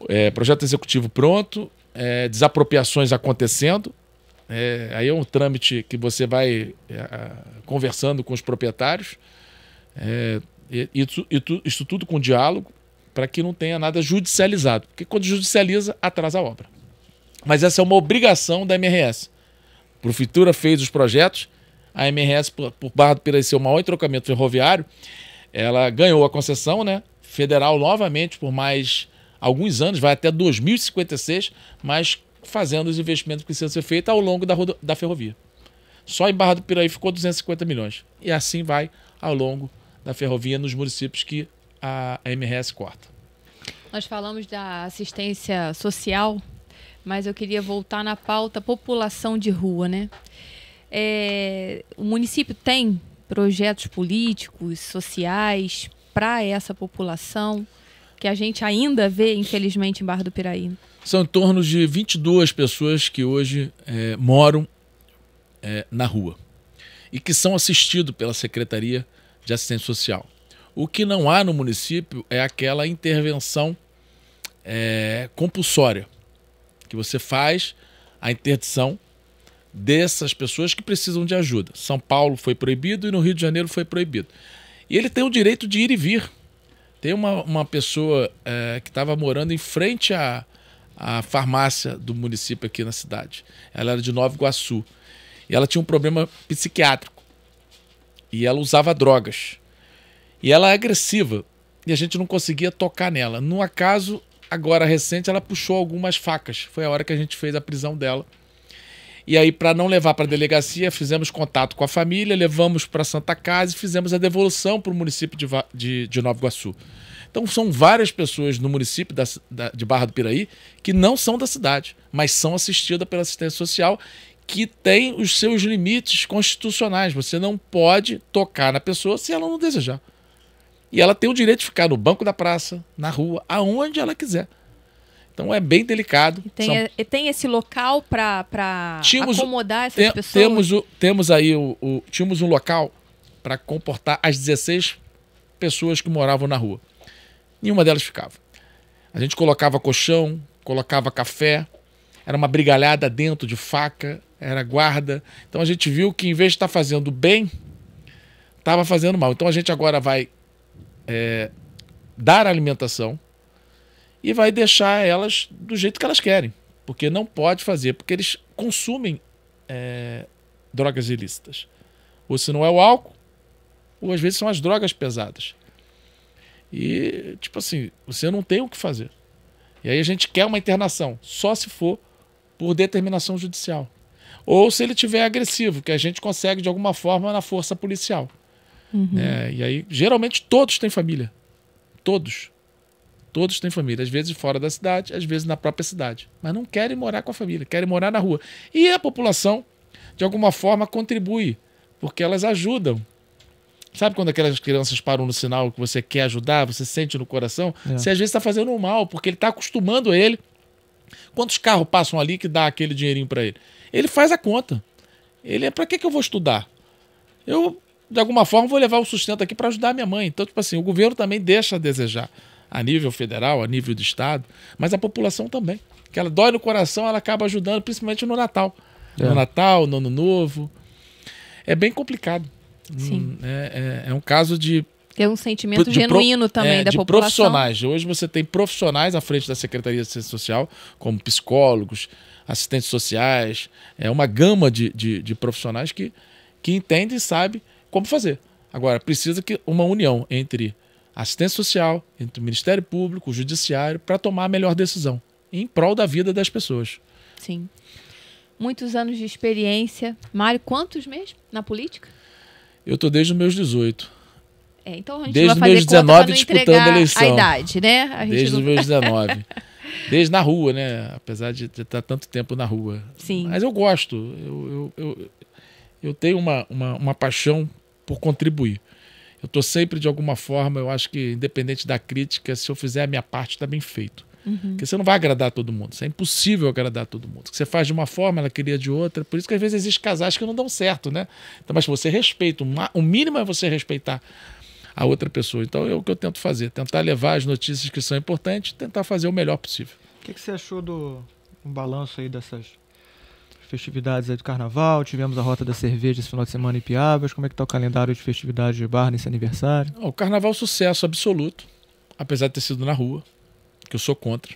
É, projeto executivo pronto, é, desapropriações acontecendo, é, aí é um trâmite que você vai é, conversando com os proprietários, é, e, e tu, isso tudo com diálogo, para que não tenha nada judicializado. Porque quando judicializa, atrasa a obra. Mas essa é uma obrigação da MRS. A Prefeitura fez os projetos, a MRS, por, por barra do Piraí o maior trocamento ferroviário, ela ganhou a concessão, né? Federal novamente por mais alguns anos, vai até 2056, mas fazendo os investimentos que precisam ser feitos ao longo da, da ferrovia. Só em Barra do Piraí ficou 250 milhões. E assim vai ao longo da ferrovia nos municípios que a MRS corta. Nós falamos da assistência social, mas eu queria voltar na pauta população de rua, né? É, o município tem projetos políticos, sociais para essa população que a gente ainda vê, infelizmente, em Barra do Piraí. São em torno de 22 pessoas que hoje é, moram é, na rua e que são assistidos pela Secretaria de Assistência Social. O que não há no município é aquela intervenção é, compulsória, que você faz a interdição dessas pessoas que precisam de ajuda. São Paulo foi proibido e no Rio de Janeiro foi proibido. E ele tem o direito de ir e vir. Tem uma, uma pessoa é, que estava morando em frente à, a farmácia do município aqui na cidade. Ela era de Nova Iguaçu. E ela tinha um problema psiquiátrico. E ela usava drogas. E ela é agressiva. E a gente não conseguia tocar nela. No acaso, agora recente, ela puxou algumas facas. Foi a hora que a gente fez a prisão dela. E aí, para não levar para a delegacia, fizemos contato com a família, levamos para Santa Casa e fizemos a devolução para o município de, de, de Nova Iguaçu. Então são várias pessoas no município da, da, de Barra do Piraí que não são da cidade, mas são assistidas pela assistência social que tem os seus limites constitucionais. Você não pode tocar na pessoa se ela não desejar. E ela tem o direito de ficar no banco da praça, na rua, aonde ela quiser. Então é bem delicado. E tem, São... e tem esse local para acomodar essas tem, pessoas? Temos, o, temos aí o, o tínhamos um local para comportar as 16 pessoas que moravam na rua. Nenhuma delas ficava. A gente colocava colchão, colocava café, era uma brigalhada dentro de faca, era guarda. Então a gente viu que em vez de estar tá fazendo bem, estava fazendo mal. Então a gente agora vai é, dar alimentação e vai deixar elas do jeito que elas querem, porque não pode fazer, porque eles consumem é, drogas ilícitas. Ou se não é o álcool, ou às vezes são as drogas pesadas. E, tipo assim, você não tem o que fazer. E aí a gente quer uma internação, só se for por determinação judicial. Ou se ele tiver agressivo, que a gente consegue de alguma forma na força policial. Uhum. Né? E aí, geralmente, todos têm família. Todos. Todos têm família. Às vezes fora da cidade, às vezes na própria cidade. Mas não querem morar com a família, querem morar na rua. E a população, de alguma forma, contribui, porque elas ajudam Sabe quando aquelas crianças param no sinal que você quer ajudar, você sente no coração? É. Você às vezes está fazendo um mal, porque ele está acostumando ele. Quantos carros passam ali que dá aquele dinheirinho para ele? Ele faz a conta. Ele é para que, que eu vou estudar? Eu, de alguma forma, vou levar o sustento aqui para ajudar a minha mãe. Então, tipo assim, o governo também deixa a desejar, a nível federal, a nível do Estado, mas a população também. Que ela dói no coração, ela acaba ajudando, principalmente no Natal. É. No Natal, no Ano Novo. É bem complicado. Sim. Hum, é, é, é um caso de Ter um sentimento de genuíno pro, também é, da de população. profissionais. Hoje você tem profissionais à frente da Secretaria de Assistência Social, como psicólogos, assistentes sociais, é uma gama de, de, de profissionais que, que entende e sabe como fazer. Agora, precisa que uma união entre assistência social, entre o Ministério Público, o Judiciário, para tomar a melhor decisão, em prol da vida das pessoas. Sim. Muitos anos de experiência. Mário, quantos mesmo na política? Eu tô desde os meus 18. É, então a gente desde os meus 19 disputando a eleição. A idade, né? A desde não... os meus 19. Desde na rua, né? Apesar de estar tá tanto tempo na rua. Sim. Mas eu gosto. Eu, eu, eu, eu tenho uma, uma, uma, paixão por contribuir. Eu estou sempre, de alguma forma, eu acho que, independente da crítica, se eu fizer a minha parte, está bem feito. Uhum. Porque você não vai agradar todo mundo. Isso é impossível agradar todo mundo. Você faz de uma forma, ela queria de outra. Por isso que às vezes existem casais que não dão certo, né? Então, mas você respeita. o mínimo é você respeitar a outra pessoa. Então é o que eu tento fazer. Tentar levar as notícias que são importantes tentar fazer o melhor possível. O que, que você achou do um balanço aí dessas festividades aí do carnaval, tivemos a Rota da Cerveja esse final de semana em Piabas. Como é que está o calendário de festividades de bar nesse aniversário? O carnaval é sucesso absoluto, apesar de ter sido na rua que eu sou contra.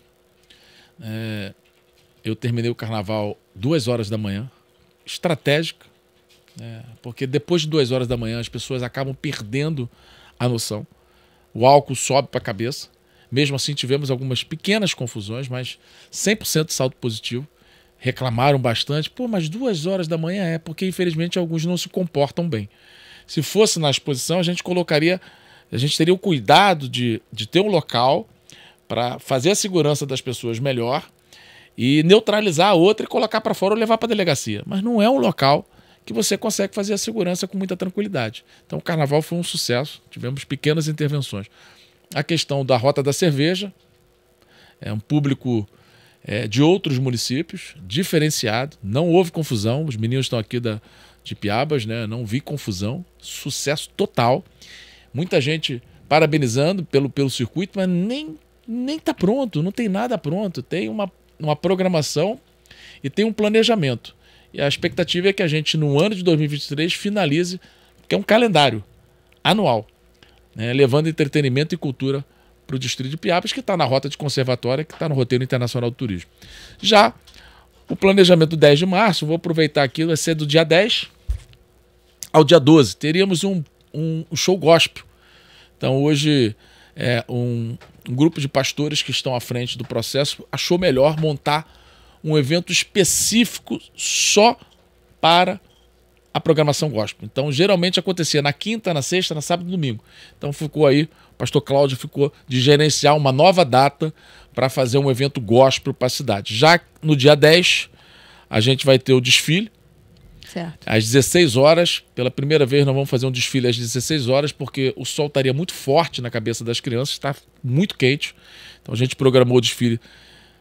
É, eu terminei o carnaval duas horas da manhã, estratégica, é, porque depois de duas horas da manhã as pessoas acabam perdendo a noção. O álcool sobe para a cabeça. Mesmo assim, tivemos algumas pequenas confusões, mas 100% salto positivo. Reclamaram bastante. Pô, mas duas horas da manhã é, porque infelizmente alguns não se comportam bem. Se fosse na exposição, a gente colocaria, a gente teria o cuidado de, de ter um local para fazer a segurança das pessoas melhor e neutralizar a outra e colocar para fora ou levar para a delegacia. Mas não é um local que você consegue fazer a segurança com muita tranquilidade. Então o carnaval foi um sucesso, tivemos pequenas intervenções. A questão da rota da cerveja, é um público é, de outros municípios, diferenciado, não houve confusão, os meninos estão aqui da, de Piabas, né? não vi confusão, sucesso total. Muita gente parabenizando pelo, pelo circuito, mas nem nem tá pronto, não tem nada pronto, tem uma, uma programação e tem um planejamento. E a expectativa é que a gente, no ano de 2023, finalize, que é um calendário anual, né, levando entretenimento e cultura para o Distrito de Piapas, que está na rota de conservatória, que está no roteiro internacional do turismo. Já o planejamento 10 de março, vou aproveitar aqui, vai ser do dia 10 ao dia 12. Teríamos um, um show gospel. Então hoje é um, um grupo de pastores que estão à frente do processo achou melhor montar um evento específico só para a programação gospel. Então, geralmente acontecia na quinta, na sexta, na sábado e domingo. Então, ficou aí, o pastor Cláudio ficou de gerenciar uma nova data para fazer um evento gospel para a cidade. Já no dia 10, a gente vai ter o desfile Certo. Às 16 horas, pela primeira vez, nós vamos fazer um desfile às 16 horas, porque o sol estaria muito forte na cabeça das crianças, está muito quente. Então a gente programou o desfile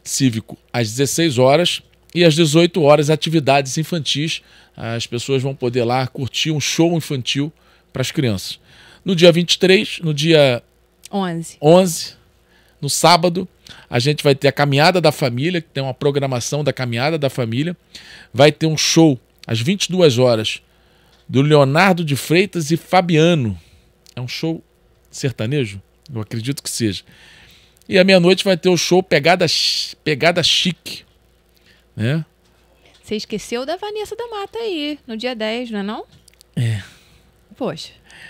cívico às 16 horas e às 18 horas atividades infantis. As pessoas vão poder lá curtir um show infantil para as crianças. No dia 23, no dia 11. 11, no sábado, a gente vai ter a caminhada da família, que tem uma programação da caminhada da família, vai ter um show às 22 horas, do Leonardo de Freitas e Fabiano. É um show sertanejo? Eu acredito que seja. E à meia-noite vai ter o show Pegada, Pegada Chique. Né? Você esqueceu da Vanessa da Mata aí, no dia 10, não é não? É. Poxa.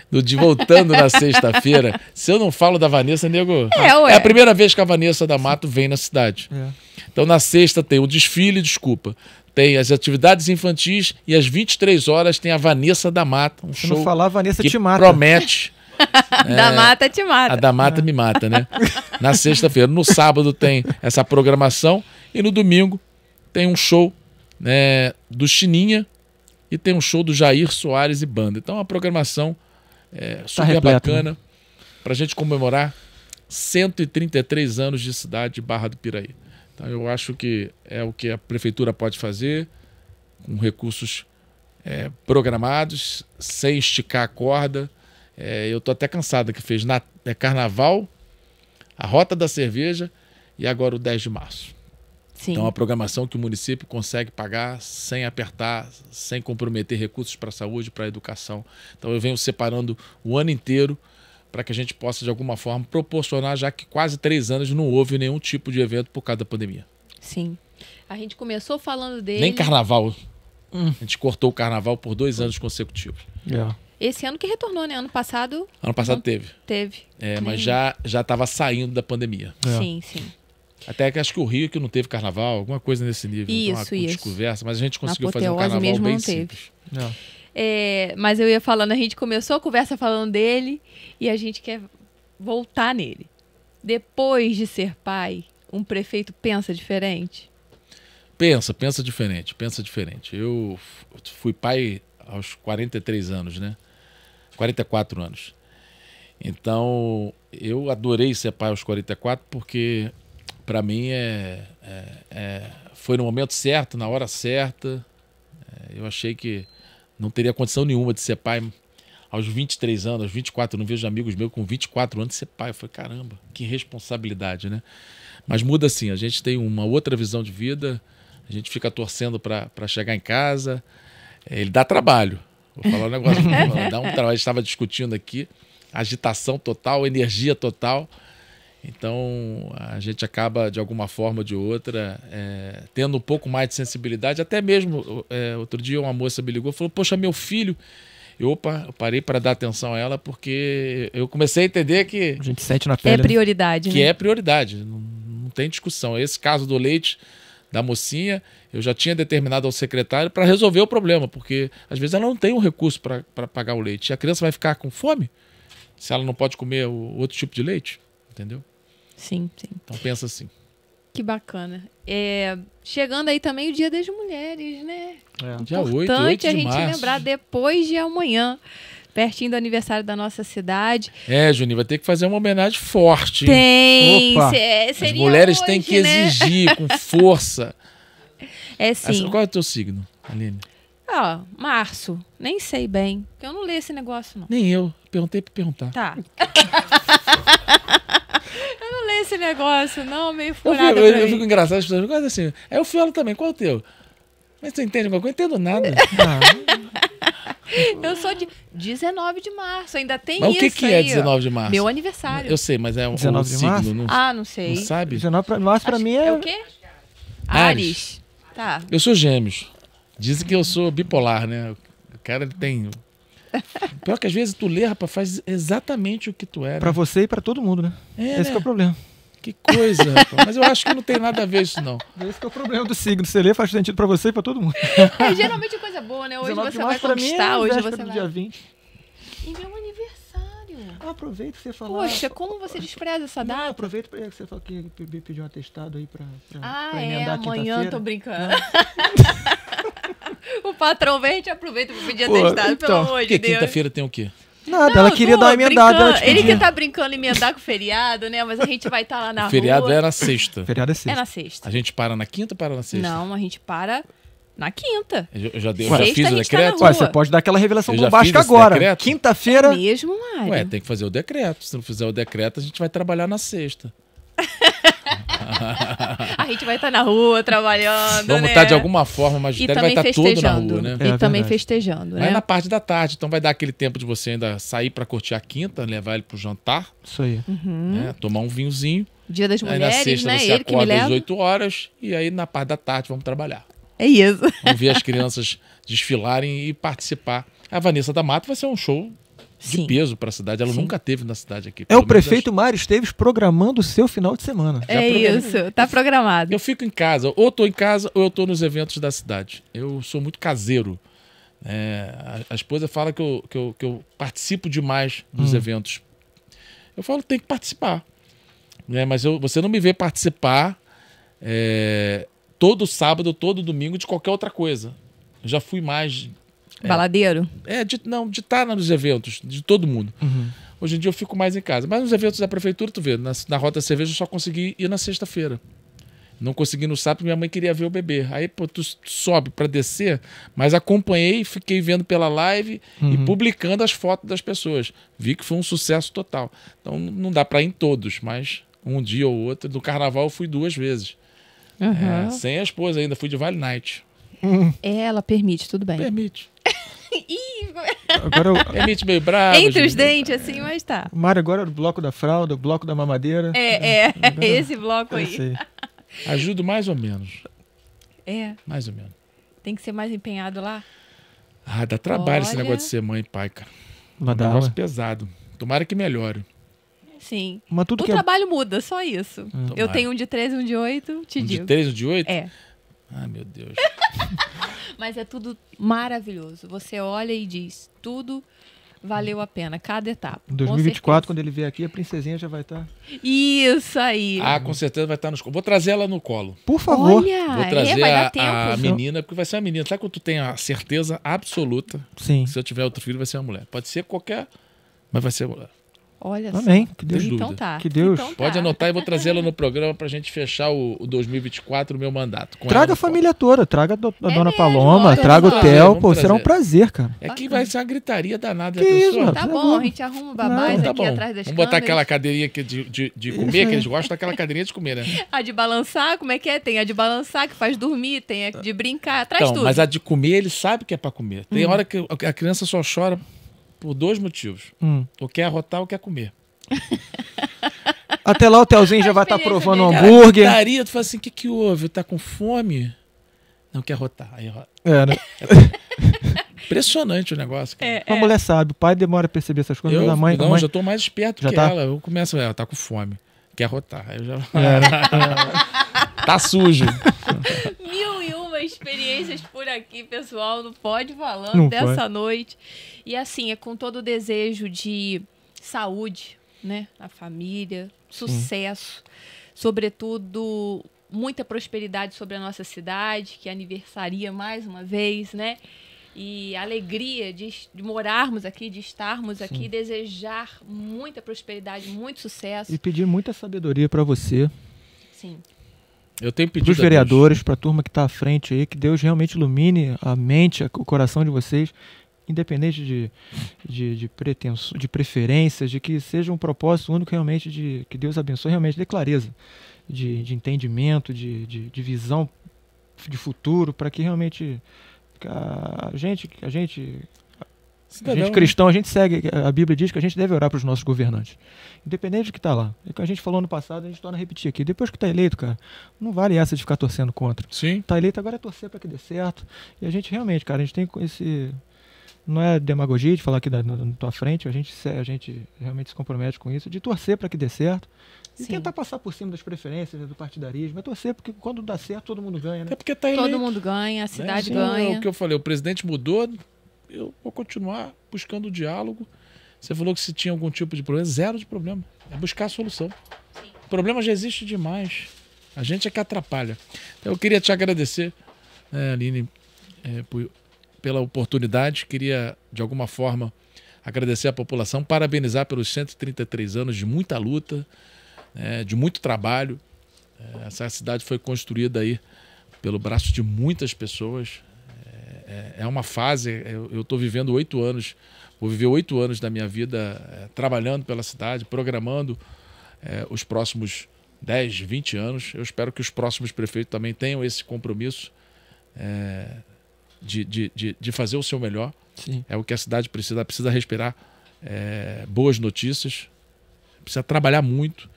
No dia, voltando na sexta-feira, se eu não falo da Vanessa, nego. É, ué. é a primeira vez que a Vanessa da Mato vem na cidade. É. Então na sexta tem o desfile, desculpa tem as atividades infantis e às 23 horas tem a Vanessa da Mata, um Se show. não falar, Vanessa que te mata. Promete. é, da Mata te mata. A da Mata é. me mata, né? Na sexta-feira. No sábado tem essa programação e no domingo tem um show né, do Chininha e tem um show do Jair Soares e Banda. Então, uma programação é, tá super tá repleto, né? bacana né? para a gente comemorar 133 anos de cidade de Barra do Piraí. Então, eu acho que é o que a prefeitura pode fazer, com recursos é, programados, sem esticar a corda. É, eu estou até cansado que fez na, é, Carnaval, a Rota da Cerveja e agora o 10 de março. Sim. Então, é uma programação que o município consegue pagar sem apertar, sem comprometer recursos para a saúde, para a educação. Então, eu venho separando o ano inteiro para que a gente possa, de alguma forma, proporcionar, já que quase três anos não houve nenhum tipo de evento por causa da pandemia. Sim. A gente começou falando dele. Nem carnaval. Hum. A gente cortou o carnaval por dois anos consecutivos. É. Esse ano que retornou, né? Ano passado. Ano passado teve. Teve. É, mas já já estava saindo da pandemia. É. Sim, sim. Até que acho que o Rio que não teve carnaval, alguma coisa nesse nível. Então, isso, então, uma, isso. Conversa, mas a gente conseguiu fazer um carnaval bem simples. É. É, mas eu ia falando, a gente começou a conversa falando dele e a gente quer voltar nele. Depois de ser pai, um prefeito pensa diferente? Pensa, pensa diferente, pensa diferente. Eu fui pai aos 43 anos, né? 44 anos. Então, eu adorei ser pai aos 44 porque, para mim, é, é, é, foi no momento certo, na hora certa. É, eu achei que não teria condição nenhuma de ser pai aos 23 anos, aos 24. Eu não vejo amigos meus com 24 anos de ser pai. Foi caramba, que responsabilidade, né? Mas muda assim, a gente tem uma outra visão de vida, a gente fica torcendo para chegar em casa. É, ele dá trabalho. Vou falar um negócio, dá um trabalho. A gente estava discutindo aqui, agitação total, energia total. Então a gente acaba, de alguma forma ou de outra, é, tendo um pouco mais de sensibilidade. Até mesmo, é, outro dia uma moça me ligou e falou: Poxa, meu filho. Eu, opa, eu parei para dar atenção a ela porque eu comecei a entender que. A gente sente na é pele. é prioridade. Né? Que é prioridade. Não, não tem discussão. Esse caso do leite da mocinha, eu já tinha determinado ao secretário para resolver o problema, porque às vezes ela não tem o um recurso para pagar o leite. E a criança vai ficar com fome se ela não pode comer o outro tipo de leite? Entendeu? Sim, sim. Então pensa assim. Que bacana. É, chegando aí também o Dia das Mulheres, né? É. Dia 8, 8 a gente março. lembrar depois de amanhã, pertinho do aniversário da nossa cidade. É, Juninho, vai ter que fazer uma homenagem forte. Tem. Opa. Se, é, As mulheres hoje, têm que né? exigir com força. É sim. Assim, qual é o teu signo, Aline? Ó, março. Nem sei bem. Porque eu não leio esse negócio, não. Nem eu. Perguntei pra perguntar. Tá. eu não leio esse negócio, não, meio furado. Eu, eu, eu fico engraçado, as pessoas ficam assim. Aí eu falo também, qual é o teu? Mas você entende alguma coisa? Eu entendo nada. Ah. eu sou de 19 de março, ainda tem mas isso. o que, que é 19 de março? Meu aniversário. Eu sei, mas é um, 19 um de signo. Março? Não, ah, não sei. Não sabe? 19 de março pra mim é. É o quê? Ares. Ares. Tá. Eu sou gêmeos. Dizem que eu sou bipolar, né? O cara ele tem Pior que às vezes tu lê, rapaz, faz exatamente o que tu era. Pra você e pra todo mundo, né? É, Esse né? é o problema. Que coisa, rapaz. Mas eu acho que não tem nada a ver isso, não. Esse é o problema do signo. Você lê, faz sentido pra você e pra todo mundo. É, geralmente é coisa boa, né? Hoje você vai é conquistar, mim, hoje você vai... dia 20. E meu aniversário. Ah, aproveita que você falar. Poxa, como você despreza essa data? Não, aproveita que você falou que pediu um atestado aí pra, pra, ah, pra é, amanhã, tô brincando. Ah. o patrão verde aproveita pra pedir Pô, atestado, então, pelo amor de Deus. quinta-feira tem o quê? Nada, não, é ela queria dar uma emendada. Ela ele que tá brincando em emendar com o feriado, né? Mas a gente vai estar tá lá na o feriado rua. Feriado é na sexta. feriado é sexta. É na sexta. A gente para na quinta ou para na sexta? Não, a gente para na quinta. Eu já, dei, Ué, eu já fiz o tá decreto? Tá Ué, você pode dar aquela revelação bombástica agora. Quinta-feira. É mesmo, Mário. Ué, tem que fazer o decreto. Se não fizer o decreto, a gente vai trabalhar na sexta. a gente vai estar tá na rua trabalhando. Vamos estar né? tá de alguma forma, mas o vai estar tá todo na rua, né? É, e também festejando, né? Mas na parte da tarde, então vai dar aquele tempo de você ainda sair para curtir a quinta, levar ele o jantar. Isso aí. Uhum. Né? Tomar um vinhozinho. Dia das aí mulheres, na sexta né? você ele acorda às 8 horas e aí na parte da tarde vamos trabalhar. É isso. Vamos ver as crianças desfilarem e participar. A Vanessa da Mata vai ser um show de peso para a cidade. Ela Sim. nunca teve na cidade aqui. É o prefeito acho... Mário Esteves programando o seu final de semana. É isso, tá programado. Eu fico em casa, ou estou em casa ou eu estou nos eventos da cidade. Eu sou muito caseiro. É, a, a, esposa fala que eu, que eu, que eu participo demais dos hum. eventos. Eu falo, tem que participar. É, mas eu, você não me vê participar é, todo sábado, todo domingo de qualquer outra coisa. Eu já fui mais é. Baladeiro? É, de, não, de estar tá nos eventos, de todo mundo. Uhum. Hoje em dia eu fico mais em casa. Mas nos eventos da prefeitura, tu vê, na, na Rota Cerveja eu só consegui ir na sexta-feira. Não consegui no sábado, minha mãe queria ver o bebê. Aí, pô, tu sobe para descer, mas acompanhei, fiquei vendo pela live uhum. e publicando as fotos das pessoas. Vi que foi um sucesso total. Então não dá para ir em todos, mas um dia ou outro. No carnaval eu fui duas vezes. Uhum. É, sem a esposa ainda, fui de Vale Night. Ela permite, tudo bem. Permite. agora eu... Emite limite meio bravo. Entre os dentes, assim, mas tá. Mário, agora é o bloco da fralda, o bloco da mamadeira. É, é, agora... esse bloco eu aí. Sei. Ajudo mais ou menos. É. Mais ou menos. Tem que ser mais empenhado lá? Ah, dá trabalho Olha... esse negócio de ser mãe e pai, cara. Mas é um negócio né? pesado. Tomara que melhore. Sim. Mas tudo o que é trabalho é... muda, só isso. Hum. Eu tenho um de 13 e um de 8, te um digo. De 13 e um de 8? É. Ai, meu Deus. Mas é tudo maravilhoso. Você olha e diz, tudo valeu a pena, cada etapa. Em 2024, quando ele vier aqui, a princesinha já vai estar. Tá Isso aí. Ah, com certeza vai estar tá nos. Vou trazer ela no colo. Por favor. Olha, Vou trazer é, a, tempo, a menina, porque vai ser a menina. Sabe quando tu tem a certeza absoluta? Sim. se eu tiver outro filho, vai ser uma mulher. Pode ser qualquer, mas vai ser mulher. Olha Amém. Só. Que Deus. Então tá. Que Deus. Então tá. Pode anotar e vou trazê-la no programa para a gente fechar o, o 2024, o meu mandato. traga a família toda, traga a, do, a é dona mesmo, Paloma, traga o Theo, pô, será é um prazer, cara. É que vai ser uma gritaria danada. Que isso, pessoa. Tá bom, a gente arruma babás tá aqui bom. atrás das Vamos botar aquela cadeirinha de, de, de comer, que eles gostam daquela cadeirinha de comer, né? a de balançar, como é que é? Tem a de balançar que faz dormir, tem a de brincar, traz então, tudo. Mas a de comer, ele sabe que é para comer. Tem hum. hora que a criança só chora por dois motivos. Hum. Ou quer arrotar ou quer comer. Até lá o Telzinho já vai estar tá provando um hambúrguer. Daria, tu fala assim, o que, que houve? Tá com fome? Não quer rotar. Aí rota. É, né? Impressionante o negócio. É, é. A mulher sabe, o pai demora a perceber essas coisas, eu, mãe. Não, mãe... já tô mais esperto já que tá? ela. Eu começo, ela é, tá com fome. Quer rotar. Aí eu já. É, né? tá sujo experiências por aqui, pessoal, no Pode Falando Não dessa foi. noite. E assim, é com todo o desejo de saúde, né? A família, sucesso, sobretudo muita prosperidade sobre a nossa cidade, que aniversaria mais uma vez, né? e alegria de, de, morarmos aqui, de estarmos aqui, Sim. desejar muita prosperidade, muito sucesso. E pedir muita sabedoria para você. Sim. Eu tenho pedido dos vereadores, para a turma que está à frente aí, que Deus realmente ilumine a mente, o coração de vocês, independente de, de, de, de preferências, de que seja um propósito único realmente, de que Deus abençoe realmente, de clareza, de, de entendimento, de, de, de visão de futuro, para que realmente a gente, a gente Cidadão, a gente né? cristão, a gente segue, a Bíblia diz que a gente deve orar para os nossos governantes. Independente do que está lá. É o que a gente falou no passado, a gente torna a repetir aqui. Depois que está eleito, cara, não vale essa de ficar torcendo contra. Sim. Está eleito, agora é torcer para que dê certo. E a gente realmente, cara, a gente tem esse. Não é demagogia de falar aqui na, na, na tua frente, a gente, a gente realmente se compromete com isso, de torcer para que dê certo. E Sim. tentar passar por cima das preferências, né, do partidarismo, é torcer, porque quando dá certo, todo mundo ganha, né? É porque tá eleito. Todo mundo ganha, a né? cidade ganha. É o que eu falei, o presidente mudou, eu vou continuar buscando o diálogo. Você falou que se tinha algum tipo de problema, zero de problema. É buscar a solução. O problema já existe demais. A gente é que atrapalha. Então, eu queria te agradecer, né, Aline, é, por, pela oportunidade. Queria, de alguma forma, agradecer à população, parabenizar pelos 133 anos de muita luta, né, de muito trabalho. É, essa cidade foi construída aí pelo braço de muitas pessoas, é, é, uma fase, eu estou vivendo oito anos, vou viver oito anos da minha vida é, trabalhando pela cidade, programando é, os próximos 10, 20 anos. Eu espero que os próximos prefeitos também tenham esse compromisso é, de, de, de, de, fazer o seu melhor. Sim. É o que a cidade precisa, precisa respirar é, boas notícias, precisa trabalhar muito.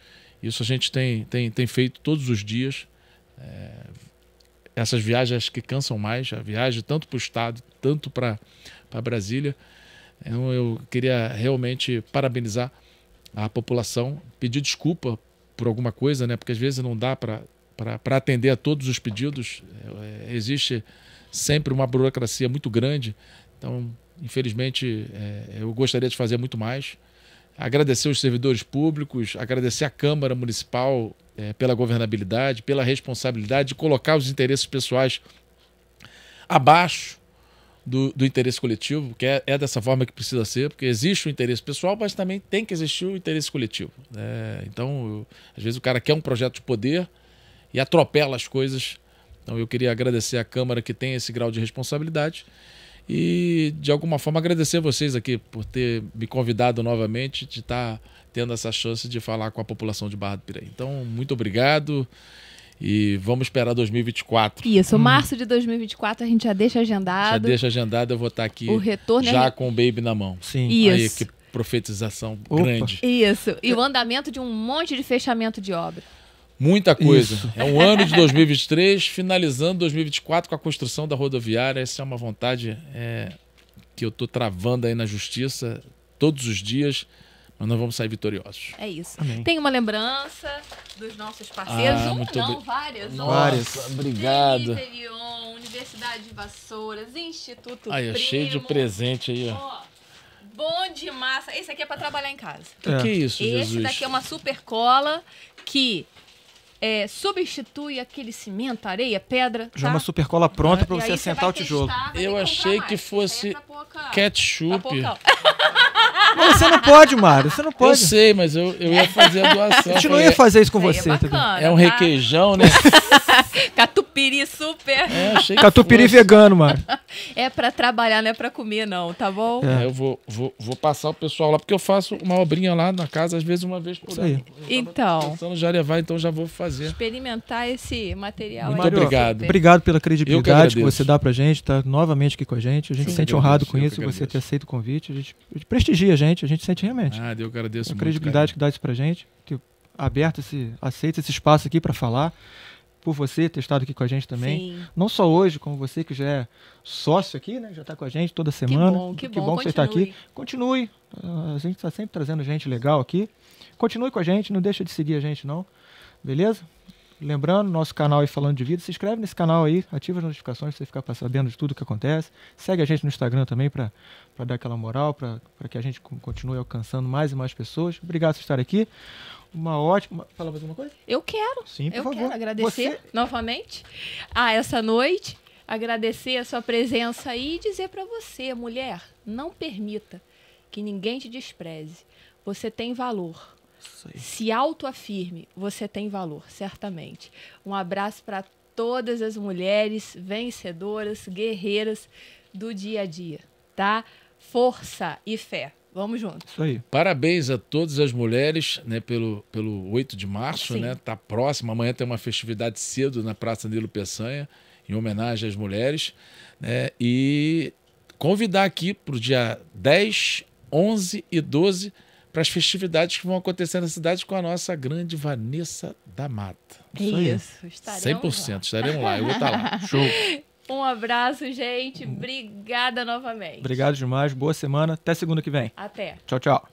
Isso a gente tem, tem, tem feito todos os dias. É, essas viagens que cansam mais, a viagem tanto para o estado, tanto para Brasília. Então eu queria realmente parabenizar a população, pedir desculpa por alguma coisa, né? Porque às vezes não dá para para atender a todos os pedidos. É, existe sempre uma burocracia muito grande. Então, infelizmente, é, eu gostaria de fazer muito mais agradecer os servidores públicos, agradecer a Câmara Municipal é, pela governabilidade, pela responsabilidade de colocar os interesses pessoais abaixo do, do interesse coletivo, que é, é, dessa forma que precisa ser, porque existe o interesse pessoal, mas também tem que existir o interesse coletivo. Né? Então, eu, às vezes o cara quer um projeto de poder e atropela as coisas. Então, eu queria agradecer à Câmara que tem esse grau de responsabilidade e de alguma forma agradecer a vocês aqui por ter me convidado novamente, de estar tendo essa chance de falar com a população de Barra do Piraí. Então, muito obrigado. E vamos esperar 2024. Isso, hum. março de 2024 a gente já deixa agendado. Já deixa agendado, eu vou estar aqui o retorno é já é... com o baby na mão. Sim. Isso. Aí, que profetização Opa. grande. Isso. E o andamento de um monte de fechamento de obra. Muita coisa. Isso. É um ano de 2023, finalizando 2024 com a construção da rodoviária. Essa é uma vontade é, que eu estou travando aí na justiça todos os dias mas nós vamos sair vitoriosos. É isso. Amém. Tem uma lembrança dos nossos parceiros, ah, uma não, várias. Nossa, várias. obrigado. Interior, Universidade de Vassouras, Instituto Aí, é cheio de presente aí, ó. bom de massa. Esse aqui é para trabalhar em casa. O que, que, é, é isso, Esse Jesus? Esse daqui é uma super cola que é, substitui aquele cimento, areia, pedra. Já tá? uma supercola pronta é. para você assentar o tijolo. Eu achei que é fosse ketchup. Mas você não pode, Mário. Você não pode. Eu sei, mas eu, eu ia fazer a doação. A gente não ia fazer isso com você. É, bacana, é um tá? requeijão, né? Catupiry super. É, achei Catupiry vegano, Mário. É para trabalhar, não é para comer, não, tá bom? É. é. eu vou, vou, vou passar o pessoal lá, porque eu faço uma obrinha lá na casa, às vezes uma vez por ano. Então. Pensando já levar, então já vou fazer. Experimentar esse material. Muito aí, obrigado. Obrigado pela credibilidade que, que, você dá pra gente, tá novamente aqui com a gente. A gente se sente honrado com isso, você ter aceito o convite. A gente, a gente prestigia gente, a gente sente realmente. Ah, eu agradeço a credibilidade muito, que dá isso pra gente, que aberto esse, aceita esse espaço aqui para falar por você ter estado aqui com a gente também. Sim. Não só hoje, como você que já é sócio aqui, né? Já está com a gente toda semana. Que bom, que, que bom, bom que você está aqui. Continue. Ah, a gente está sempre trazendo gente legal aqui. Continue com a gente, não deixa de seguir a gente, não. Beleza? Lembrando, nosso canal aí Falando de Vida, se inscreve nesse canal aí, ativa as notificações para você ficar sabendo de tudo que acontece. Segue a gente no Instagram também para dar aquela moral, para que a gente continue alcançando mais e mais pessoas. Obrigado por estar aqui. Uma ótima. Fala mais uma coisa? Eu quero. Sim, por Eu favor. quero agradecer você... novamente a ah, essa noite, agradecer a sua presença aí e dizer para você, mulher, não permita que ninguém te despreze. Você tem valor. Se autoafirme, você tem valor, certamente. Um abraço para todas as mulheres vencedoras, guerreiras do dia a dia, tá? Força e fé. Vamos juntos. Isso aí. Parabéns a todas as mulheres, né, pelo, pelo 8 de março, Sim. né? Tá próximo, amanhã tem uma festividade cedo na Praça Nilo Peçanha, em homenagem às mulheres, né? E convidar aqui para o dia 10, 11 e 12 para as festividades que vão acontecer na cidade com a nossa grande Vanessa da Mata. É isso, estaremos 100%, lá. estaremos lá, eu vou estar lá. Show. Um abraço, gente. Obrigada novamente. Obrigado demais. Boa semana. Até segunda que vem. Até. Tchau, tchau.